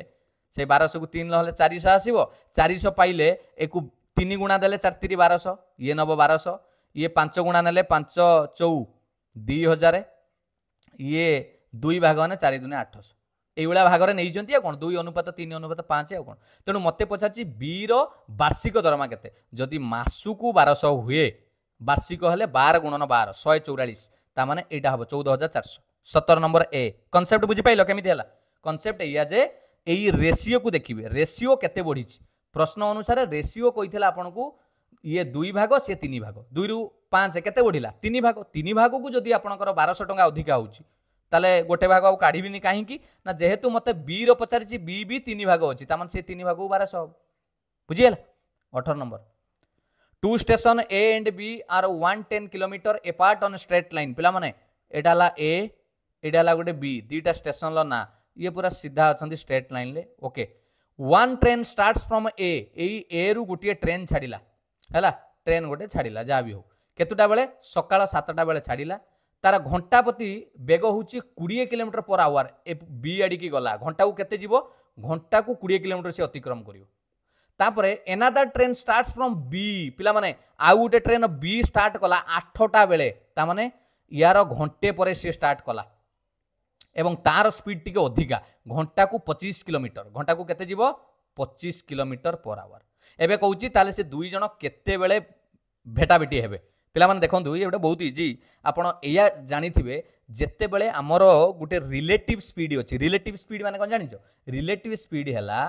A: ସେ ବାରଶହକୁ ତିନି ନହେଲେ ଚାରିଶହ ଆସିବ ଚାରିଶହ ପାଇଲେ ଏକୁ ତିନି ଗୁଣା ଦେଲେ ଚାରି ତିରି ବାରଶହ ଇଏ ନେବ ବାରଶହ ଇଏ ପାଞ୍ଚ ଗୁଣା ନେଲେ ପାଞ୍ଚ ଚଉ ଦୁଇ ହଜାର ଇଏ ଦୁଇ ଭାଗ ମାନେ ଚାରି ଦୁନିଆ ଆଠଶହ এইভাবে ভাগরে নিয়েছেন আর কোণ দুই অনুপাত তিন অনুপাত পাঁচ আর কোণ তেমন মতো পচারছি বির বার্ষিক দরমা কেতে যদি মাসকু বারশ হুয়ে বার্ষিক হলে বার গুণন বার শহে চৌরাশ তা মানে এইটা হব চৌদ হাজার চারশো সতর নম্বর এ কনসেপ্ট বুঝিপাইল কমিটি হল কনসেপ্ট এইয়া যে এই রেসিওকু দেখবে রেসিও কেতে বড়িছি প্রশ্ন অনুসারে রেসিও কইলে আপনার ଇଏ ଦୁଇ ଭାଗ ସିଏ ତିନି ଭାଗ ଦୁଇରୁ ପାଞ୍ଚ କେତେ ବଢ଼ିଲା ତିନି ଭାଗ ତିନି ଭାଗକୁ ଯଦି ଆପଣଙ୍କର ବାରଶହ ଟଙ୍କା ଅଧିକା ହେଉଛି ତାହେଲେ ଗୋଟେ ଭାଗ ଆଉ କାଢ଼ିବିନି କାହିଁକି ନା ଯେହେତୁ ମୋତେ ବିର ପଚାରିଛି ବି ବି ତିନି ଭାଗ ଅଛି ତାମାନେ ସେ ତିନି ଭାଗକୁ ବାରଶହ ହେବ ବୁଝିଗଲା ଅଠର number two station A and B are one ten kilometer apart on straight line ପିଲାମାନେ ଏଇଟା ହେଲା ଏ ଏଇଟା ହେଲା ଗୋଟେ ବି ଦୁଇଟା ଷ୍ଟେସନ୍ର ନାଁ ଇଏ ପୁରା ସିଧା ଅଛନ୍ତି ଷ୍ଟ୍ରେଟ୍ ଲାଇନ୍ରେ okay one train starts from A ଏଇ ଏରୁ ଗୋଟିଏ ଟ୍ରେନ୍ ଛାଡ଼ିଲା ହେଲା ଟ୍ରେନ୍ ଗୋଟେ ଛାଡ଼ିଲା ଯାହା ବି ହେଉ କେତେଟା ବେଳେ ସକାଳ ସାତଟା ବେଳେ ଛାଡ଼ିଲା ତାର ଘଣ୍ଟା ପ୍ରତି ବେଗ ହେଉଛି କୋଡ଼ିଏ କିଲୋମିଟର ପର ଆୱାର ଏ ବି ଆଡ଼ିକି ଗଲା ଘଣ୍ଟାକୁ କେତେ ଯିବ ଘଣ୍ଟାକୁ କୋଡ଼ିଏ କିଲୋମିଟର ସେ ଅତିକ୍ରମ କରିବ ତାପରେ another train start from B ପିଲାମାନେ ଆଉ ଗୋଟେ ଟ୍ରେନ୍ ବି ଷ୍ଟାର୍ଟ କଲା ଆଠଟା ବେଳେ ତାମାନେ ୟାର ଘଣ୍ଟେ ପରେ ସିଏ ଷ୍ଟାର୍ଟ କଲା ଏବଂ ତାର ସ୍ପିଡ୍ ଟିକେ ଅଧିକା ଘଣ୍ଟାକୁ ପଚିଶ କିଲୋମିଟର ଘଣ୍ଟାକୁ କେତେ ଯିବ ପଚିଶ କିଲୋମିଟର ପର ଆୱାର এবে কৌছি তাহলে সে দুই জন কেতবে ভেটাভেটি হবে ପିଲାମାନେ ଦେଖନ୍ତୁ ଏଇଟା ବହୁତ ଇଜି ଆପଣ ଏଇଆ ଜାଣିଥିବେ ଯେତେବେଳେ ଆମର ଗୋଟେ ରିଲେଟିଭ୍ ସ୍ପିଡ୍ ଅଛି ରିଲେଟିଭ୍ ସ୍ପିଡ୍ ମାନେ କ'ଣ ଜାଣିଛ ରିଲେଟିଭ୍ ସ୍ପିଡ୍ ହେଲା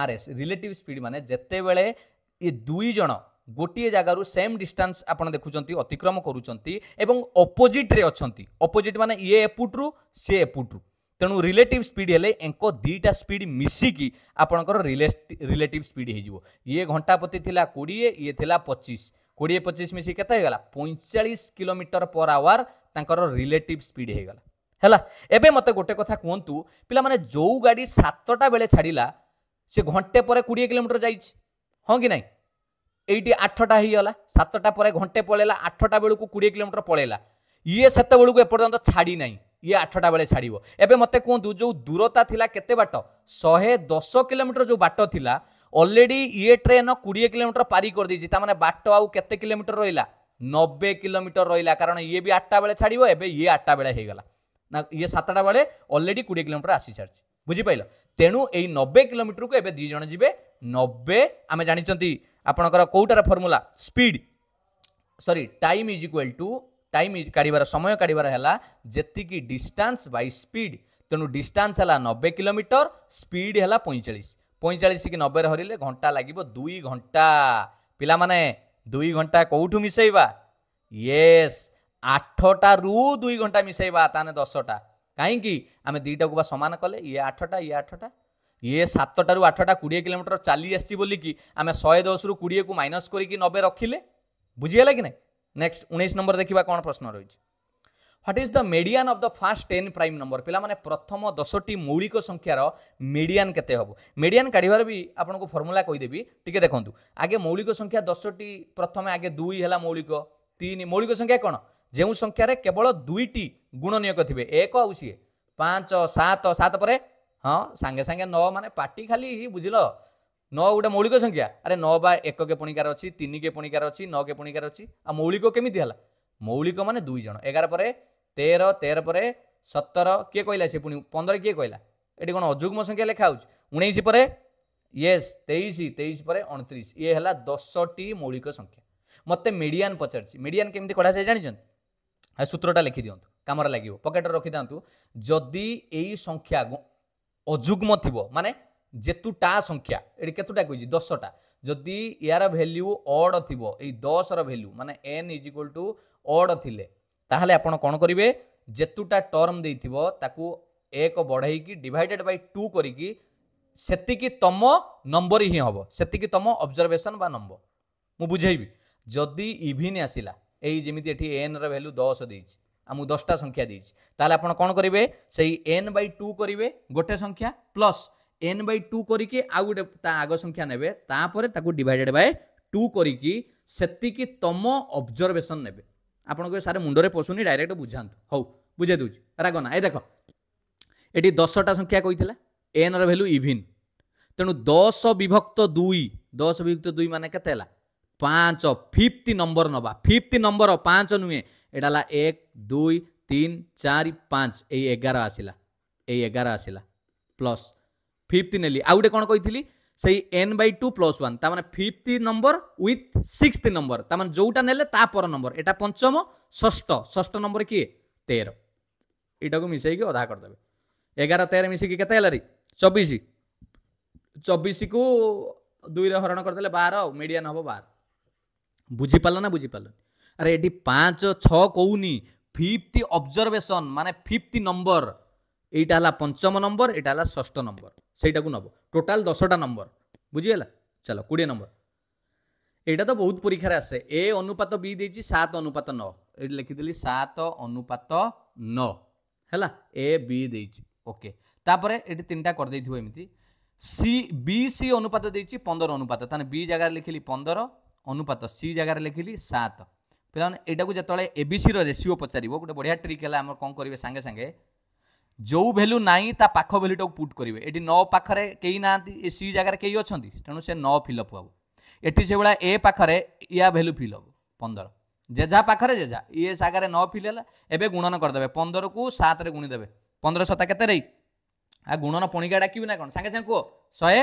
A: ଆର୍ ଏସ୍ ରିଲେଟିଭ୍ ସ୍ପିଡ୍ ମାନେ ଯେତେବେଳେ ଏ ଦୁଇ ଜଣ ଗୋଟିଏ ଜାଗାରୁ ସେମ୍ ଡିଷ୍ଟାନ୍ସ ଆପଣ ଦେଖୁଛନ୍ତି ଅତିକ୍ରମ କରୁଛନ୍ତି ଏବଂ ଅପୋଜିଟ୍ରେ ଅଛନ୍ତି ଅପୋଜିଟ୍ ମାନେ ଇଏ ଏପୁଟରୁ ସିଏ ଏପୁଟରୁ ତେଣୁ ରିଲେଟିଭ୍ ସ୍ପିଡ୍ ହେଲେ ୟାଙ୍କ ଦୁଇଟା ସ୍ପିଡ୍ ମିଶିକି ଆପଣଙ୍କର ରିଲେଟିଭ୍ ସ୍ପିଡ୍ ହେଇଯିବ ଇଏ ଘଣ୍ଟାପତି ଥିଲା କୋଡ଼ିଏ ଇଏ ଥିଲା ପଚିଶ କୋଡ଼ିଏ ପଚିଶ ମିଶିକି କେତେ ହେଇଗଲା ପଇଁଚାଳିଶ କିଲୋମିଟର ପର୍ ଆୱାର ତାଙ୍କର ରିଲେଟିଭ୍ ସ୍ପିଡ୍ ହେଇଗଲା ହେଲା ଏବେ ମୋତେ ଗୋଟେ କଥା କୁହନ୍ତୁ ପିଲାମାନେ ଯେଉଁ ଗାଡ଼ି ସାତଟା ବେଳେ ଛାଡ଼ିଲା ସେ ଘଣ୍ଟେ ପରେ କୋଡ଼ିଏ କିଲୋମିଟର ଯାଇଛି ହଁ କି ନାହିଁ ଏଇଠି ଆଠଟା ହେଇଗଲା ସାତଟା ପରେ ଘଣ୍ଟେ ପଳେଇଲା ଆଠଟା ବେଳକୁ କୋଡ଼ିଏ କିଲୋମିଟର ପଳେଇଲା ଇଏ ସେତେବେଳକୁ ଏପର୍ଯ୍ୟନ୍ତ ଛାଡ଼ି ନାହିଁ ଇଏ ଆଠଟା ବେଳେ ଛାଡ଼ିବ ଏବେ ମୋତେ କୁହନ୍ତୁ ଯେଉଁ ଦୂରତା ଥିଲା କେତେ ବାଟ ଶହେ ଦଶ କିଲୋମିଟର ଯେଉଁ ବାଟ ଥିଲା ଅଲରେଡ଼ି ଇଏ ଟ୍ରେନ୍ କୋଡ଼ିଏ କିଲୋମିଟର ପାରି କରିଦେଇଛି ତା'ମାନେ ବାଟ ଆଉ କେତେ କିଲୋମିଟର ରହିଲା ନବେ କିଲୋମିଟର ରହିଲା କାରଣ ଇଏ ବି ଆଠଟା ବେଳେ ଛାଡ଼ିବ ଏବେ ଇଏ ଆଠଟା ବେଳେ ହେଇଗଲା ନା ଇଏ ସାତଟା ବେଳେ ଅଲରେଡ଼ି କୋଡ଼ିଏ କିଲୋମିଟର ଆସି ସାରିଛି ବୁଝିପାରିଲ ତେଣୁ ଏଇ ନବେ କିଲୋମିଟରକୁ ଏବେ ଦୁଇ ଜଣ ଯିବେ ନବେ ଆମେ ଜାଣିଛନ୍ତି ଆପଣଙ୍କର କେଉଁଟାର formula speed sorry time is equal to time काढ़ समय काढ़ जी डिस्टान्स बै स्पीड तेणु डिस्टान्स है नबे किलोमीटर स्पीड है पैंचाश पैंचाश कि नबे हरिले घंटा लगे दुई घंटा पाने दुई घंटा कौटू मिसेवा येस आठटा रु दुई घंटा मिसेवा ताने दसटा कहीं आम दुईटा को सामान कले ये आठटा ये आठटा ये सतटू आठटा कोड़े किलोमीटर चली आसमें शहे दस रु कोड़े को माइनस करके नबे रखिले बुझीगला कि ना ନେକ୍ସଟ ଉଣେଇଶ ନମ୍ବର ଦେଖିବା କ'ଣ ପ୍ରଶ୍ନ ରହିଛି what is the median of the first ten prime number ପିଲାମାନେ ପ୍ରଥମ ଦଶଟି ମୌଳିକ ସଂଖ୍ୟାର ମିଡ଼ିଆନ୍ କେତେ ହେବ ମିଡ଼ିଆନ୍ କାଢ଼ିବାର ବି ଆପଣଙ୍କୁ ଫର୍ମୁଲା କହିଦେବି ଟିକେ ଦେଖନ୍ତୁ ଆଗେ ମୌଳିକ ସଂଖ୍ୟା ଦଶଟି ପ୍ରଥମେ ଆଗେ ଦୁଇ ହେଲା ମୌଳିକ ତିନି ମୌଳିକ ସଂଖ୍ୟା କ'ଣ ଯେଉଁ ସଂଖ୍ୟାରେ କେବଳ ଦୁଇଟି ଗୁଣନୀୟକ ଥିବେ ଏକ ଆଉ ସିଏ ପାଞ୍ଚ ସାତ ସାତ ପରେ ହଁ ସାଙ୍ଗେ ସାଙ୍ଗେ ନଅ ମାନେ ପାଟି ଖାଲି ବୁଝିଲ ନଅ ଗୋଟେ ମୌଳିକ ସଂଖ୍ୟା ଆରେ ନଅ ବା ଏକ କେପଣିକାର ଅଛି ତିନି କେପଣିକାର ଅଛି ନଅ କେପଣିକାର ଅଛି ଆଉ ମୌଳିକ କେମିତି ହେଲା ମୌଳିକ ମାନେ ଦୁଇ ଜଣ ଏଗାର ପରେ ତେର ତେର ପରେ ସତର କିଏ କହିଲା ସେ ପୁଣି ପନ୍ଦର କିଏ କହିଲା ଏଠି କ'ଣ ଅଯୁଗ୍ମ ସଂଖ୍ୟା ଲେଖା ହେଉଛି ଉଣେଇଶ ପରେ ୟେସ୍ ତେଇଶ ତେଇଶ ପରେ ଅଣତିରିଶ ଇଏ ହେଲା ଦଶଟି ମୌଳିକ ସଂଖ୍ୟା ମୋତେ ମିଡ଼ିଆନ୍ ପଚାରିଛି ମିଡ଼ିଆନ୍ କେମିତି କଢ଼ାଯାଏ ଜାଣିଛନ୍ତି ଆଉ ସୂତ୍ରଟା ଲେଖି ଦିଅନ୍ତୁ କାମରେ ଲାଗିବ ପକେଟରେ ରଖିଥାନ୍ତୁ ଯଦି ଏଇ ସଂଖ୍ୟା ଅଯୁଗ୍ମ ଥିବ ମାନେ ଯେତୁଟା ସଂଖ୍ୟା ଏଠି କେତୁଟା କହିଛି ଦଶଟା ଯଦି ଏହାର ଭ୍ୟାଲ୍ୟୁ ଅଡ଼ ଥିବ ଏଇ ଦଶର ଭ୍ୟାଲ୍ୟୁ ମାନେ N is equal to odd ଥିଲେ ତାହେଲେ ଆପଣ କ'ଣ କରିବେ ଯେତୁଟା ଟର୍ମ ଦେଇଥିବ ତାକୁ ଏକ ବଢ଼େଇକି ଡିଭାଇଡ଼େଡ଼୍ ବାଇ ଟୁ କରିକି ସେତିକି ତମ ନମ୍ବର ହିଁ ହେବ ସେତିକି ତମ ଅବଜର୍ଭେସନ୍ ବା ନମ୍ବର ମୁଁ ବୁଝେଇବି ଯଦି ଇଭିନ୍ ଆସିଲା ଏଇ ଯେମିତି ଏଠି ଏନ୍ର ଭ୍ୟାଲ୍ୟୁ ଦଶ ଦେଇଛି ଆମକୁ ଦଶଟା ସଂଖ୍ୟା ଦେଇଛି ତାହେଲେ ଆପଣ କ'ଣ କରିବେ ସେଇ ଏନ୍ ବାଇ ଟୁ କରିବେ ଗୋଟେ ସଂଖ୍ୟା ପ୍ଲସ୍ এন বাই টু করিকি আউ গোটে তা আগ সংখ্যা নেবে তাপরে তাকে ডিভাইডেড বাই টু করিকি সেতিকি তম অবজরভেসন নেবে আপনার সার মুন্ডরে পশুনি ডাইরেক্ট বুঝাতু হো বুঝাই দেছি রাগ না এ দেখ এটি দশটা সংখ্যা কইলা এনর ভ্যালু ইভিন তেণু দশ বিভক্ত দুই দশ বিভক্ত দুই মানে কেতে হল পাঁচ ফিফ্থ নম্বর নবা ফিফ্থ নম্বর পাঁচ নুহে এটা হল এক দুই তিন চারি পাঁচ এই এগার আসিলা এই এগার আসিলা প্লস ফিফ্থ নেলি আউ গোটে କ'ଣ କହିଥିଲି ସେଇ N by two plus one ତା ମାନେ fifth number with sixth number ତା ମାନେ ଯେଉଁଟା ନେଲେ ତା ପର ନମ୍ବର ଏଇଟା ପଞ୍ଚମ ଷଷ୍ଠ ଷଷ୍ଠ ନମ୍ବର କିଏ ତେର ଏଇଟାକୁ ମିଶାଇକି ଅଧା କରିଦେବେ ଏଗାର ତେର ମିଶିକି କେତେ ହେଲାରି ଚବିଶ ଚବିଶକୁ ଦୁଇରେ ହରଣ କରିଦେଲେ ବାର ଆଉ ମିଡ଼ିଆନ୍ ହେବ ବାର ବୁଝିପାରିଲ ନା ବୁଝିପାରିଲନି ଆରେ ଏଠି ପାଞ୍ଚ ଛଅ କହୁନି ଫିଫ୍ଥ ଅବଜର୍ଭେସନ୍ ମାନେ ଫିଫ୍ଥ ନମ୍ବର এইটা হল পঞ্চম নম্বর এটা হল ষষ্ঠ নম্বর সেইটাকে নব টোটাল দশটা নম্বর বুঝিগলা চলো কোড়িয়ে নম্বর এইটা তো বহুত পরীক্ষার আসে এ অনুপাত বি দিয়েছি সাত অনুপাত ন এটি লিখিদেলি সাত অনুপাত ন হল এ বি দিয়েছি ওকে তাপরে এটি তিনটা করেদেইথিব এমতি সি বি সি অনুপাত দিয়েছি পনেরো অনুপাত তাহলে বি জায়গায় লিখিলি পনেরো অনুপাত সি জায়গায় লিখিলি সাত ପିଲାମାନେ ଏଇଟାକୁ ଯେତେବେଳେ ଏବିସିର ରେସିଓ ପଚାରିବ ଗୋଟେ ବଢ଼ିଆ ଟ୍ରିକ୍ ହେଲା ଆମର କ'ଣ କରିବେ ସାଙ୍ଗେ ସାଙ୍ଗେ ଯେଉଁ ଭ୍ୟାଲ୍ୟୁ ନାହିଁ ତା ପାଖ ଭ୍ୟାଲ୍ୟୁଟାକୁ ପୁଟ୍ କରିବେ ଏଠି ନଅ ପାଖରେ କେହି ନାହାନ୍ତି ଏ ସି ଜାଗାରେ କେହି ଅଛନ୍ତି ତେଣୁ ସେ ନଅ ଫିଲ୍ଅପ୍ ହେବ ଏଠି ସେଭଳିଆ ଏ ପାଖରେ ୟା ଭ୍ୟାଲ୍ୟୁ ଫିଲ୍ ହେବ ପନ୍ଦର ଯେଝା ପାଖରେ ଯେଝା ଇଏ ଜାଗାରେ ନଅ ଫିଲ୍ ହେଲା ଏବେ ଗୁଣନ କରିଦେବେ ପନ୍ଦରକୁ ସାତରେ ଗୁଣିଦେବେ ପନ୍ଦର ଶତା କେତେ ରେଇ ଆଉ ଗୁଣନ ପଣିକା ଡାକିବି ନା କ'ଣ ସାଙ୍ଗେ ସାଙ୍ଗେ କୁହ ଶହେ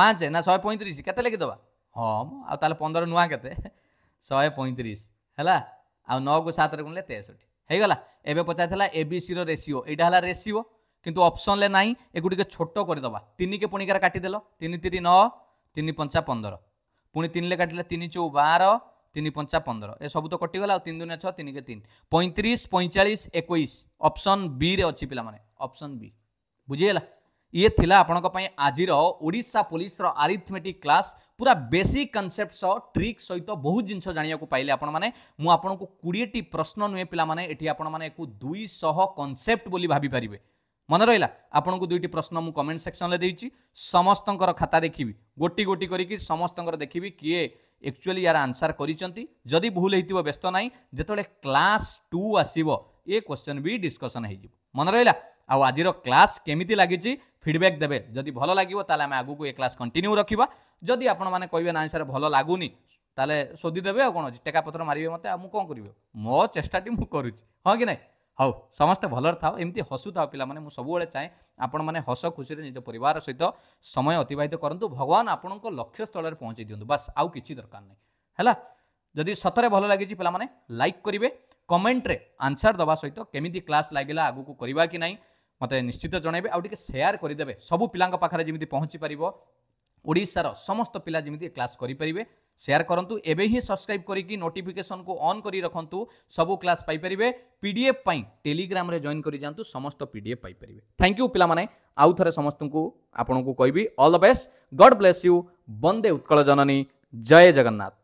A: ପାଞ୍ଚ ନା ଶହେ ପଇଁତିରିଶ କେତେ ଲେଖିଦେବା ହଁ ମ ଆଉ ତାହେଲେ ପନ୍ଦର ନୂଆ କେତେ ଶହେ ପଇଁତିରିଶ ହେଲା ଆଉ ନଅକୁ ସାତରେ ଗୁଣିଲେ ତେଷଠି ହେଇଗଲା ଏବେ ପଚାରିଥିଲା ଏବିସିର ରେସିଓ ଏଇଟା ହେଲା ରେସିଓ କିନ୍ତୁ ଅପସନ୍ରେ ନାହିଁ ଏକୁ ଟିକେ ଛୋଟ କରିଦେବା ତିନିକେ ପୁଣିକାର କାଟିଦେଲ ତିନି ତିନି ନଅ ତିନି ପଞ୍ଚା ପନ୍ଦର ପୁଣି ତିନିରେ କାଟିଲା ତିନି ଚଉ ବାର ତିନି ପଞ୍ଚା ପନ୍ଦର ଏସବୁ ତ କଟିଗଲା ଆଉ ତିନି ଦୁନିଆ ଛଅ ତିନିକେ ତିନି ପଇଁତିରିଶ ପଇଁଚାଳିଶ ଏକୋଇଶ ଅପସନ୍ ବିରେ ଅଛି ପିଲାମାନେ ଅପସନ୍ ବି ବୁଝିଗଲା ଇଏ ଥିଲା ଆପଣଙ୍କ ପାଇଁ ଆଜିର ଓଡ଼ିଶା ପୋଲିସର ଆରିଥମେଟିକ୍ କ୍ଲାସ୍ ପୁରା ବେସିକ୍ କନସେପ୍ଟ ସହ ଟ୍ରିକ୍ ସହିତ ବହୁତ ଜିନିଷ ଜାଣିବାକୁ ପାଇଲେ ଆପଣମାନେ ମୁଁ ଆପଣଙ୍କୁ କୋଡ଼ିଏଟି ପ୍ରଶ୍ନ ନୁହେଁ ପିଲାମାନେ ଏଠି ଆପଣମାନେ ଏକୁ ଦୁଇଶହ କନସେପ୍ଟ ବୋଲି ଭାବିପାରିବେ ମନେ ରହିଲା ଆପଣଙ୍କୁ ଦୁଇଟି ପ୍ରଶ୍ନ ମୁଁ କମେଣ୍ଟ ସେକ୍ସନରେ ଦେଇଛି ସମସ୍ତଙ୍କର ଖାତା ଦେଖିବି ଗୋଟି ଗୋଟି କରିକି ସମସ୍ତଙ୍କର ଦେଖିବି କିଏ একচুয়ালি ইয়ার আনসার করেছেন যদি ভুল হয়েছিল ব্যস্ত নাই যেতবে ক্লাস টু আসব এ কোশ্চেন বি ডিসকসন হয়ে যাব মনে রহলা আজির ক্লাস কেমিতি লাগিছে ফিডব্যাক দেবে যদি ভাল লাগিব তাহলে আমি আগুক এ ক্লাস কন্টিনিউ রাখবা যদি আপনার কে না স্যার ভাল লাগুনি তাহলে শোধিদেবে আর কোণ অ টেকাপত্র মারবে মতো আমি কম করবি মো চেষ্টাটি মু করুছি হ্যাঁ কি না হো সমস্তে ভালরে থাও এমনি হসু থাও পিলামানে মু সবুলে চাহে আপন মানে হস খুশি নিজ পরিবার সহিত সময় অতিবাহিত করতু ভগবান আপনার লক্ষ্যস্থলের পৌঁছে দিও বাস আউ কিছু দরকার নাই হ্যাঁ যদি সতরে ভাল লাগিছি পিলামানে লাইক করবে কমেন্টরে আনসার দেওয়া সহিত কেমিতি ক্লাস লাগিলা আগুক করা কি নাই ମୋତେ ନିଶ୍ଚିତ ଜଣାଇବେ ଆଉ ଟିକେ ସେୟାର କରିଦେବେ ସବୁ ପିଲାଙ୍କ ପାଖରେ ଯେମିତି ପହଞ୍ଚି ପାରିବ ଓଡ଼ିଶାର ସମସ୍ତ ପିଲା ଯେମିତି କ୍ଲାସ୍ କରିପାରିବେ ସେୟାର କରନ୍ତୁ ଏବେ ହିଁ ସବସ୍କ୍ରାଇବ୍ କରିକି ନୋଟିଫିକେସନ୍କୁ ଅନ୍ କରି ରଖନ୍ତୁ ସବୁ କ୍ଲାସ୍ ପାଇପାରିବେ ପି ଡି ଏଫ୍ ପାଇଁ ଟେଲିଗ୍ରାମ୍ରେ ଜଏନ୍ କରିଯାଆନ୍ତୁ ସମସ୍ତ ପି ଡି ଏଫ୍ ପାଇପାରିବେ ଥ୍ୟାଙ୍କ ୟୁ ପିଲାମାନେ ଆଉ ଥରେ ସମସ୍ତଙ୍କୁ ଆପଣଙ୍କୁ କହିବି all the best God bless you ବନ୍ଦେ ଉତ୍କଳ ଜନନୀ ଜୟ ଜଗନ୍ନାଥ